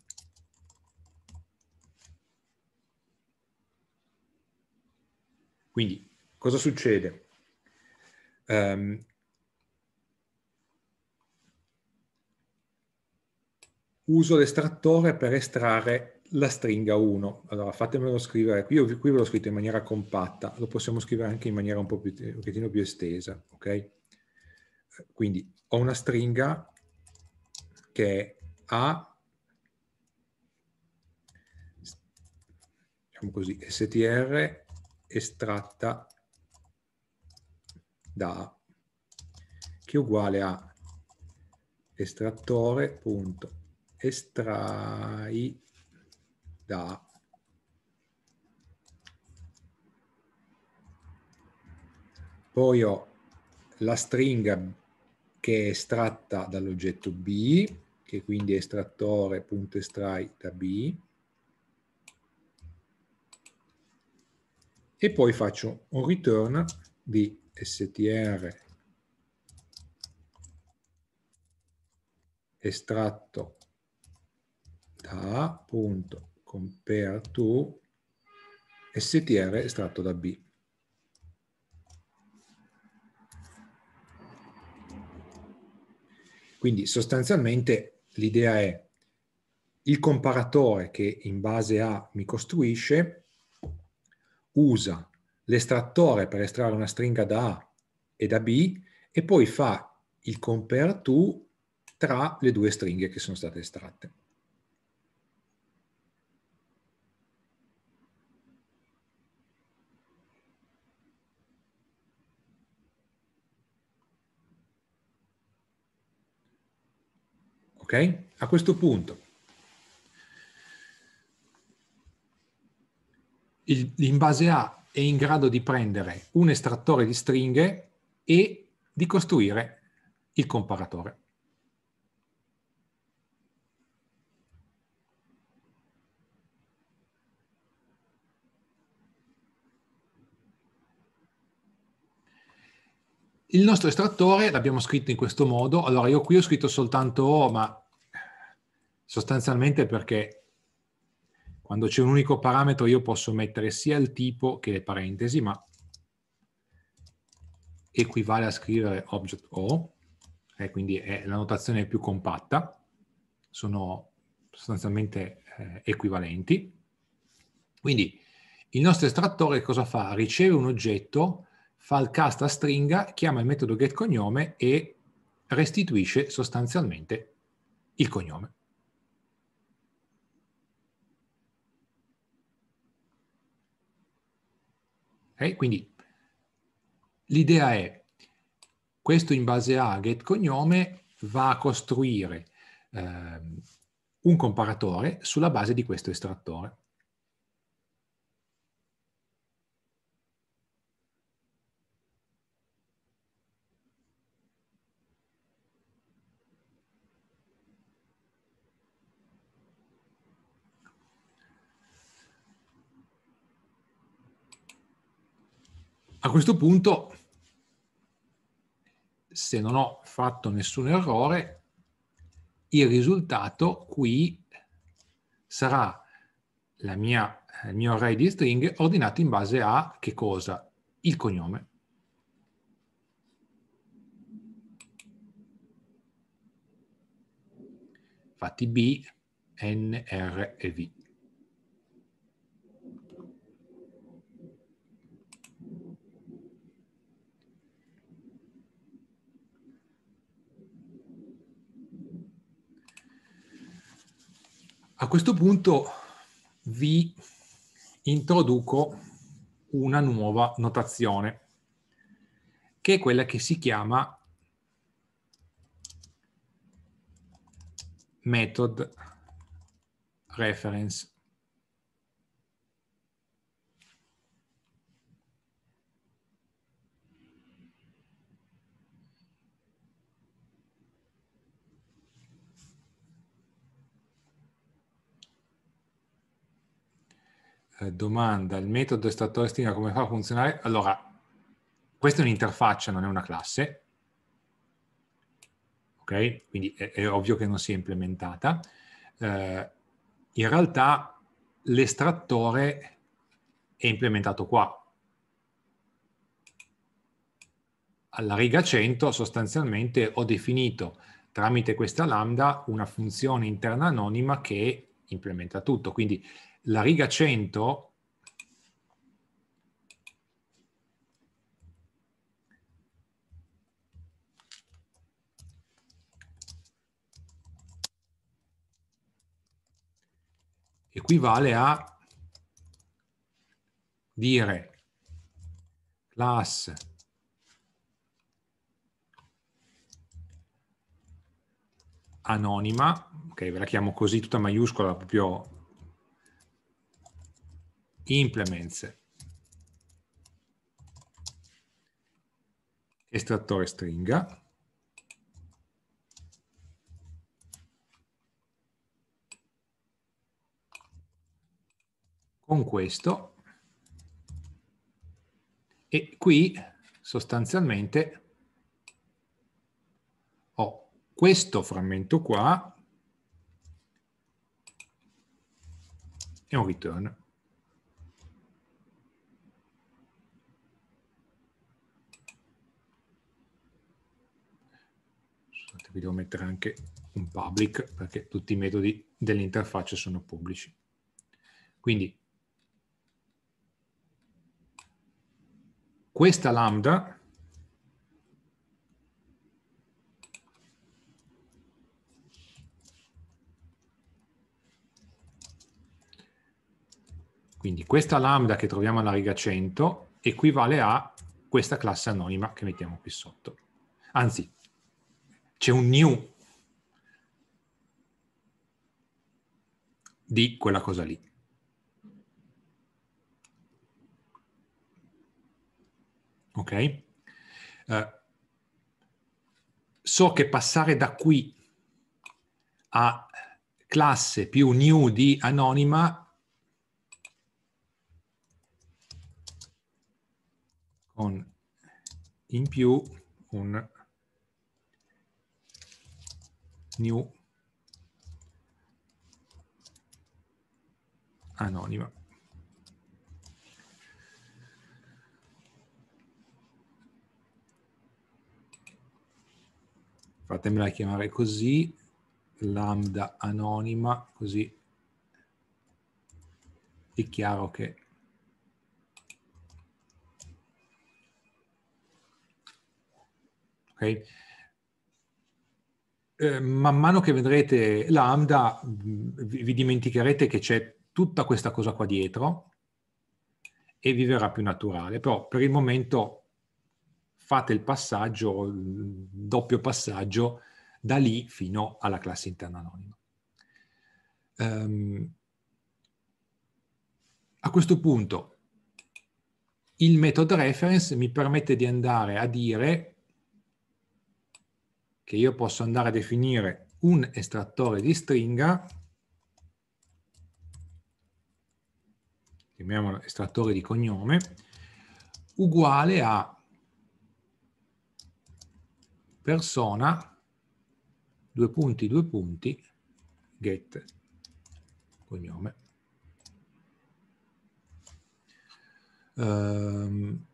S1: Quindi cosa succede? Um, uso l'estrattore per estrarre la stringa 1. Allora fatemelo scrivere, qui, qui ve l'ho scritto in maniera compatta, lo possiamo scrivere anche in maniera un, po più, un pochettino più estesa, ok? Quindi ho una stringa che è A, diciamo così, str estratta da A, che è uguale a estrattore.estrai da A. Poi ho la stringa che è estratta dall'oggetto B, che quindi è estrattore.estrai da B, e poi faccio un return di str estratto da punto compare to str estratto da b. Quindi sostanzialmente l'idea è il comparatore che in base a mi costruisce usa l'estrattore per estrarre una stringa da A e da B e poi fa il compare to tra le due stringhe che sono state estratte. Okay? A questo punto il, in base a è in grado di prendere un estrattore di stringhe e di costruire il comparatore. Il nostro estrattore l'abbiamo scritto in questo modo. Allora, io qui ho scritto soltanto O, ma sostanzialmente perché quando c'è un unico parametro io posso mettere sia il tipo che le parentesi, ma equivale a scrivere object O, e eh, quindi è la notazione più compatta, sono sostanzialmente eh, equivalenti. Quindi il nostro estrattore cosa fa? Riceve un oggetto, fa il cast a stringa, chiama il metodo getCognome e restituisce sostanzialmente il cognome. Okay? Quindi l'idea è, questo in base a get cognome va a costruire eh, un comparatore sulla base di questo estrattore. A questo punto, se non ho fatto nessun errore, il risultato qui sarà mia, il mio array di stringhe ordinato in base a che cosa? Il cognome. Infatti B, N, R e V. A questo punto vi introduco una nuova notazione, che è quella che si chiama method reference. Eh, domanda, il metodo estrattore stringa come fa a funzionare? Allora, questa è un'interfaccia, non è una classe, ok? Quindi è, è ovvio che non sia implementata. Eh, in realtà l'estrattore è implementato qua. Alla riga 100 sostanzialmente ho definito tramite questa lambda una funzione interna anonima che implementa tutto. Quindi la riga 100 equivale a dire class anonima, ok, ve la chiamo così tutta maiuscola proprio implements estrattore stringa con questo e qui sostanzialmente ho questo frammento qua e un return. vi devo mettere anche un public perché tutti i metodi dell'interfaccia sono pubblici. Quindi questa lambda Quindi questa lambda che troviamo alla riga 100 equivale a questa classe anonima che mettiamo qui sotto. Anzi, c'è un new di quella cosa lì. Ok? Uh, so che passare da qui a classe più new di anonima con in più un new anonima. Fatemela chiamare così, lambda anonima, così è chiaro che ok? Ehm, man mano che vedrete Lambda vi, vi dimenticherete che c'è tutta questa cosa qua dietro e vi verrà più naturale, però per il momento fate il passaggio, il doppio passaggio, da lì fino alla classe interna anonima. Um, a questo punto il method reference mi permette di andare a dire che io posso andare a definire un estrattore di stringa, chiamiamolo estrattore di cognome, uguale a persona, due punti, due punti, get cognome. Um,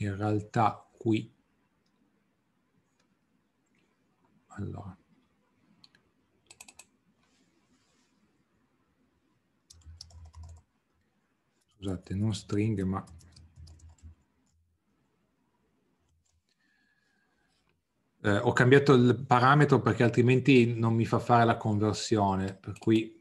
S1: in realtà qui allora scusate non stringhe ma eh, ho cambiato il parametro perché altrimenti non mi fa fare la conversione per cui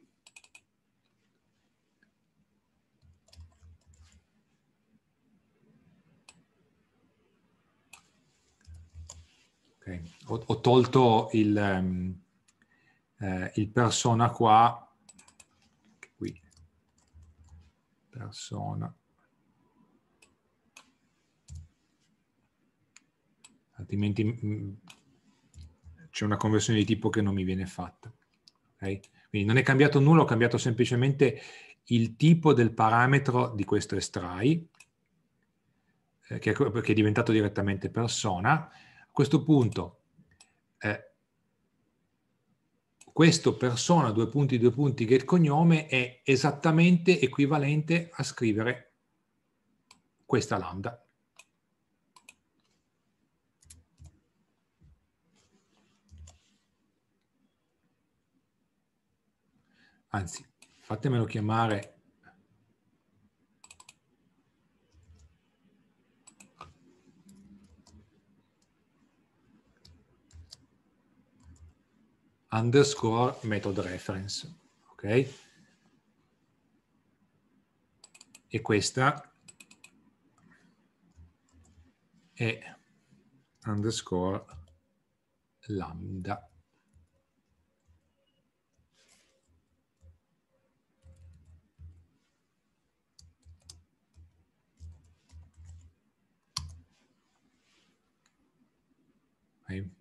S1: ho, ho tolto il, um, eh, il persona qua, qui, persona, altrimenti mm, mm, c'è una conversione di tipo che non mi viene fatta. Okay? Quindi non è cambiato nulla, ho cambiato semplicemente il tipo del parametro di questo estrai, eh, che è diventato direttamente persona. A questo punto eh, questo persona due punti due punti get cognome è esattamente equivalente a scrivere questa lambda. Anzi, fatemelo chiamare underscore method reference. Ok? E questa è underscore lambda.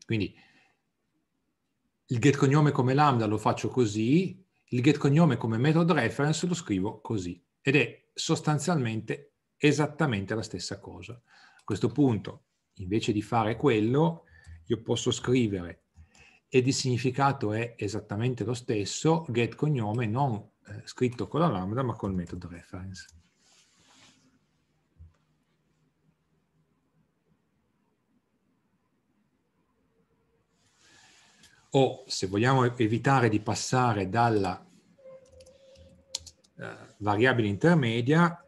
S1: Quindi il get cognome come lambda lo faccio così, il get cognome come method reference lo scrivo così. Ed è sostanzialmente esattamente la stessa cosa. A questo punto, invece di fare quello, io posso scrivere ed il significato è esattamente lo stesso, get cognome non eh, scritto con la lambda ma col method reference. o se vogliamo evitare di passare dalla eh, variabile intermedia,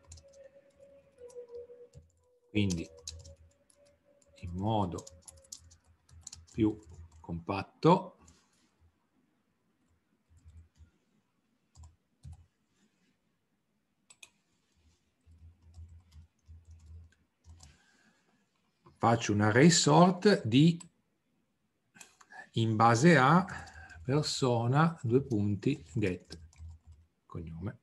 S1: quindi in modo più compatto, faccio un array sort di in base a persona, due punti, get, cognome.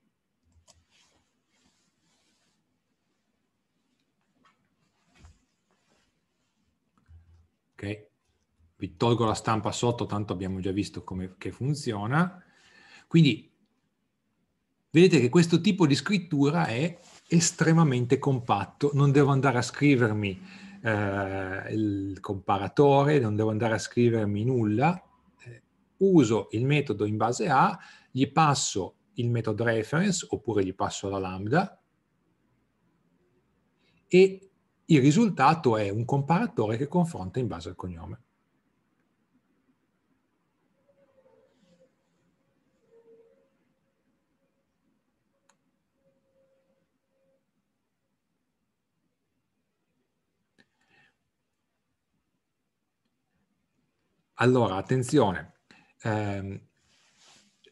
S1: Ok, vi tolgo la stampa sotto, tanto abbiamo già visto come funziona. Quindi vedete che questo tipo di scrittura è estremamente compatto, non devo andare a scrivermi eh, il comparatore, non devo andare a scrivermi nulla, eh, uso il metodo in base a, gli passo il metodo reference oppure gli passo la lambda e il risultato è un comparatore che confronta in base al cognome. Allora, attenzione, ehm,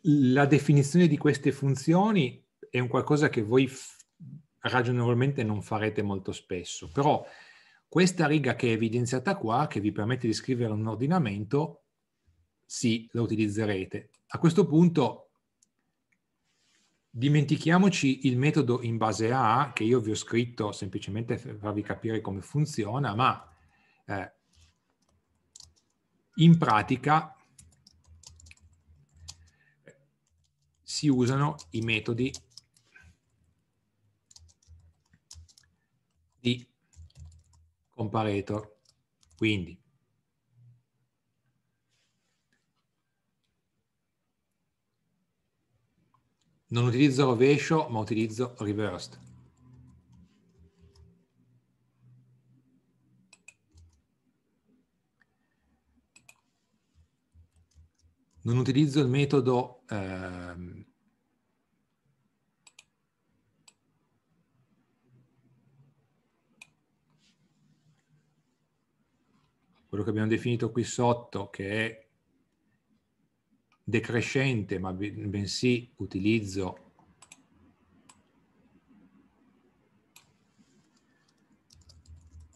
S1: la definizione di queste funzioni è un qualcosa che voi ragionevolmente non farete molto spesso, però questa riga che è evidenziata qua, che vi permette di scrivere un ordinamento, sì, la utilizzerete. A questo punto dimentichiamoci il metodo in base a, che io vi ho scritto semplicemente per farvi capire come funziona, ma eh, in pratica si usano i metodi di comparator. Quindi non utilizzo rovescio ma utilizzo reversed. non utilizzo il metodo ehm, quello che abbiamo definito qui sotto che è decrescente ma bensì utilizzo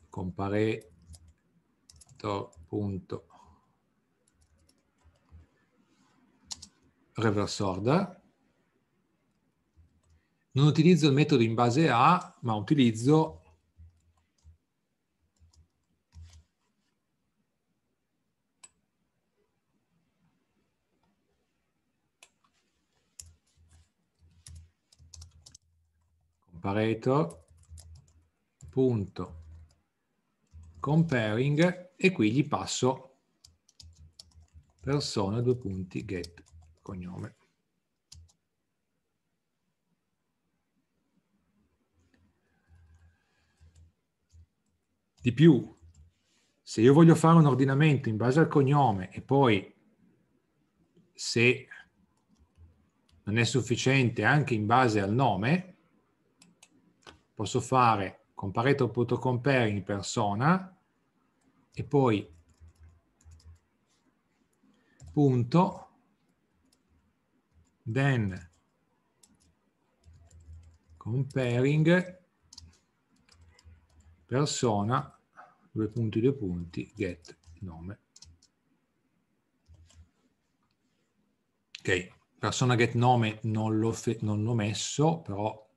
S1: comparator.com reverse order, non utilizzo il metodo in base a, ma utilizzo comparator punto comparing e qui gli passo persona due punti get cognome. Di più, se io voglio fare un ordinamento in base al cognome e poi se non è sufficiente anche in base al nome, posso fare comparator.compare in persona e poi punto then comparing persona due punti due punti get nome ok persona get nome non l'ho, non l'ho messo però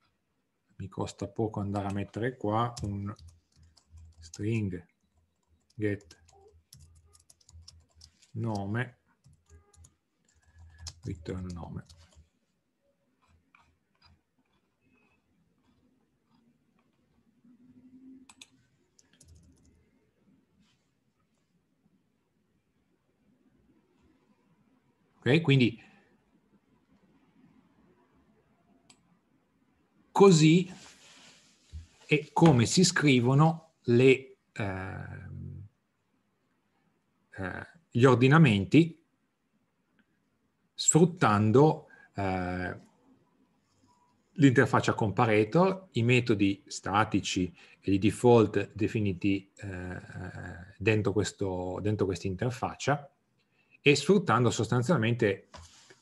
S1: mi costa poco andare a mettere qua un string get nome return nome Ok, Quindi così è come si scrivono le, eh, eh, gli ordinamenti sfruttando eh, l'interfaccia comparator, i metodi statici e di default definiti eh, dentro, questo, dentro questa interfaccia e sfruttando sostanzialmente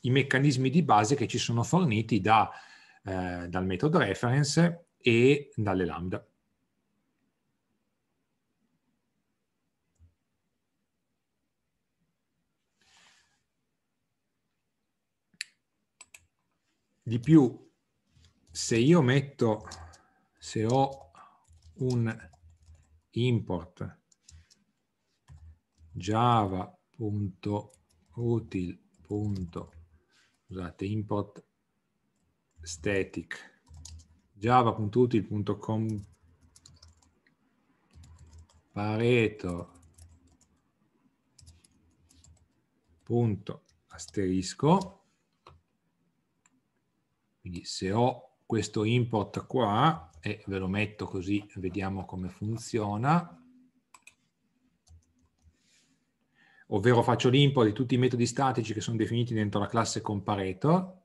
S1: i meccanismi di base che ci sono forniti da, eh, dal metodo reference e dalle lambda. Di più, se io metto, se ho un import java punto util punto scusate import static java.util.com pareto punto asterisco quindi se ho questo import qua e ve lo metto così vediamo come funziona ovvero faccio l'import di tutti i metodi statici che sono definiti dentro la classe comparator,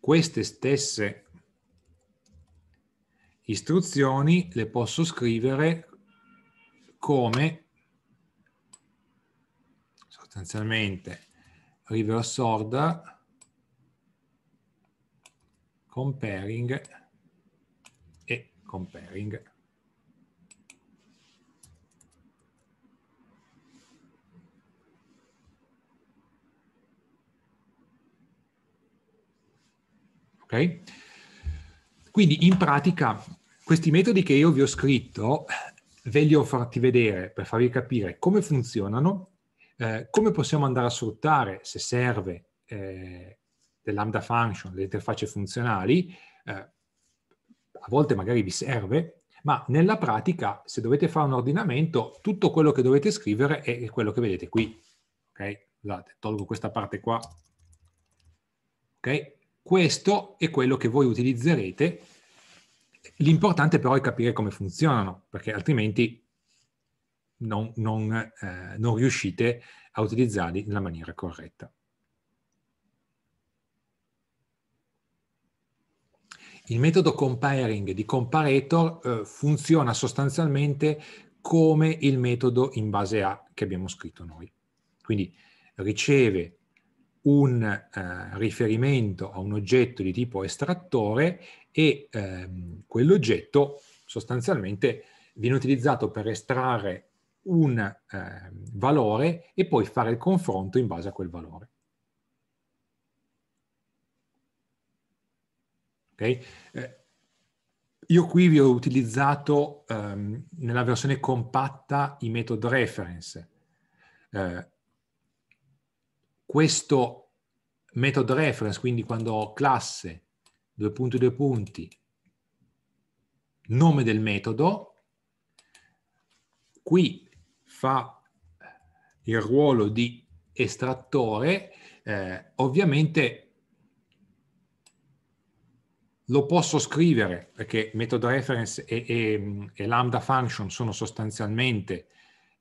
S1: queste stesse istruzioni le posso scrivere come sostanzialmente reverse order comparing e comparing. Okay? Quindi in pratica questi metodi che io vi ho scritto ve li ho fatti vedere per farvi capire come funzionano, eh, come possiamo andare a sfruttare, se serve, eh, le lambda function, le interfacce funzionali, eh, a volte magari vi serve, ma nella pratica, se dovete fare un ordinamento, tutto quello che dovete scrivere è quello che vedete qui. Ok? Scusate, tolgo questa parte qua. Ok? Questo è quello che voi utilizzerete. L'importante però è capire come funzionano, perché altrimenti non, non, eh, non riuscite a utilizzarli nella maniera corretta. Il metodo comparing di Comparator eh, funziona sostanzialmente come il metodo in base a che abbiamo scritto noi. Quindi riceve un eh, riferimento a un oggetto di tipo estrattore e ehm, quell'oggetto sostanzialmente viene utilizzato per estrarre un eh, valore e poi fare il confronto in base a quel valore. Okay? Eh, io qui vi ho utilizzato ehm, nella versione compatta i metodi reference. Eh, questo method reference, quindi quando ho classe, due punti, due punti, nome del metodo, qui fa il ruolo di estrattore, eh, ovviamente lo posso scrivere perché method reference e, e, e lambda function sono sostanzialmente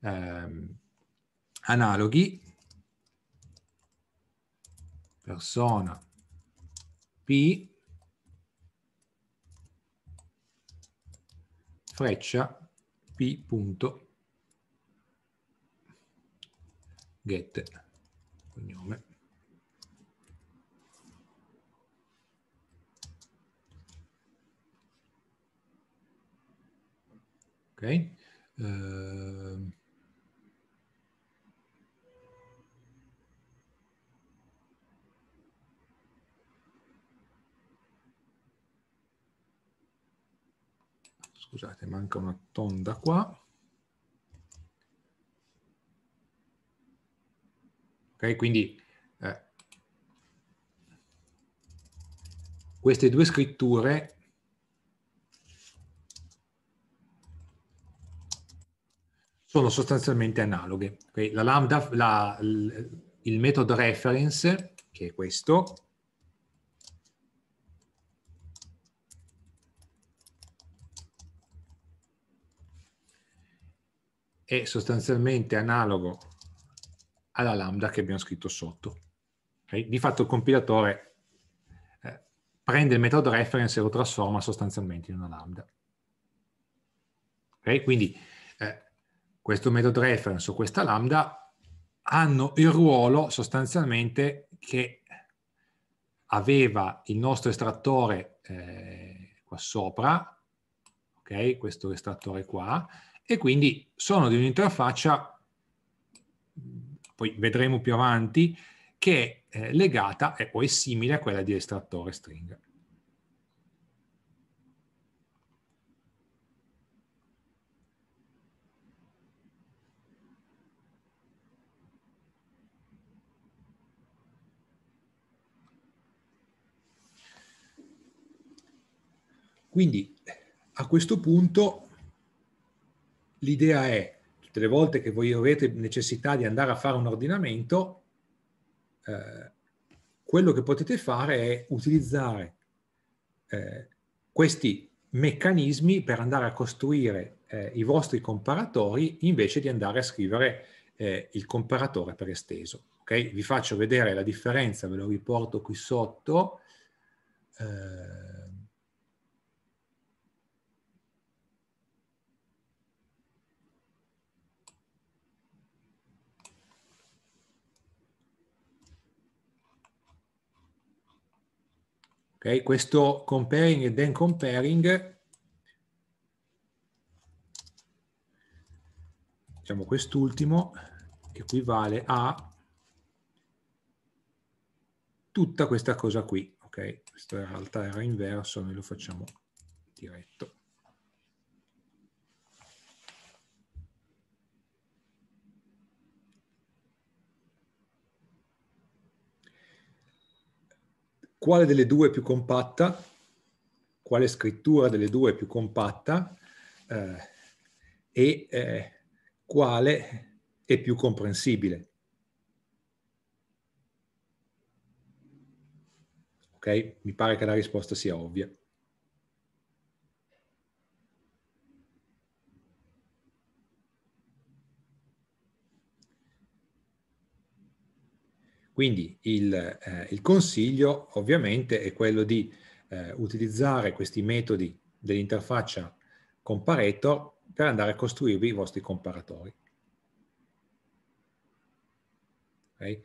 S1: eh, analoghi, persona P freccia P punto
S2: get cognome
S1: ok uh, Scusate, manca una tonda qua. Ok, quindi eh, queste due scritture sono sostanzialmente analoghe. Okay? La lambda, la, il metodo reference, che è questo, è sostanzialmente analogo alla lambda che abbiamo scritto sotto. Okay? Di fatto il compilatore eh, prende il metodo reference e lo trasforma sostanzialmente in una lambda. Okay? Quindi eh, questo metodo reference o questa lambda hanno il ruolo sostanzialmente che aveva il nostro estrattore eh, qua sopra, okay? questo estrattore qua, e quindi sono di un'interfaccia, poi vedremo più avanti, che è eh, legata eh, o è simile a quella di estrattore stringa. Quindi a questo punto l'idea è, tutte le volte che voi avete necessità di andare a fare un ordinamento, eh, quello che potete fare è utilizzare eh, questi meccanismi per andare a costruire eh, i vostri comparatori invece di andare a scrivere eh, il comparatore per esteso. Okay? Vi faccio vedere la differenza, ve lo riporto qui sotto. Eh, Okay? Questo comparing e then comparing, diciamo quest'ultimo, equivale a tutta questa cosa qui. Okay? Questo in realtà era inverso, noi lo facciamo diretto. quale delle due è più compatta, quale scrittura delle due è più compatta eh, e eh, quale è più comprensibile. Ok? Mi pare che la risposta sia ovvia. Quindi il, eh, il consiglio ovviamente è quello di eh, utilizzare questi metodi dell'interfaccia comparator per andare a costruirvi i vostri comparatori. Okay?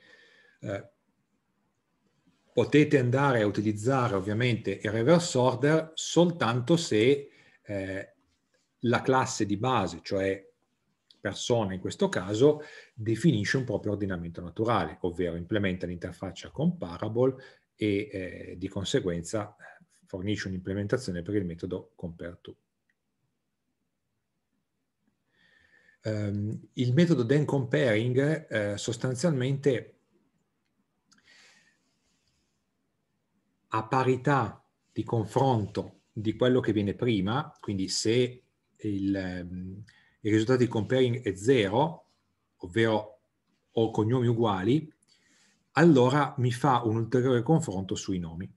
S1: Eh, potete andare a utilizzare ovviamente il reverse order soltanto se eh, la classe di base, cioè persona in questo caso definisce un proprio ordinamento naturale, ovvero implementa l'interfaccia comparable e eh, di conseguenza eh, fornisce un'implementazione per il metodo compareTo. Um, ehm, il metodo then comparing eh, sostanzialmente a parità di confronto di quello che viene prima, quindi se il, ehm, il risultato di comparing è 0, ovvero ho cognomi uguali, allora mi fa un ulteriore confronto sui nomi.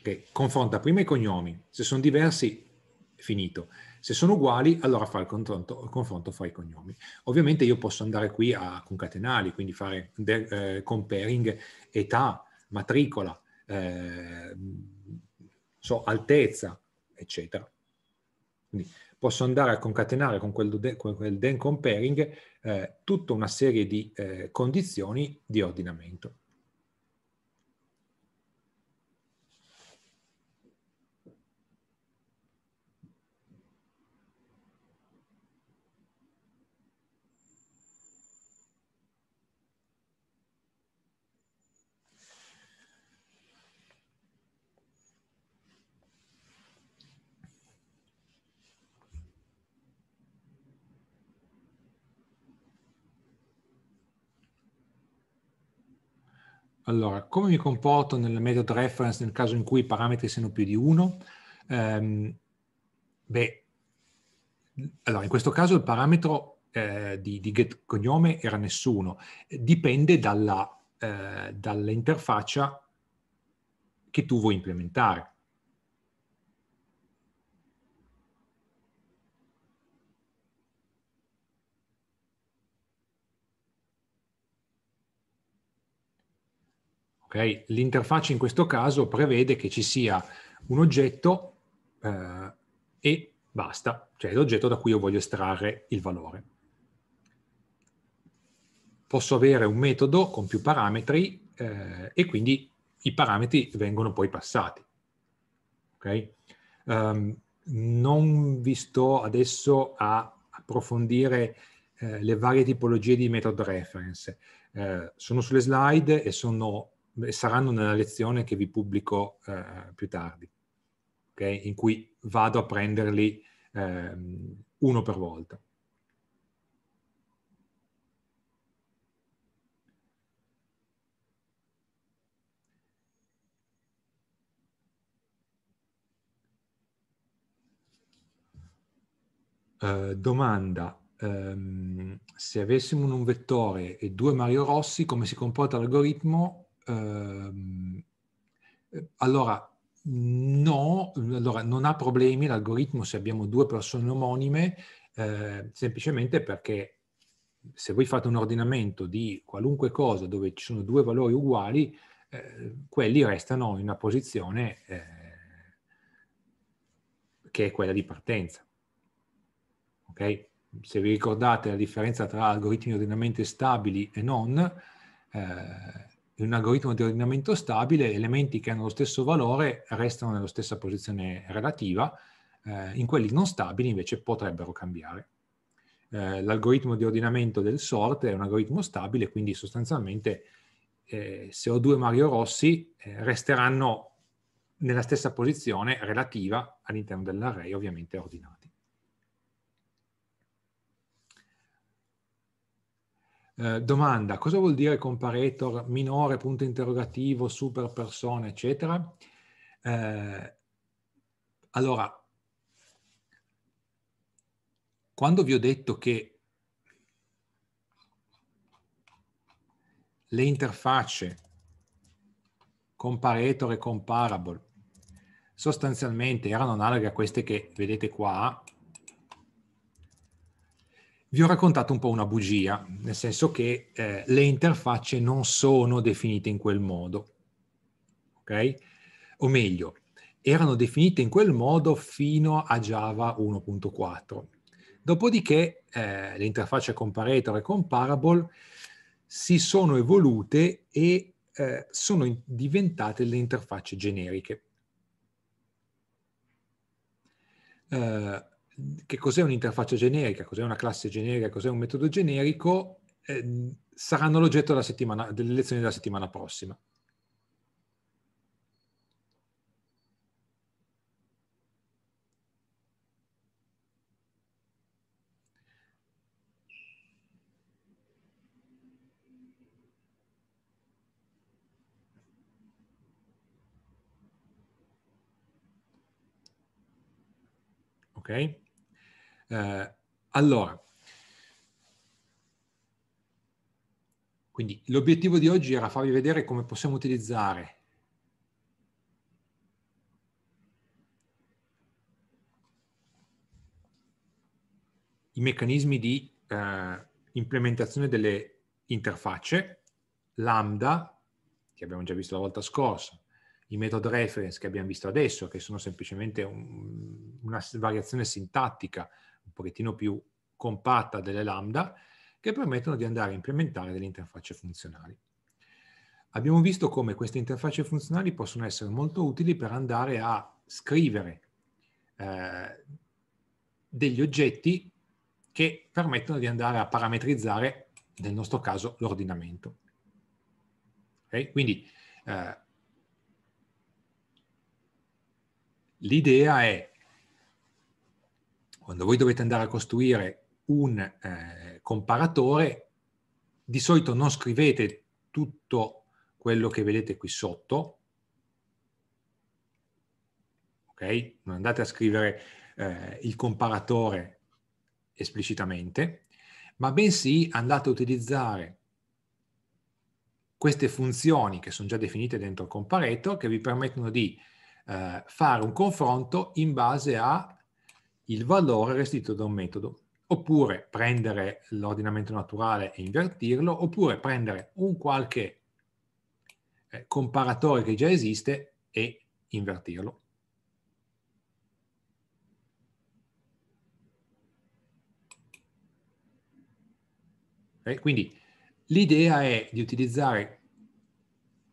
S1: Okay. Confronta prima i cognomi, se sono diversi, finito. Se sono uguali, allora fa il confronto, il confronto fra i cognomi. Ovviamente io posso andare qui a concatenarli, quindi fare de, eh, comparing età, matricola, eh, so, altezza, eccetera. Quindi posso andare a concatenare con quel, con quel then comparing eh, tutta una serie di eh, condizioni di ordinamento. Allora, come mi comporto nella method reference nel caso in cui i parametri siano più di uno? Ehm, beh, allora in questo caso il parametro eh, di, di get cognome era nessuno, dipende dalla, eh, dall'interfaccia che tu vuoi implementare. Okay? L'interfaccia in questo caso prevede che ci sia un oggetto eh, e basta, cioè l'oggetto da cui io voglio estrarre il valore. Posso avere un metodo con più parametri eh, e quindi i parametri vengono poi passati. Okay? Um, non vi sto adesso a approfondire eh, le varie tipologie di method reference. Eh, sono sulle slide e sono saranno nella lezione che vi pubblico eh, più tardi, okay? in cui vado a prenderli eh, uno per volta. Uh, domanda, um, se avessimo un vettore e due Mario Rossi, come si comporta l'algoritmo ehm, allora, no, allora non ha problemi l'algoritmo se abbiamo due persone omonime, eh, semplicemente perché se voi fate un ordinamento di qualunque cosa dove ci sono due valori uguali, eh, quelli restano in una posizione eh, che è quella di partenza. Okay? Se vi ricordate la differenza tra algoritmi di ordinamento stabili e non, eh, in un algoritmo di ordinamento stabile elementi che hanno lo stesso valore restano nella stessa posizione relativa, eh, in quelli non stabili invece potrebbero cambiare. Eh, l'algoritmo di ordinamento del sort è un algoritmo stabile, quindi sostanzialmente eh, se ho due Mario Rossi eh, resteranno nella stessa posizione relativa all'interno dell'array, ovviamente ordinati. Eh, domanda, cosa vuol dire comparator minore, punto interrogativo, super persona, eccetera? Eh, allora, quando vi ho detto che le interfacce comparator e comparable sostanzialmente erano analoghe a queste che vedete qua, vi ho raccontato un po' una bugia, nel senso che eh, le interfacce non sono definite in quel modo, ok? O meglio, erano definite in quel modo fino a Java 1.4. Dopodiché eh, le interfacce comparator e comparable si sono evolute e eh, sono in- diventate le interfacce generiche. Uh, che cos'è un'interfaccia generica, cos'è una classe generica, cos'è un metodo generico, eh, saranno l'oggetto della delle lezioni della settimana prossima. ok? Eh, allora, quindi l'obiettivo di oggi era farvi vedere come possiamo utilizzare i meccanismi di eh, implementazione delle interfacce, lambda, che abbiamo già visto la volta scorsa, i method reference che abbiamo visto adesso, che sono semplicemente un, una variazione sintattica un pochettino più compatta delle lambda, che permettono di andare a implementare delle interfacce funzionali. Abbiamo visto come queste interfacce funzionali possono essere molto utili per andare a scrivere eh, degli oggetti che permettono di andare a parametrizzare, nel nostro caso, l'ordinamento. Okay? Quindi eh, L'idea è, quando voi dovete andare a costruire un eh, comparatore, di solito non scrivete tutto quello che vedete qui sotto, ok? Non andate a scrivere eh, il comparatore esplicitamente, ma bensì andate a utilizzare queste funzioni che sono già definite dentro il comparator che vi permettono di eh, fare un confronto in base al valore restituito da un metodo oppure prendere l'ordinamento naturale e invertirlo, oppure prendere un qualche eh, comparatore che già esiste e invertirlo. Eh, quindi l'idea è di utilizzare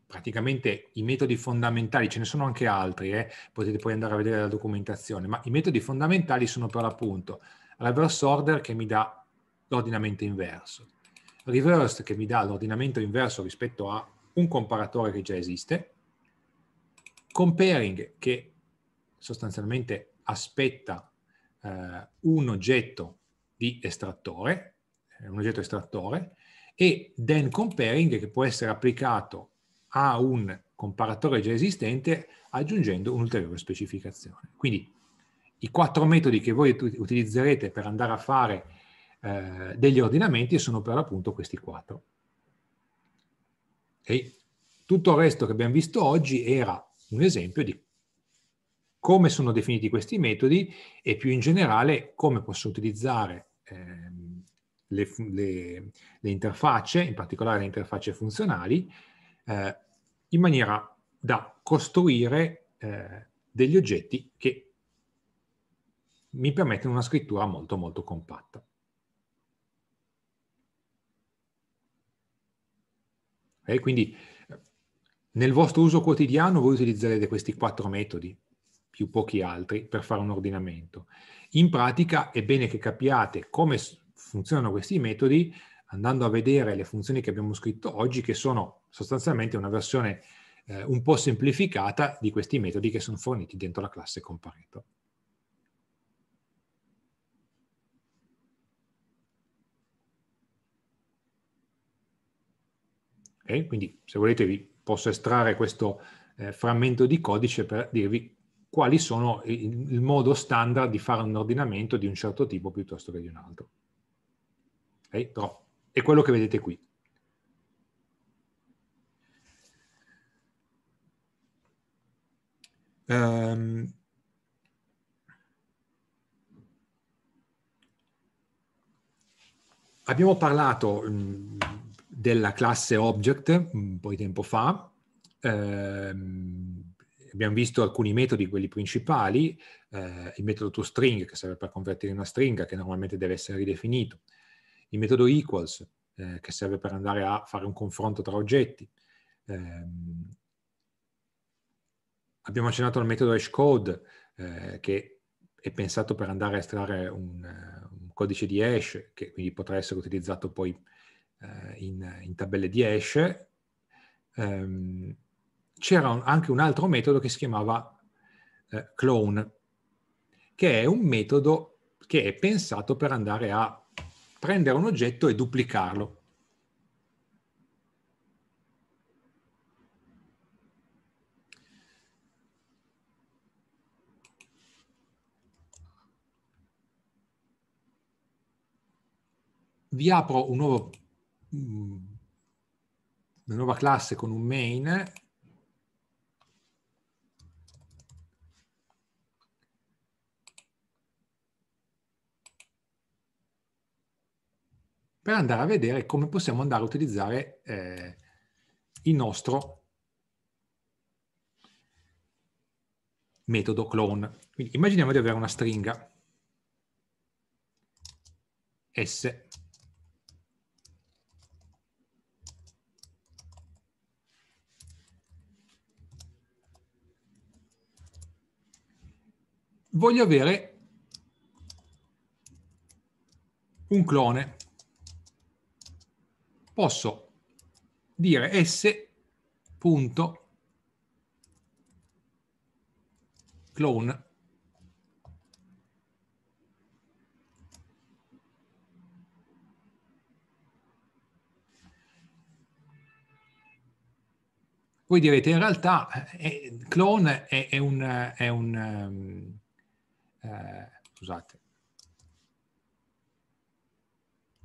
S1: praticamente i metodi fondamentali, ce ne sono anche altri, eh? potete poi andare a vedere la documentazione, ma i metodi fondamentali sono per l'appunto reverse order che mi dà l'ordinamento inverso, reverse che mi dà l'ordinamento inverso rispetto a un comparatore che già esiste, comparing che sostanzialmente aspetta eh, un oggetto di estrattore, eh, un oggetto estrattore, e then comparing che può essere applicato a un comparatore già esistente aggiungendo un'ulteriore specificazione. Quindi i quattro metodi che voi utilizzerete per andare a fare eh, degli ordinamenti sono per appunto questi quattro. Okay? Tutto il resto che abbiamo visto oggi era un esempio di come sono definiti questi metodi e più in generale come posso utilizzare ehm, le, le, le interfacce, in particolare le interfacce funzionali, eh, in maniera da costruire eh, degli oggetti che mi permettono una scrittura molto molto compatta. E quindi eh, nel vostro uso quotidiano voi utilizzerete questi quattro metodi, più pochi altri, per fare un ordinamento. In pratica è bene che capiate come funzionano questi metodi andando a vedere le funzioni che abbiamo scritto oggi, che sono sostanzialmente una versione eh, un po' semplificata di questi metodi che sono forniti dentro la classe compareto. Okay? Quindi se volete vi posso estrarre questo eh, frammento di codice per dirvi quali sono il, il modo standard di fare un ordinamento di un certo tipo piuttosto che di un altro. Okay? Però è quello che vedete qui. Um, abbiamo parlato mm, della classe object mm, un po' di tempo fa, ehm, abbiamo visto alcuni metodi, quelli principali, eh, il metodo toString che serve per convertire in una stringa che normalmente deve essere ridefinito, il metodo equals eh, che serve per andare a fare un confronto tra oggetti. Eh, abbiamo accennato al metodo hashcode eh, che è pensato per andare a estrarre un, un, codice di hash che quindi potrà essere utilizzato poi eh, in, in, tabelle di hash. Ehm, c'era anche un altro metodo che si chiamava eh, clone, che è un metodo che è pensato per andare a prendere un oggetto e duplicarlo. Vi apro un nuovo, mm, una nuova classe con un main per andare a vedere come possiamo andare a utilizzare eh, il nostro metodo clone. Quindi immaginiamo di avere una stringa S voglio avere un clone posso dire s punto clone Voi direte in realtà eh, clone è, è, un, è un um, eh, scusate,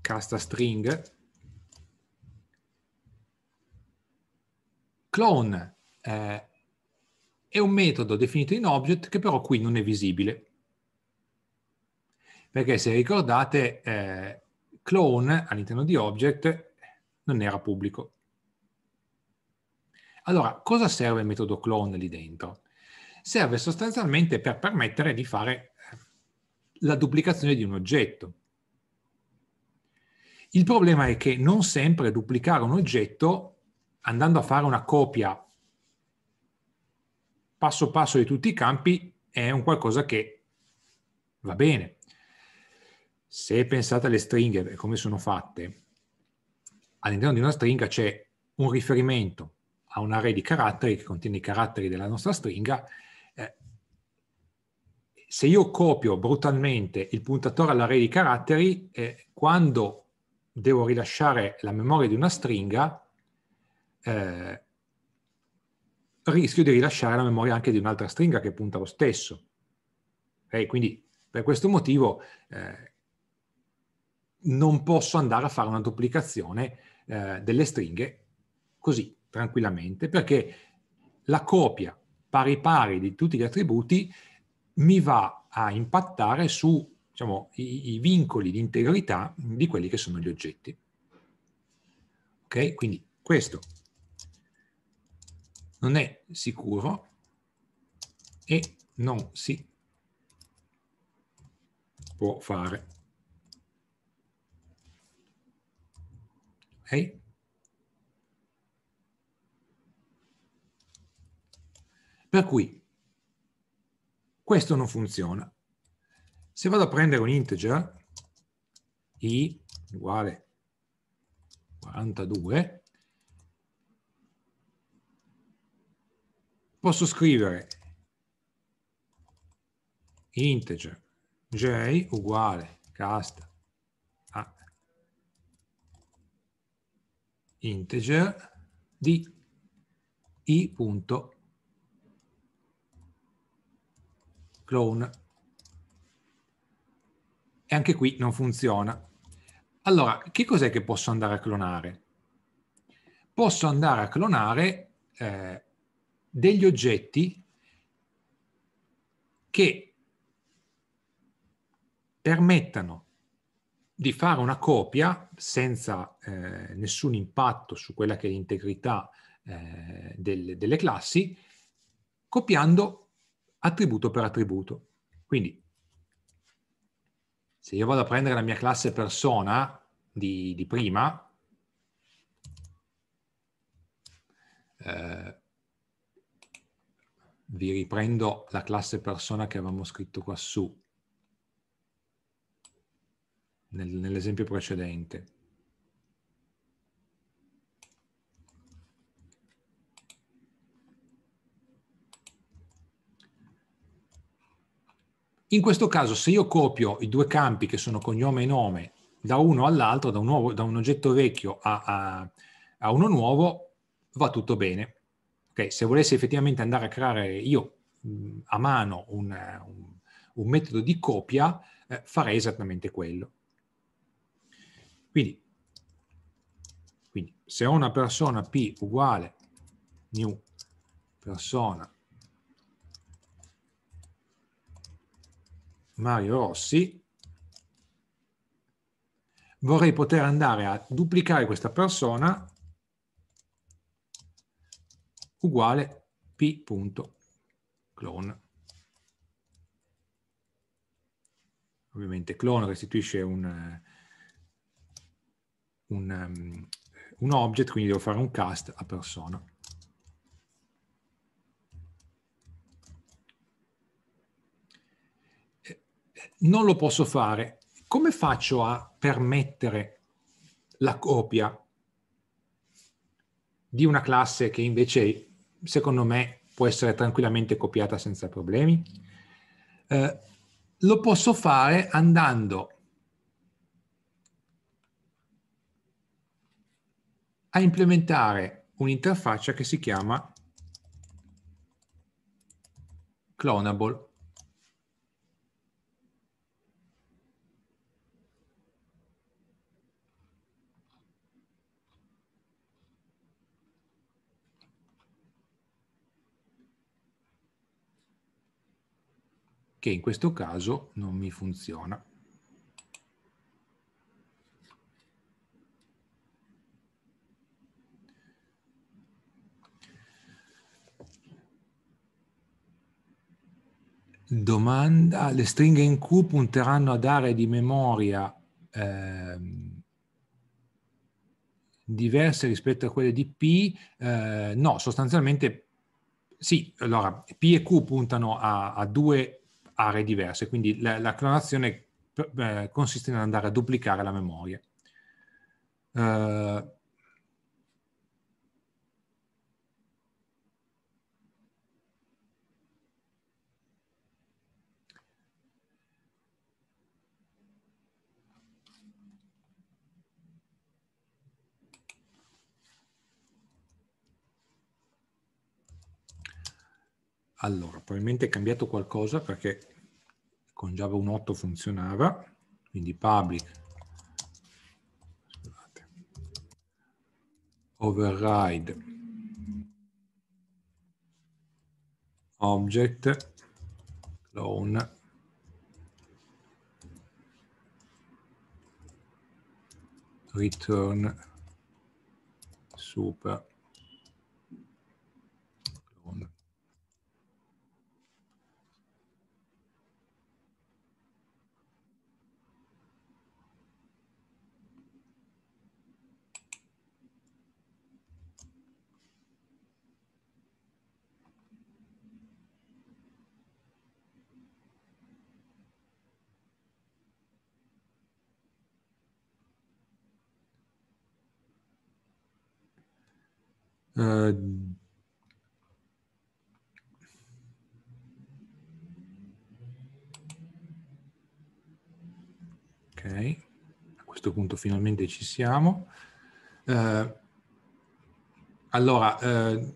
S1: casta string Clone eh, è un metodo definito in object che però qui non è visibile. Perché se ricordate, eh, clone all'interno di object non era pubblico. Allora, cosa serve il metodo clone lì dentro? Serve sostanzialmente per permettere di fare eh, la duplicazione di un oggetto. Il problema è che non sempre duplicare un oggetto andando a fare una copia passo passo di tutti i campi è un qualcosa che va bene. Se pensate alle stringhe e come sono fatte, all'interno di una stringa c'è un riferimento a un array di caratteri che contiene i caratteri della nostra stringa. Eh, se io copio brutalmente il puntatore all'array di caratteri, eh, quando devo rilasciare la memoria di una stringa, eh, rischio di rilasciare la memoria anche di un'altra stringa che punta lo stesso. E Quindi per questo motivo eh, non posso andare a fare una duplicazione eh, delle stringhe così tranquillamente perché la copia pari pari di tutti gli attributi mi va a impattare su diciamo, i, i, vincoli di integrità di quelli che sono gli oggetti. Ok? Quindi questo non è sicuro e non si può fare. Ok? Per cui questo non funziona. Se vado a prendere un integer i uguale 42, posso scrivere integer j uguale cast a integer di i punto clone e anche qui non funziona allora che cos'è che posso andare a clonare posso andare a clonare eh, degli oggetti che permettano di fare una copia senza eh, nessun impatto su quella che è l'integrità eh, del, delle classi, copiando attributo per attributo. Quindi se io vado a prendere la mia classe persona di, di prima, eh, vi riprendo la classe persona che avevamo scritto qua su nel, nell'esempio precedente. In questo caso, se io copio i due campi che sono cognome e nome da uno all'altro, da un, da un oggetto vecchio a, a, a uno nuovo, va tutto bene Okay, se volessi effettivamente andare a creare io a mano un, un, un, metodo di copia, eh, farei esattamente quello. Quindi, quindi, se ho una persona P uguale new persona Mario Rossi, vorrei poter andare a duplicare questa persona uguale p.clone. Ovviamente clone restituisce un, eh, un, ehm, un object, quindi devo fare un cast a persona. Eh, non lo posso fare. Come faccio a permettere la copia di una classe che invece secondo me può essere tranquillamente copiata senza problemi. Eh, lo posso fare andando a implementare un'interfaccia che si chiama clonable. che in questo caso non mi funziona. Domanda, le stringhe in Q punteranno ad aree di memoria eh, diverse rispetto a quelle di P? Eh, no, sostanzialmente sì. Allora, P e Q puntano a, a due aree diverse, quindi la, la clonazione eh, consiste nell'andare a duplicare la memoria. Uh, Allora, probabilmente è cambiato qualcosa perché con Java 1.8 funzionava, quindi public scusate, override object clone return super eh, ok, a questo punto finalmente ci siamo. Eh, allora, eh,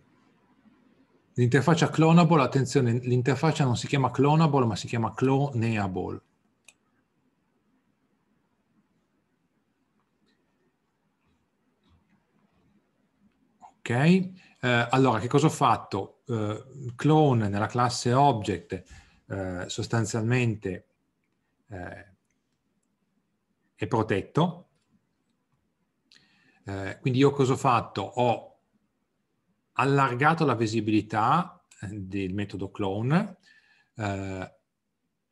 S1: l'interfaccia clonable, attenzione, l'interfaccia non si chiama clonable ma si chiama cloneable. Ok? Eh, allora, che cosa ho fatto? Eh, clone nella classe object eh, sostanzialmente eh, è protetto. Eh, quindi io cosa ho fatto? Ho allargato la visibilità eh, del metodo clone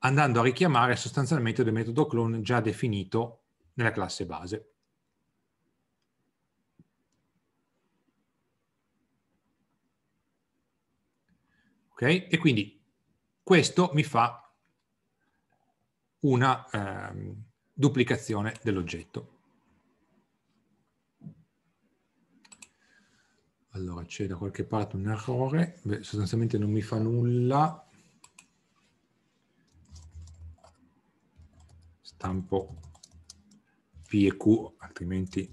S1: andando a richiamare sostanzialmente del metodo clone già definito nella classe base. Okay? E quindi questo mi fa una eh, duplicazione dell'oggetto. Allora c'è da qualche parte un errore, Beh, sostanzialmente non mi fa nulla. Stampo P e Q, altrimenti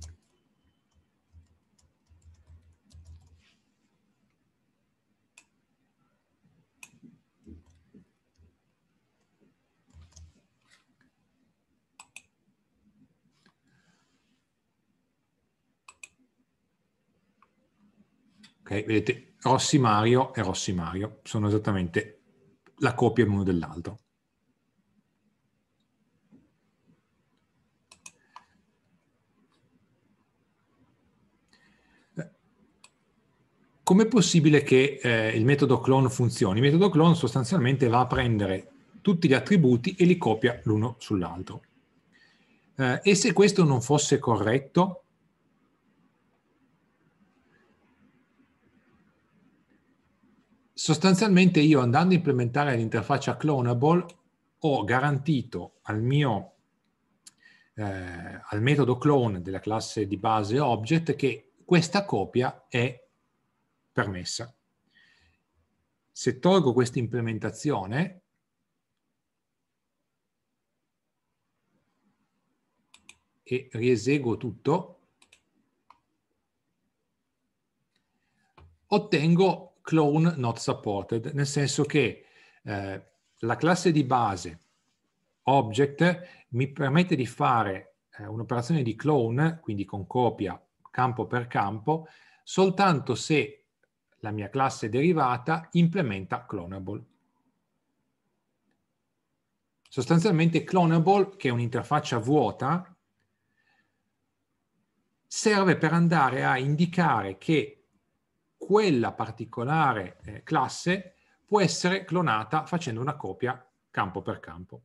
S1: Okay? Vedete, Rossi Mario e Rossi Mario sono esattamente la copia l'uno dell'altro. Com'è possibile che eh, il metodo clone funzioni? Il metodo clone sostanzialmente va a prendere tutti gli attributi e li copia l'uno sull'altro. Eh, e se questo non fosse corretto, sostanzialmente io andando a implementare l'interfaccia clonable ho garantito al mio eh, al metodo clone della classe di base object che questa copia è permessa. Se tolgo questa implementazione, e rieseguo tutto, ottengo clone not supported, nel senso che eh, la classe di base object mi permette di fare eh, un'operazione di clone, quindi con copia campo per campo, soltanto se la mia classe derivata implementa clonable. Sostanzialmente clonable, che è un'interfaccia vuota, serve per andare a indicare che quella particolare eh, classe può essere clonata facendo una copia campo per campo.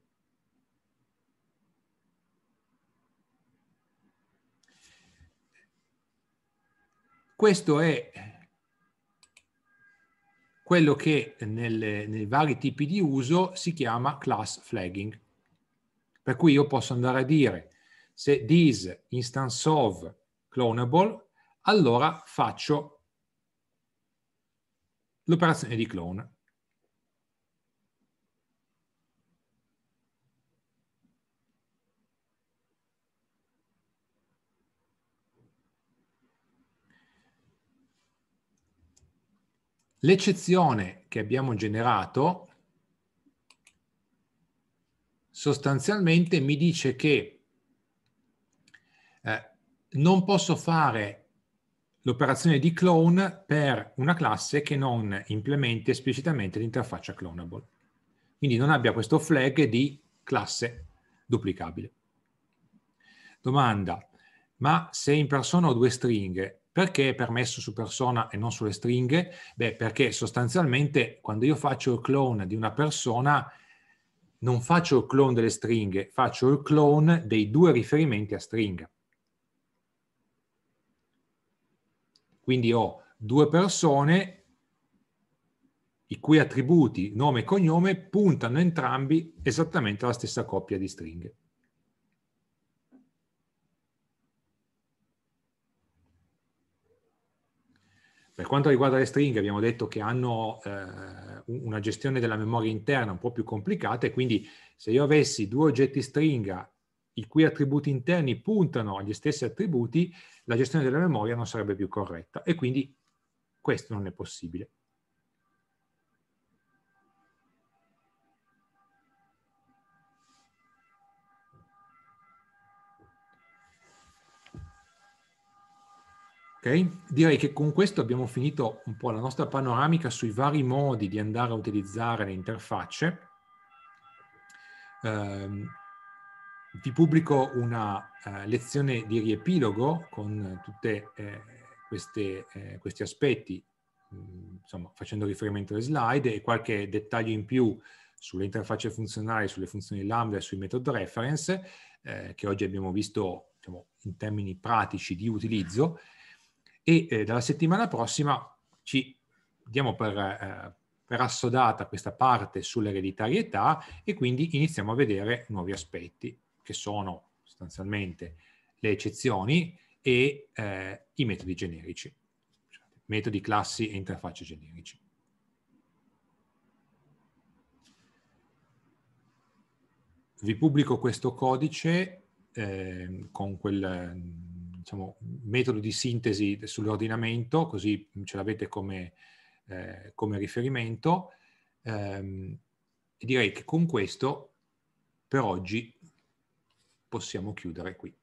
S1: Questo è quello che nelle, nei vari tipi di uso si chiama class flagging. Per cui io posso andare a dire se this instance of clonable, allora faccio l'operazione di clone. L'eccezione che abbiamo generato sostanzialmente mi dice che eh, non posso fare l'operazione di clone per una classe che non implementi esplicitamente l'interfaccia clonable. Quindi non abbia questo flag di classe duplicabile. Domanda, ma se in persona ho due stringhe, perché è permesso su persona e non sulle stringhe? Beh, perché sostanzialmente quando io faccio il clone di una persona, non faccio il clone delle stringhe, faccio il clone dei due riferimenti a stringa. Quindi ho due persone i cui attributi, nome e cognome, puntano entrambi esattamente alla stessa coppia di stringhe. Per quanto riguarda le stringhe abbiamo detto che hanno eh, una gestione della memoria interna un po' più complicata e quindi se io avessi due oggetti stringa i cui attributi interni puntano agli stessi attributi, la gestione della memoria non sarebbe più corretta e quindi questo non è possibile. Okay? Direi che con questo abbiamo finito un po' la nostra panoramica sui vari modi di andare a utilizzare le interfacce. Eh, vi pubblico una uh, lezione di riepilogo con tutti eh, eh, questi aspetti, mh, mm, insomma, facendo riferimento alle slide e qualche dettaglio in più sulle interfacce funzionali, sulle funzioni lambda e sui method reference, eh, che oggi abbiamo visto diciamo, in termini pratici di utilizzo. E eh, dalla settimana prossima ci diamo per, eh, per assodata questa parte sull'ereditarietà e quindi iniziamo a vedere nuovi aspetti che sono sostanzialmente le eccezioni e eh, i metodi generici, cioè metodi, classi e interfacce generici. Vi pubblico questo codice eh, con quel diciamo, metodo di sintesi sull'ordinamento, così ce l'avete come, eh, come riferimento. Ehm, e direi che con questo per oggi
S2: possiamo chiudere qui.